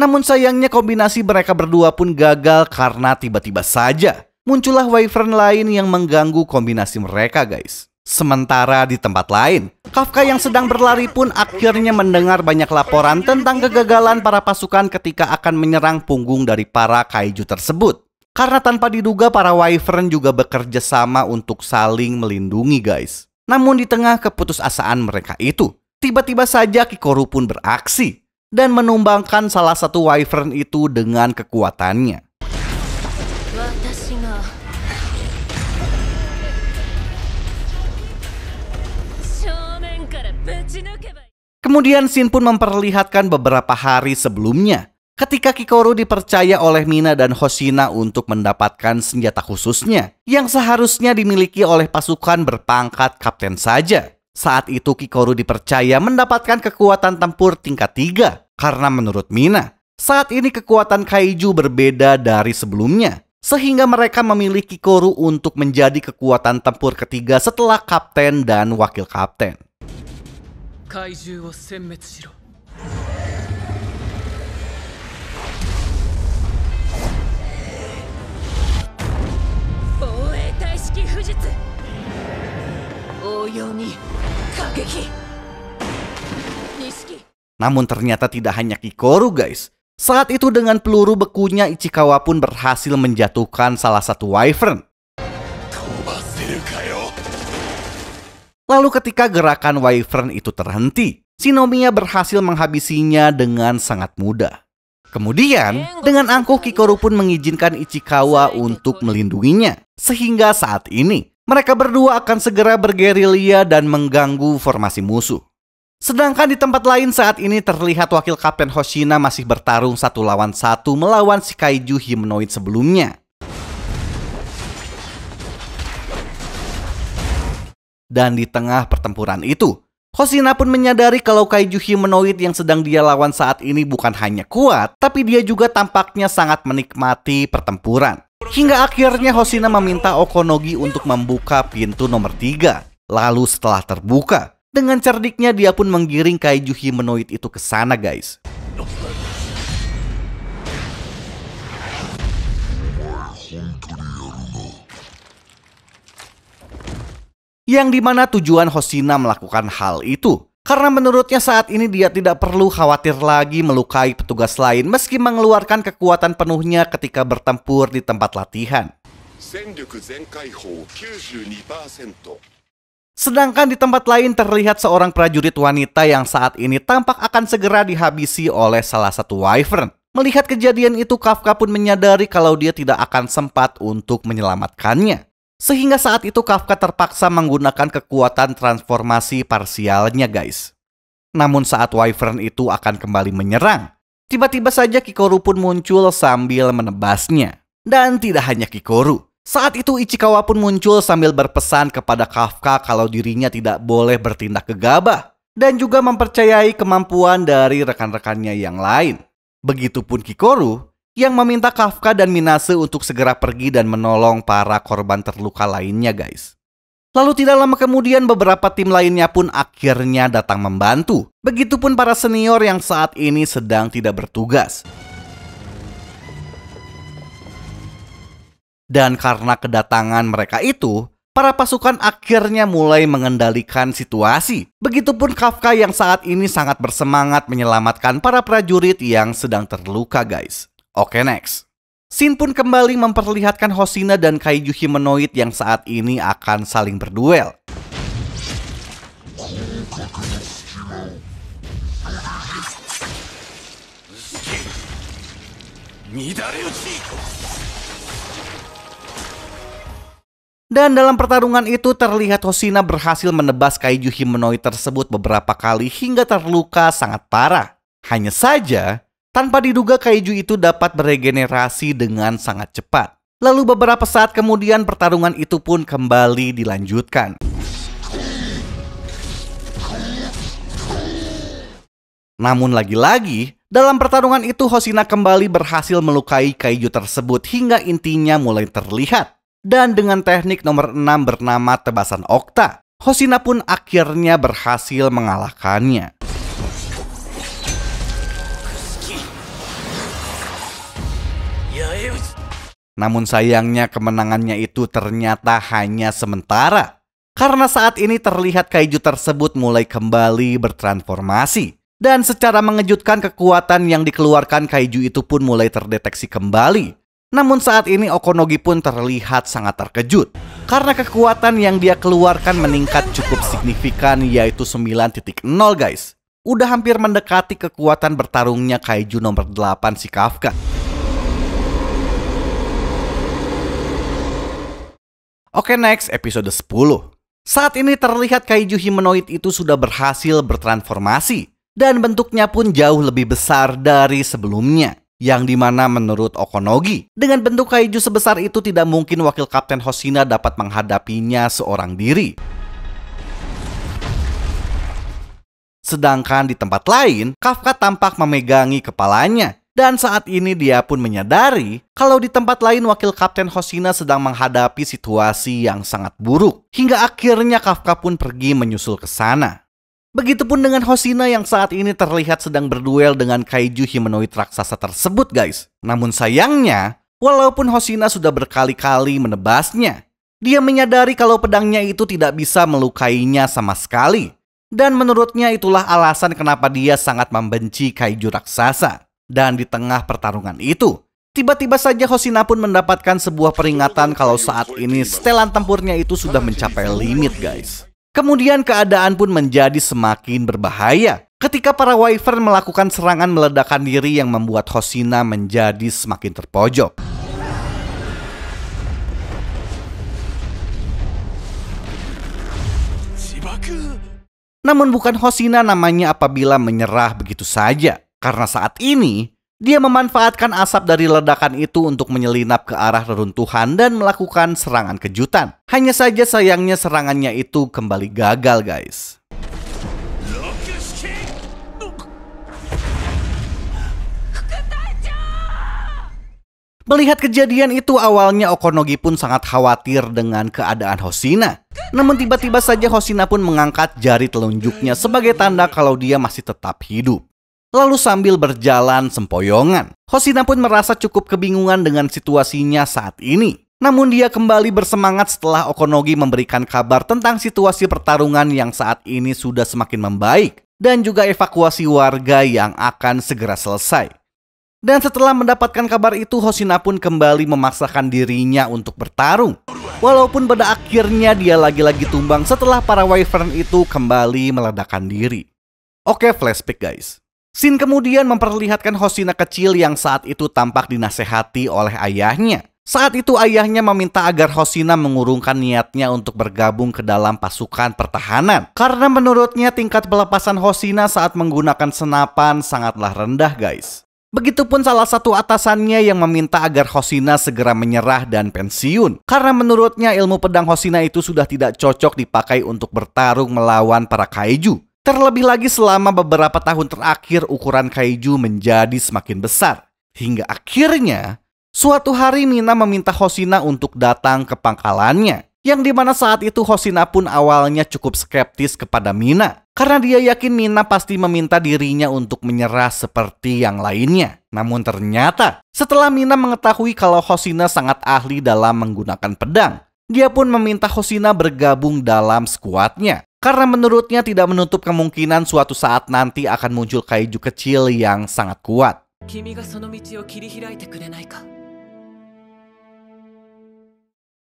Namun sayangnya kombinasi mereka berdua pun gagal karena tiba-tiba saja muncullah wyvern lain yang mengganggu kombinasi mereka guys. Sementara di tempat lain, Kafka yang sedang berlari pun akhirnya mendengar banyak laporan tentang kegagalan para pasukan ketika akan menyerang punggung dari para kaiju tersebut. Karena tanpa diduga para wyvern juga bekerja sama untuk saling melindungi guys. Namun di tengah keputusasaan mereka itu, tiba-tiba saja Kikoru pun beraksi dan menumbangkan salah satu wyvern itu dengan kekuatannya. Kemudian Shin pun memperlihatkan beberapa hari sebelumnya ketika Kikoru dipercaya oleh Mina dan Hoshina untuk mendapatkan senjata khususnya yang seharusnya dimiliki oleh pasukan berpangkat kapten saja. Saat itu Kikoru dipercaya mendapatkan kekuatan tempur tingkat 3 karena menurut Mina, saat ini kekuatan kaiju berbeda dari sebelumnya. Sehingga mereka memiliki Kikoru untuk menjadi kekuatan tempur ketiga setelah kapten dan wakil kapten. 怪獣を殲滅しろ防衛隊式不術応用に過激 Namun ternyata tidak hanya Kikoru guys. Saat itu dengan peluru bekunya Ichikawa pun berhasil menjatuhkan salah satu wyvern. Lalu ketika gerakan Wyvern itu terhenti, Shinomiya berhasil menghabisinya dengan sangat mudah. Kemudian, dengan angkuh Kikoru pun mengizinkan Ichikawa untuk melindunginya. Sehingga saat ini, mereka berdua akan segera bergerilya dan mengganggu formasi musuh. Sedangkan di tempat lain saat ini terlihat wakil Kapten Hoshina masih bertarung satu lawan satu melawan si kaiju himnoid sebelumnya. Dan di tengah pertempuran itu, Hosina pun menyadari kalau kaiju humanoid yang sedang dia lawan saat ini bukan hanya kuat, tapi dia juga tampaknya sangat menikmati pertempuran. Hingga akhirnya Hosina meminta Okonogi untuk membuka pintu nomor tiga. Lalu setelah terbuka, dengan cerdiknya dia pun menggiring kaiju humanoid itu ke sana guys. yang dimana tujuan Hosina melakukan hal itu. Karena menurutnya saat ini dia tidak perlu khawatir lagi melukai petugas lain meski mengeluarkan kekuatan penuhnya ketika bertempur di tempat latihan. Sedangkan di tempat lain terlihat seorang prajurit wanita yang saat ini tampak akan segera dihabisi oleh salah satu wyvern. Melihat kejadian itu, Kafka pun menyadari kalau dia tidak akan sempat untuk menyelamatkannya. Sehingga saat itu Kafka terpaksa menggunakan kekuatan transformasi parsialnya guys. Namun saat Wyvern itu akan kembali menyerang, tiba-tiba saja Kikoru pun muncul sambil menebasnya. Dan tidak hanya Kikoru, saat itu Ichikawa pun muncul sambil berpesan kepada Kafka kalau dirinya tidak boleh bertindak gegabah dan juga mempercayai kemampuan dari rekan-rekannya yang lain. Begitupun Kikoru yang meminta Kafka dan Minase untuk segera pergi dan menolong para korban terluka lainnya guys. Lalu tidak lama kemudian beberapa tim lainnya pun akhirnya datang membantu. Begitupun para senior yang saat ini sedang tidak bertugas. Dan karena kedatangan mereka itu, para pasukan akhirnya mulai mengendalikan situasi. Begitupun Kafka yang saat ini sangat bersemangat menyelamatkan para prajurit yang sedang terluka guys. Oke next. Sin pun kembali memperlihatkan Hosina dan kaiju humanoid yang saat ini akan saling berduel. Dan dalam pertarungan itu terlihat Hosina berhasil menebas kaiju humanoid tersebut beberapa kali hingga terluka sangat parah. Hanya saja, tanpa diduga kaiju itu dapat beregenerasi dengan sangat cepat. Lalu beberapa saat kemudian pertarungan itu pun kembali dilanjutkan. Namun lagi-lagi, dalam pertarungan itu Hosina kembali berhasil melukai kaiju tersebut hingga intinya mulai terlihat. Dan dengan teknik nomor 6 bernama tebasan okta, Hosina pun akhirnya berhasil mengalahkannya. Namun sayangnya kemenangannya itu ternyata hanya sementara. Karena saat ini terlihat kaiju tersebut mulai kembali bertransformasi. Dan secara mengejutkan kekuatan yang dikeluarkan kaiju itu pun mulai terdeteksi kembali. Namun saat ini Okonogi pun terlihat sangat terkejut karena kekuatan yang dia keluarkan meningkat cukup signifikan yaitu 9.0 guys. Udah hampir mendekati kekuatan bertarungnya kaiju nomor 8 si Kafka. Oke next, episode 10. Saat ini terlihat kaiju humanoid itu sudah berhasil bertransformasi dan bentuknya pun jauh lebih besar dari sebelumnya. Yang dimana menurut Okonogi, dengan bentuk kaiju sebesar itu tidak mungkin wakil Kapten hosina dapat menghadapinya seorang diri. Sedangkan di tempat lain, Kafka tampak memegangi kepalanya dan saat ini dia pun menyadari kalau di tempat lain wakil Kapten Hosina sedang menghadapi situasi yang sangat buruk. Hingga akhirnya Kafka pun pergi menyusul ke sana. Begitupun dengan Hosina yang saat ini terlihat sedang berduel dengan kaiju humanoid raksasa tersebut guys. Namun sayangnya, walaupun Hosina sudah berkali-kali menebasnya, dia menyadari kalau pedangnya itu tidak bisa melukainya sama sekali. Dan menurutnya itulah alasan kenapa dia sangat membenci kaiju raksasa. Dan di tengah pertarungan itu, tiba-tiba saja Hosina pun mendapatkan sebuah peringatan kalau saat ini setelan tempurnya itu sudah mencapai limit guys. Kemudian keadaan pun menjadi semakin berbahaya ketika para Wyvern melakukan serangan meledakan diri yang membuat Hosina menjadi semakin terpojok. Namun bukan Hosina namanya apabila menyerah begitu saja. Karena saat ini, dia memanfaatkan asap dari ledakan itu untuk menyelinap ke arah reruntuhan dan melakukan serangan kejutan. Hanya saja sayangnya serangannya itu kembali gagal guys. Melihat kejadian itu awalnya Okonogi pun sangat khawatir dengan keadaan Hosina. Namun tiba-tiba saja Hosina pun mengangkat jari telunjuknya sebagai tanda kalau dia masih tetap hidup lalu sambil berjalan sempoyongan. Hosina pun merasa cukup kebingungan dengan situasinya saat ini. Namun dia kembali bersemangat setelah Okonogi memberikan kabar tentang situasi pertarungan yang saat ini sudah semakin membaik dan juga evakuasi warga yang akan segera selesai. Dan setelah mendapatkan kabar itu, Hosina pun kembali memaksakan dirinya untuk bertarung. Walaupun pada akhirnya dia lagi-lagi tumbang setelah para Wyvern itu kembali meledakkan diri. Oke flashback guys. Sin kemudian memperlihatkan Hosina kecil yang saat itu tampak dinasehati oleh ayahnya. Saat itu ayahnya meminta agar Hosina mengurungkan niatnya untuk bergabung ke dalam pasukan pertahanan. Karena menurutnya tingkat pelepasan Hosina saat menggunakan senapan sangatlah rendah guys. Begitupun salah satu atasannya yang meminta agar Hosina segera menyerah dan pensiun. Karena menurutnya ilmu pedang Hosina itu sudah tidak cocok dipakai untuk bertarung melawan para kaiju. Terlebih lagi selama beberapa tahun terakhir ukuran kaiju menjadi semakin besar. Hingga akhirnya, suatu hari Mina meminta Hosina untuk datang ke pangkalannya. Yang dimana saat itu Hosina pun awalnya cukup skeptis kepada Mina. Karena dia yakin Mina pasti meminta dirinya untuk menyerah seperti yang lainnya. Namun ternyata, setelah Mina mengetahui kalau Hosina sangat ahli dalam menggunakan pedang, dia pun meminta Hosina bergabung dalam skuadnya karena menurutnya tidak menutup kemungkinan suatu saat nanti akan muncul kaiju kecil yang sangat kuat.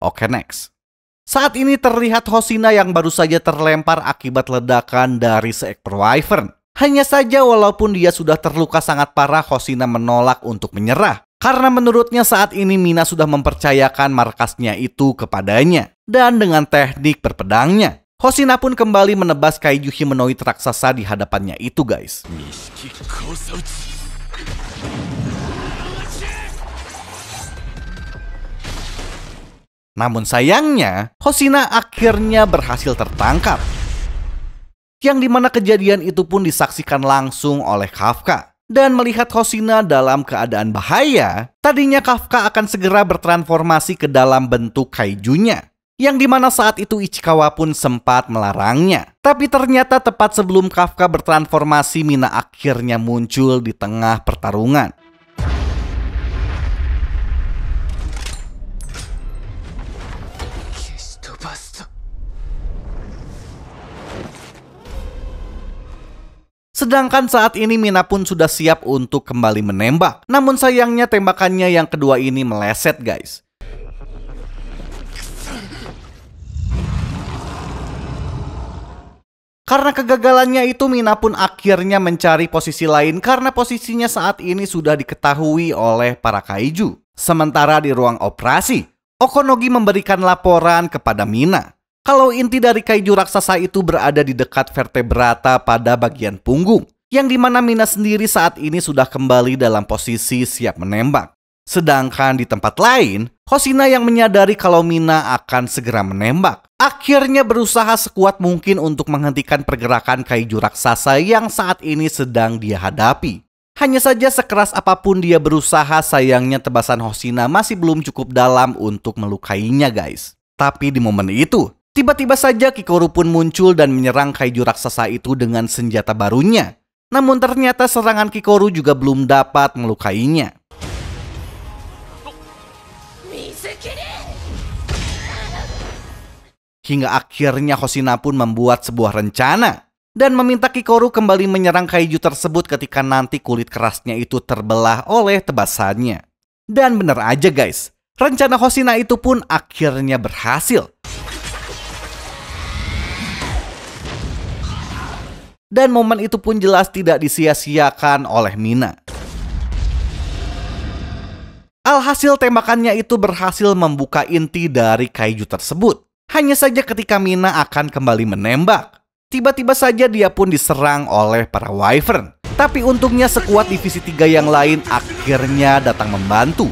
Oke, next. Saat ini terlihat Hosina yang baru saja terlempar akibat ledakan dari seekor wyvern. Hanya saja walaupun dia sudah terluka sangat parah, Hosina menolak untuk menyerah. Karena menurutnya saat ini Mina sudah mempercayakan markasnya itu kepadanya. Dan dengan teknik berpedangnya. Hosina pun kembali menebas kaiju humanoid raksasa di hadapannya itu guys. Namun sayangnya, Hosina akhirnya berhasil tertangkap. Yang dimana kejadian itu pun disaksikan langsung oleh Kafka. Dan melihat Hosina dalam keadaan bahaya, tadinya Kafka akan segera bertransformasi ke dalam bentuk kaijunya yang dimana saat itu Ichikawa pun sempat melarangnya. Tapi ternyata tepat sebelum Kafka bertransformasi, Mina akhirnya muncul di tengah pertarungan. Sedangkan saat ini Mina pun sudah siap untuk kembali menembak. Namun sayangnya tembakannya yang kedua ini meleset guys. Karena kegagalannya itu Mina pun akhirnya mencari posisi lain karena posisinya saat ini sudah diketahui oleh para kaiju. Sementara di ruang operasi, Okonogi memberikan laporan kepada Mina. Kalau inti dari kaiju raksasa itu berada di dekat vertebrata pada bagian punggung, yang dimana Mina sendiri saat ini sudah kembali dalam posisi siap menembak. Sedangkan di tempat lain, Hosina yang menyadari kalau Mina akan segera menembak, akhirnya berusaha sekuat mungkin untuk menghentikan pergerakan kaiju raksasa yang saat ini sedang dia hadapi. Hanya saja sekeras apapun dia berusaha, sayangnya tebasan Hosina masih belum cukup dalam untuk melukainya guys. Tapi di momen itu, tiba-tiba saja Kikoru pun muncul dan menyerang kaiju raksasa itu dengan senjata barunya. Namun ternyata serangan Kikoru juga belum dapat melukainya. Hingga akhirnya Hosina pun membuat sebuah rencana dan meminta Kikoru kembali menyerang kaiju tersebut ketika nanti kulit kerasnya itu terbelah oleh tebasannya. Dan benar aja guys, rencana Hosina itu pun akhirnya berhasil. Dan momen itu pun jelas tidak disia-siakan oleh Mina. Alhasil tembakannya itu berhasil membuka inti dari kaiju tersebut. Hanya saja ketika Mina akan kembali menembak, tiba-tiba saja dia pun diserang oleh para Wyvern. Tapi untungnya sekuat divisi tiga yang lain akhirnya datang membantu.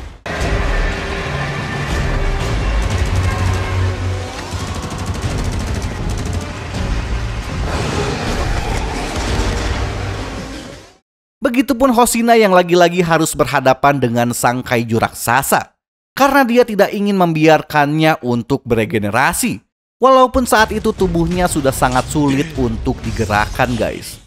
Begitupun Hosina yang lagi-lagi harus berhadapan dengan sang kaiju raksasa karena dia tidak ingin membiarkannya untuk beregenerasi. Walaupun saat itu tubuhnya sudah sangat sulit untuk digerakkan guys.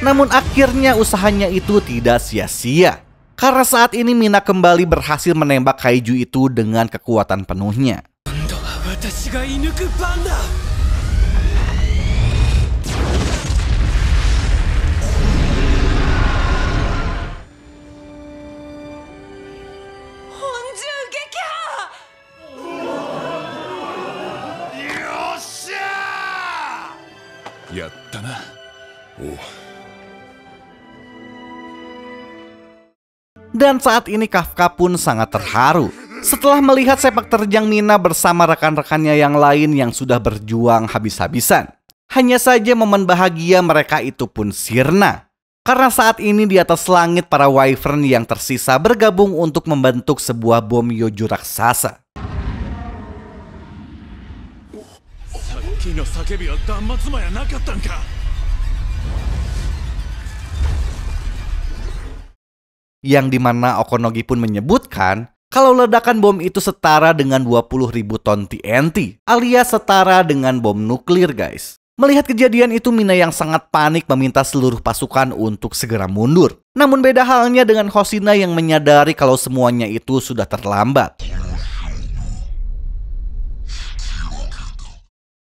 Namun akhirnya usahanya itu tidak sia-sia. Karena saat ini Mina kembali berhasil menembak kaiju itu dengan kekuatan penuhnya. やったなおう Dan saat ini Kafka pun sangat terharu setelah melihat sepak terjang Nina bersama rekan-rekannya yang lain yang sudah berjuang habis-habisan. Hanya saja momen bahagia mereka itu pun sirna. Karena saat ini di atas langit para wyvern yang tersisa bergabung untuk membentuk sebuah bom Yoju raksasa. キーの叫びは断末魔やなかったんか yang dimana Okonogi pun menyebutkan kalau ledakan bom itu setara dengan 20 ribu ton TNT, alias setara dengan bom nuklir guys. Melihat kejadian itu, Mina yang sangat panik meminta seluruh pasukan untuk segera mundur. Namun beda halnya dengan Hosina yang menyadari kalau semuanya itu sudah terlambat.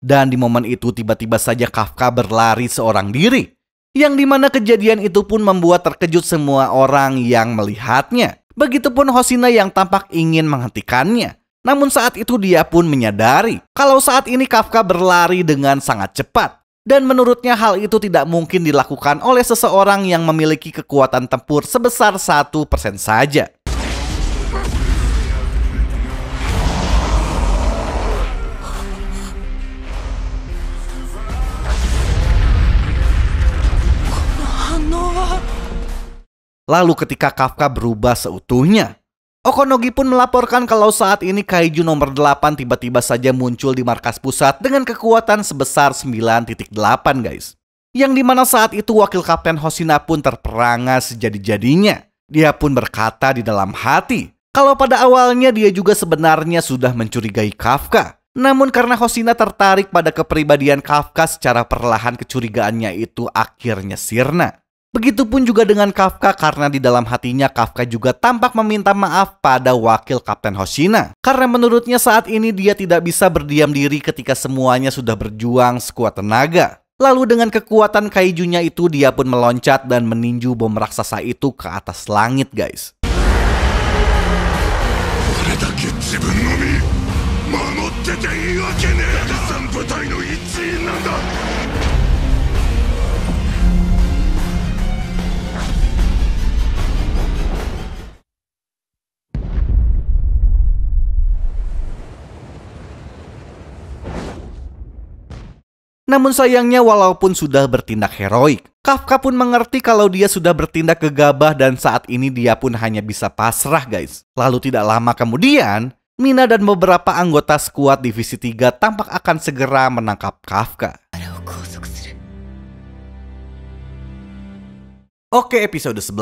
Dan di momen itu tiba-tiba saja Kafka berlari seorang diri. Yang dimana kejadian itu pun membuat terkejut semua orang yang melihatnya. Begitupun Hosina yang tampak ingin menghentikannya. Namun saat itu dia pun menyadari kalau saat ini Kafka berlari dengan sangat cepat. Dan menurutnya hal itu tidak mungkin dilakukan oleh seseorang yang memiliki kekuatan tempur sebesar satu persen saja. Lalu ketika Kafka berubah seutuhnya, Okonogi pun melaporkan kalau saat ini kaiju nomor 8 tiba-tiba saja muncul di markas pusat dengan kekuatan sebesar 9.8 guys. Yang dimana saat itu wakil kapten Hosina pun terperangah sejadi-jadinya. Dia pun berkata di dalam hati, kalau pada awalnya dia juga sebenarnya sudah mencurigai Kafka. Namun karena Hosina tertarik pada kepribadian Kafka secara perlahan kecurigaannya itu akhirnya sirna. Begitupun juga dengan Kafka karena di dalam hatinya Kafka juga tampak meminta maaf pada wakil Kapten Hoshina. Karena menurutnya saat ini dia tidak bisa berdiam diri ketika semuanya sudah berjuang sekuat tenaga. Lalu dengan kekuatan kaijunya itu dia pun meloncat dan meninju bom raksasa itu ke atas langit guys. Namun sayangnya walaupun sudah bertindak heroik, Kafka pun mengerti kalau dia sudah bertindak gegabah dan saat ini dia pun hanya bisa pasrah guys. Lalu tidak lama kemudian, Mina dan beberapa anggota skuad Divisi 3 tampak akan segera menangkap Kafka. Oke episode 11.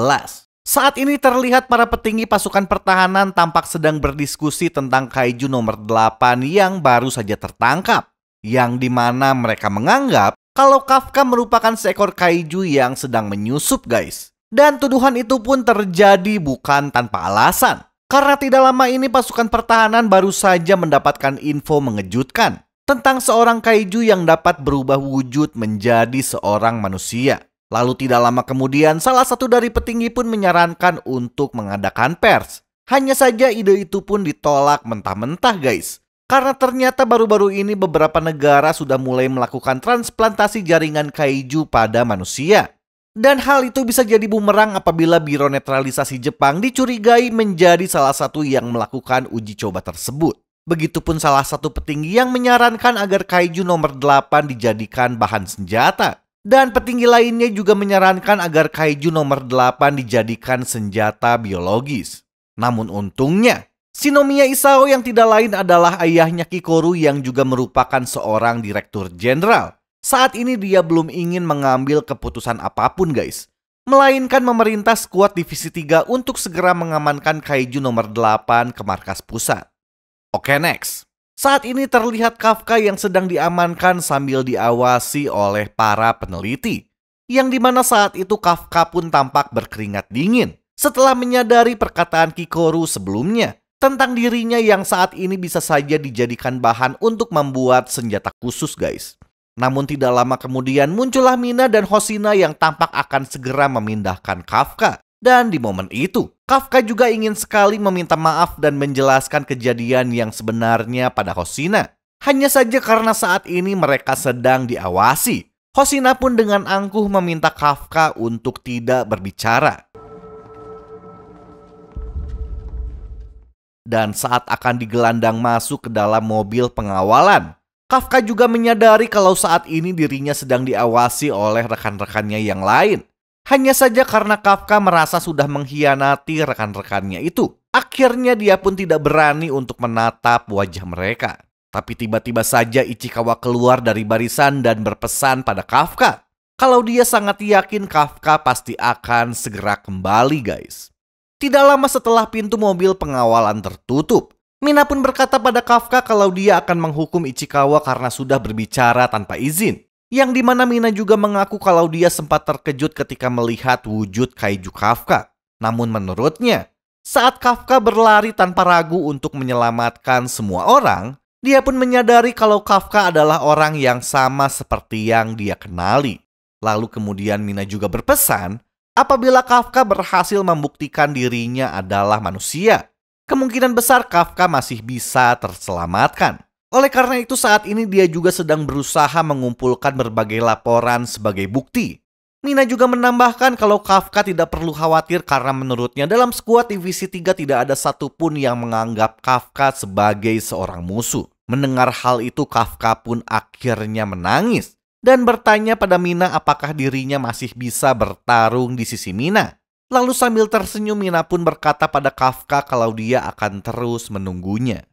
Saat ini terlihat para petinggi pasukan pertahanan tampak sedang berdiskusi tentang kaiju nomor 8 yang baru saja tertangkap yang dimana mereka menganggap kalau Kafka merupakan seekor kaiju yang sedang menyusup guys. Dan tuduhan itu pun terjadi bukan tanpa alasan. Karena tidak lama ini pasukan pertahanan baru saja mendapatkan info mengejutkan tentang seorang kaiju yang dapat berubah wujud menjadi seorang manusia. Lalu tidak lama kemudian salah satu dari petinggi pun menyarankan untuk mengadakan pers. Hanya saja ide itu pun ditolak mentah-mentah guys. Karena ternyata baru-baru ini beberapa negara sudah mulai melakukan transplantasi jaringan kaiju pada manusia. Dan hal itu bisa jadi bumerang apabila Biro Netralisasi Jepang dicurigai menjadi salah satu yang melakukan uji coba tersebut. Begitupun salah satu petinggi yang menyarankan agar kaiju nomor 8 dijadikan bahan senjata. Dan petinggi lainnya juga menyarankan agar kaiju nomor 8 dijadikan senjata biologis. Namun untungnya, Shinomiya Isao yang tidak lain adalah ayahnya Kikoru yang juga merupakan seorang direktur jenderal. Saat ini dia belum ingin mengambil keputusan apapun guys. Melainkan memerintah skuad divisi 3 untuk segera mengamankan kaiju nomor 8 ke markas pusat. Oke okay, next. Saat ini terlihat Kafka yang sedang diamankan sambil diawasi oleh para peneliti. Yang dimana saat itu Kafka pun tampak berkeringat dingin setelah menyadari perkataan Kikoru sebelumnya tentang dirinya yang saat ini bisa saja dijadikan bahan untuk membuat senjata khusus guys. Namun tidak lama kemudian muncullah Mina dan Hosina yang tampak akan segera memindahkan Kafka. Dan di momen itu, Kafka juga ingin sekali meminta maaf dan menjelaskan kejadian yang sebenarnya pada Hosina. Hanya saja karena saat ini mereka sedang diawasi. Hosina pun dengan angkuh meminta Kafka untuk tidak berbicara. dan saat akan digelandang masuk ke dalam mobil pengawalan. Kafka juga menyadari kalau saat ini dirinya sedang diawasi oleh rekan-rekannya yang lain. Hanya saja karena Kafka merasa sudah mengkhianati rekan-rekannya itu, akhirnya dia pun tidak berani untuk menatap wajah mereka. Tapi tiba-tiba saja Ichikawa keluar dari barisan dan berpesan pada Kafka. Kalau dia sangat yakin Kafka pasti akan segera kembali guys. Tidak lama setelah pintu mobil pengawalan tertutup, Mina pun berkata pada Kafka kalau dia akan menghukum Ichikawa karena sudah berbicara tanpa izin. Yang dimana Mina juga mengaku kalau dia sempat terkejut ketika melihat wujud kaiju Kafka. Namun menurutnya, saat Kafka berlari tanpa ragu untuk menyelamatkan semua orang, dia pun menyadari kalau Kafka adalah orang yang sama seperti yang dia kenali. Lalu kemudian Mina juga berpesan Apabila Kafka berhasil membuktikan dirinya adalah manusia, kemungkinan besar Kafka masih bisa terselamatkan. Oleh karena itu saat ini dia juga sedang berusaha mengumpulkan berbagai laporan sebagai bukti. Mina juga menambahkan kalau Kafka tidak perlu khawatir karena menurutnya dalam skuad divisi 3 tidak ada satupun yang menganggap Kafka sebagai seorang musuh. Mendengar hal itu Kafka pun akhirnya menangis dan bertanya pada Mina apakah dirinya masih bisa bertarung di sisi Mina. Lalu sambil tersenyum Mina pun berkata pada Kafka kalau dia akan terus menunggunya.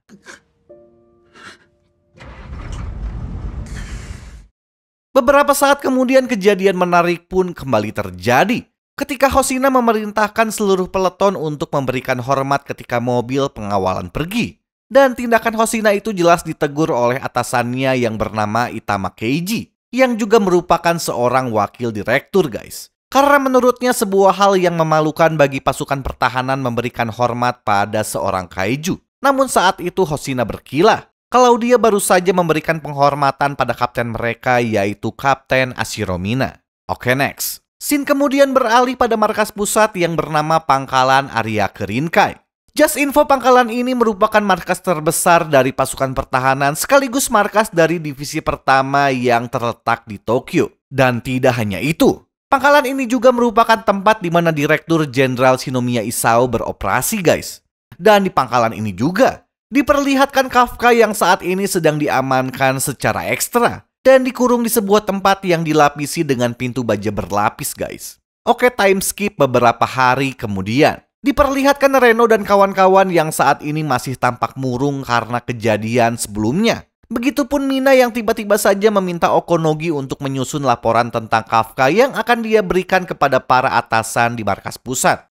Beberapa saat kemudian kejadian menarik pun kembali terjadi. Ketika Hosina memerintahkan seluruh peleton untuk memberikan hormat ketika mobil pengawalan pergi. Dan tindakan Hosina itu jelas ditegur oleh atasannya yang bernama Itama Keiji yang juga merupakan seorang wakil direktur guys. Karena menurutnya sebuah hal yang memalukan bagi pasukan pertahanan memberikan hormat pada seorang kaiju. Namun saat itu Hosina berkilah kalau dia baru saja memberikan penghormatan pada kapten mereka yaitu Kapten Ashiromina. Oke next. Sin kemudian beralih pada markas pusat yang bernama Pangkalan Arya Kerinkai. Just info pangkalan ini merupakan markas terbesar dari pasukan pertahanan sekaligus markas dari divisi pertama yang terletak di Tokyo. Dan tidak hanya itu, pangkalan ini juga merupakan tempat di mana Direktur Jenderal Shinomiya Isao beroperasi guys. Dan di pangkalan ini juga, diperlihatkan Kafka yang saat ini sedang diamankan secara ekstra dan dikurung di sebuah tempat yang dilapisi dengan pintu baja berlapis guys. Oke time skip beberapa hari kemudian. Diperlihatkan Reno dan kawan-kawan yang saat ini masih tampak murung karena kejadian sebelumnya. Begitupun Mina yang tiba-tiba saja meminta Okonogi untuk menyusun laporan tentang Kafka yang akan dia berikan kepada para atasan di markas pusat.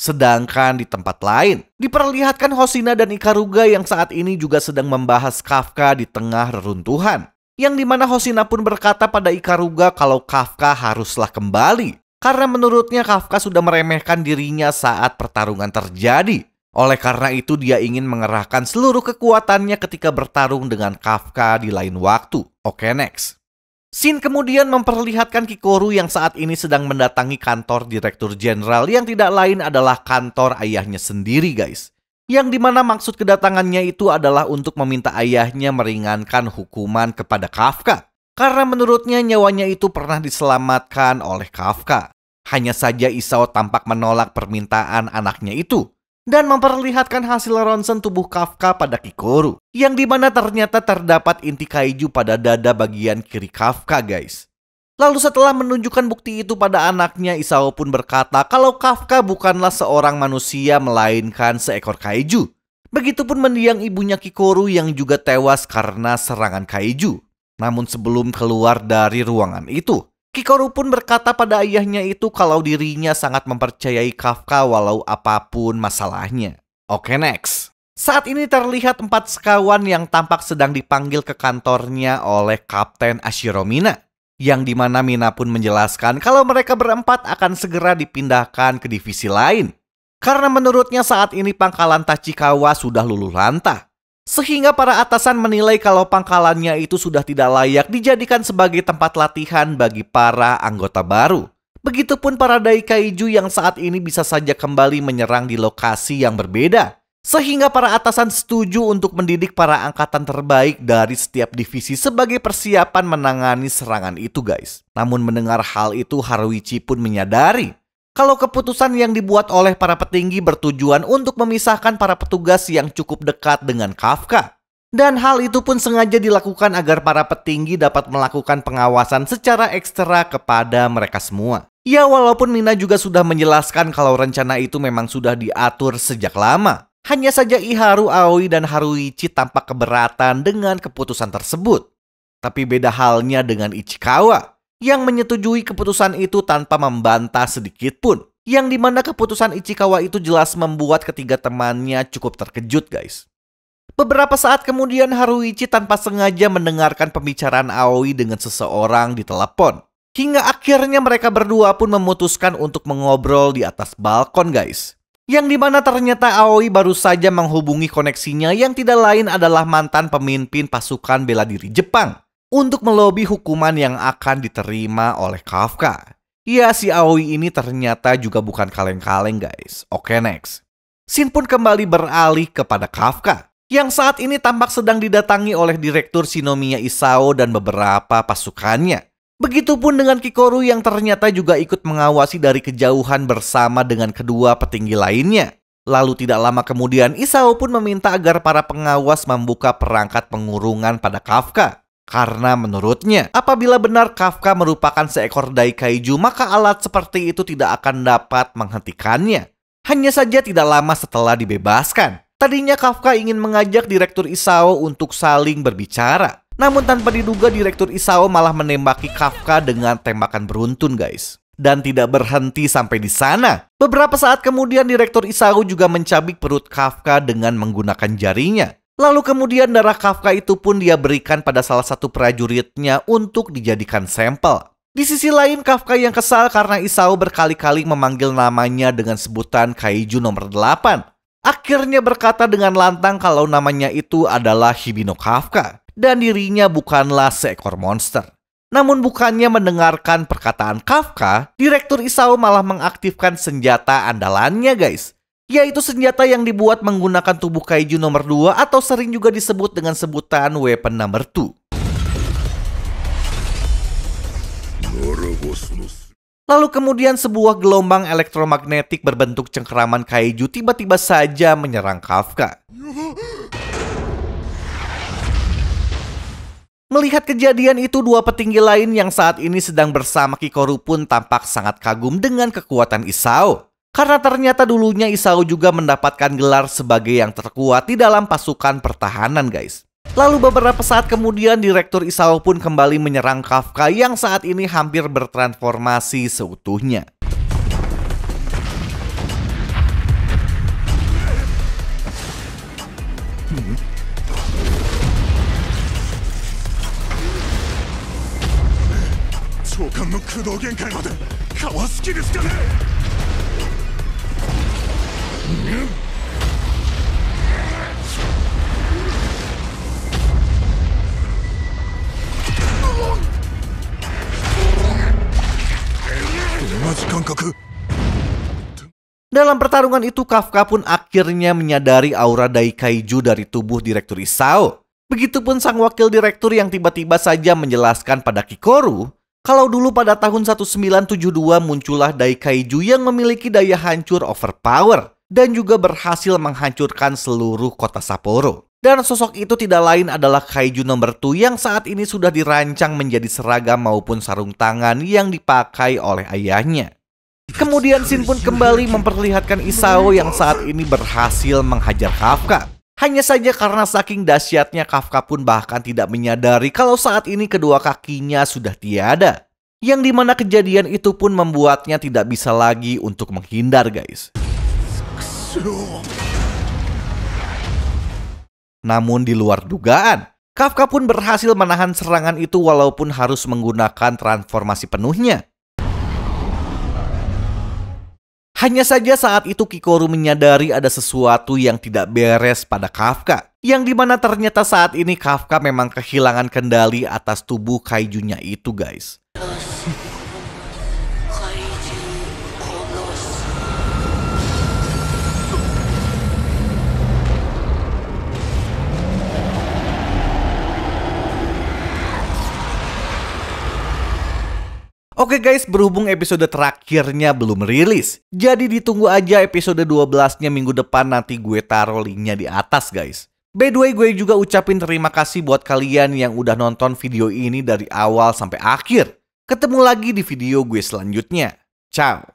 Sedangkan di tempat lain, diperlihatkan Hosina dan Ikaruga yang saat ini juga sedang membahas Kafka di tengah reruntuhan. Yang dimana Hosina pun berkata pada Ikaruga kalau Kafka haruslah kembali karena menurutnya Kafka sudah meremehkan dirinya saat pertarungan terjadi. Oleh karena itu dia ingin mengerahkan seluruh kekuatannya ketika bertarung dengan Kafka di lain waktu. Oke okay, next. Scene kemudian memperlihatkan Kikoru yang saat ini sedang mendatangi kantor Direktur Jenderal yang tidak lain adalah kantor ayahnya sendiri guys. Yang dimana maksud kedatangannya itu adalah untuk meminta ayahnya meringankan hukuman kepada Kafka karena menurutnya nyawanya itu pernah diselamatkan oleh Kafka. Hanya saja Isao tampak menolak permintaan anaknya itu dan memperlihatkan hasil ronsen tubuh Kafka pada Kikoru yang dimana ternyata terdapat inti kaiju pada dada bagian kiri Kafka guys. Lalu setelah menunjukkan bukti itu pada anaknya, Isao pun berkata kalau Kafka bukanlah seorang manusia melainkan seekor kaiju. Begitupun mendiang ibunya Kikoru yang juga tewas karena serangan kaiju. Namun sebelum keluar dari ruangan itu, Kikoru pun berkata pada ayahnya itu kalau dirinya sangat mempercayai Kafka walau apapun masalahnya. Oke next. Saat ini terlihat empat sekawan yang tampak sedang dipanggil ke kantornya oleh Kapten Ashiro Mina. Yang dimana Mina pun menjelaskan kalau mereka berempat akan segera dipindahkan ke divisi lain. Karena menurutnya saat ini pangkalan Tachikawa sudah luluh lantah. Sehingga para atasan menilai kalau pangkalannya itu sudah tidak layak dijadikan sebagai tempat latihan bagi para anggota baru. Begitupun para Daikaiju yang saat ini bisa saja kembali menyerang di lokasi yang berbeda. Sehingga para atasan setuju untuk mendidik para angkatan terbaik dari setiap divisi sebagai persiapan menangani serangan itu guys. Namun mendengar hal itu Haruichi pun menyadari kalau keputusan yang dibuat oleh para petinggi bertujuan untuk memisahkan para petugas yang cukup dekat dengan Kafka. Dan hal itu pun sengaja dilakukan agar para petinggi dapat melakukan pengawasan secara ekstra kepada mereka semua. Ya walaupun Mina juga sudah menjelaskan kalau rencana itu memang sudah diatur sejak lama. Hanya saja Iharu Aoi dan Haruichi tampak keberatan dengan keputusan tersebut. Tapi beda halnya dengan Ichikawa yang menyetujui keputusan itu tanpa membantah sedikit pun. Yang dimana keputusan Ichikawa itu jelas membuat ketiga temannya cukup terkejut guys. Beberapa saat kemudian Haruichi tanpa sengaja mendengarkan pembicaraan Aoi dengan seseorang di telepon. Hingga akhirnya mereka berdua pun memutuskan untuk mengobrol di atas balkon guys. Yang dimana ternyata Aoi baru saja menghubungi koneksinya yang tidak lain adalah mantan pemimpin pasukan bela diri Jepang untuk melobi hukuman yang akan diterima oleh Kafka. Ya, si Aoi ini ternyata juga bukan kaleng-kaleng guys. Oke, next. Sin pun kembali beralih kepada Kafka, yang saat ini tampak sedang didatangi oleh Direktur Shinomiya Isao dan beberapa pasukannya. Begitupun dengan Kikoru yang ternyata juga ikut mengawasi dari kejauhan bersama dengan kedua petinggi lainnya. Lalu tidak lama kemudian Isao pun meminta agar para pengawas membuka perangkat pengurungan pada Kafka. Karena menurutnya, apabila benar Kafka merupakan seekor daikaiju, maka alat seperti itu tidak akan dapat menghentikannya. Hanya saja tidak lama setelah dibebaskan. Tadinya Kafka ingin mengajak Direktur Isao untuk saling berbicara. Namun tanpa diduga Direktur Isao malah menembaki Kafka dengan tembakan beruntun guys. Dan tidak berhenti sampai di sana. Beberapa saat kemudian Direktur Isao juga mencabik perut Kafka dengan menggunakan jarinya. Lalu kemudian darah Kafka itu pun dia berikan pada salah satu prajuritnya untuk dijadikan sampel. Di sisi lain, Kafka yang kesal karena Isao berkali-kali memanggil namanya dengan sebutan Kaiju nomor 8. Akhirnya berkata dengan lantang kalau namanya itu adalah Hibino Kafka dan dirinya bukanlah seekor monster. Namun bukannya mendengarkan perkataan Kafka, Direktur Isao malah mengaktifkan senjata andalannya guys yaitu senjata yang dibuat menggunakan tubuh kaiju nomor 2 atau sering juga disebut dengan sebutan weapon number 2. Lalu kemudian sebuah gelombang elektromagnetik berbentuk cengkeraman kaiju tiba-tiba saja menyerang Kafka. Melihat kejadian itu dua petinggi lain yang saat ini sedang bersama Kikoru pun tampak sangat kagum dengan kekuatan Isao. Karena ternyata dulunya Isao juga mendapatkan gelar sebagai yang terkuat di dalam pasukan pertahanan guys. Lalu beberapa saat kemudian Direktur Isao pun kembali menyerang Kafka yang saat ini hampir bertransformasi seutuhnya. Hmm. Dalam pertarungan itu, Kafka pun akhirnya menyadari aura Daikaiju dari tubuh Direktur Isao. Begitupun sang wakil direktur yang tiba-tiba saja menjelaskan pada Kikoru, kalau dulu pada tahun 1972 muncullah Daikaiju yang memiliki daya hancur overpower dan juga berhasil menghancurkan seluruh kota Sapporo. Dan sosok itu tidak lain adalah kaiju nomor 2 yang saat ini sudah dirancang menjadi seragam maupun sarung tangan yang dipakai oleh ayahnya. Kemudian Shin pun kembali memperlihatkan Isao yang saat ini berhasil menghajar Kafka. Hanya saja karena saking dahsyatnya Kafka pun bahkan tidak menyadari kalau saat ini kedua kakinya sudah tiada. Yang dimana kejadian itu pun membuatnya tidak bisa lagi untuk menghindar guys. Namun di luar dugaan, Kafka pun berhasil menahan serangan itu walaupun harus menggunakan transformasi penuhnya. Hanya saja saat itu Kikoru menyadari ada sesuatu yang tidak beres pada Kafka. Yang dimana ternyata saat ini Kafka memang kehilangan kendali atas tubuh kaijunya itu guys. Oke guys, berhubung episode terakhirnya belum rilis, jadi ditunggu aja episode 12-nya minggu depan nanti gue taruh linknya di atas guys. By the way, gue juga ucapin terima kasih buat kalian yang udah nonton video ini dari awal sampai akhir. Ketemu lagi di video gue selanjutnya. Ciao!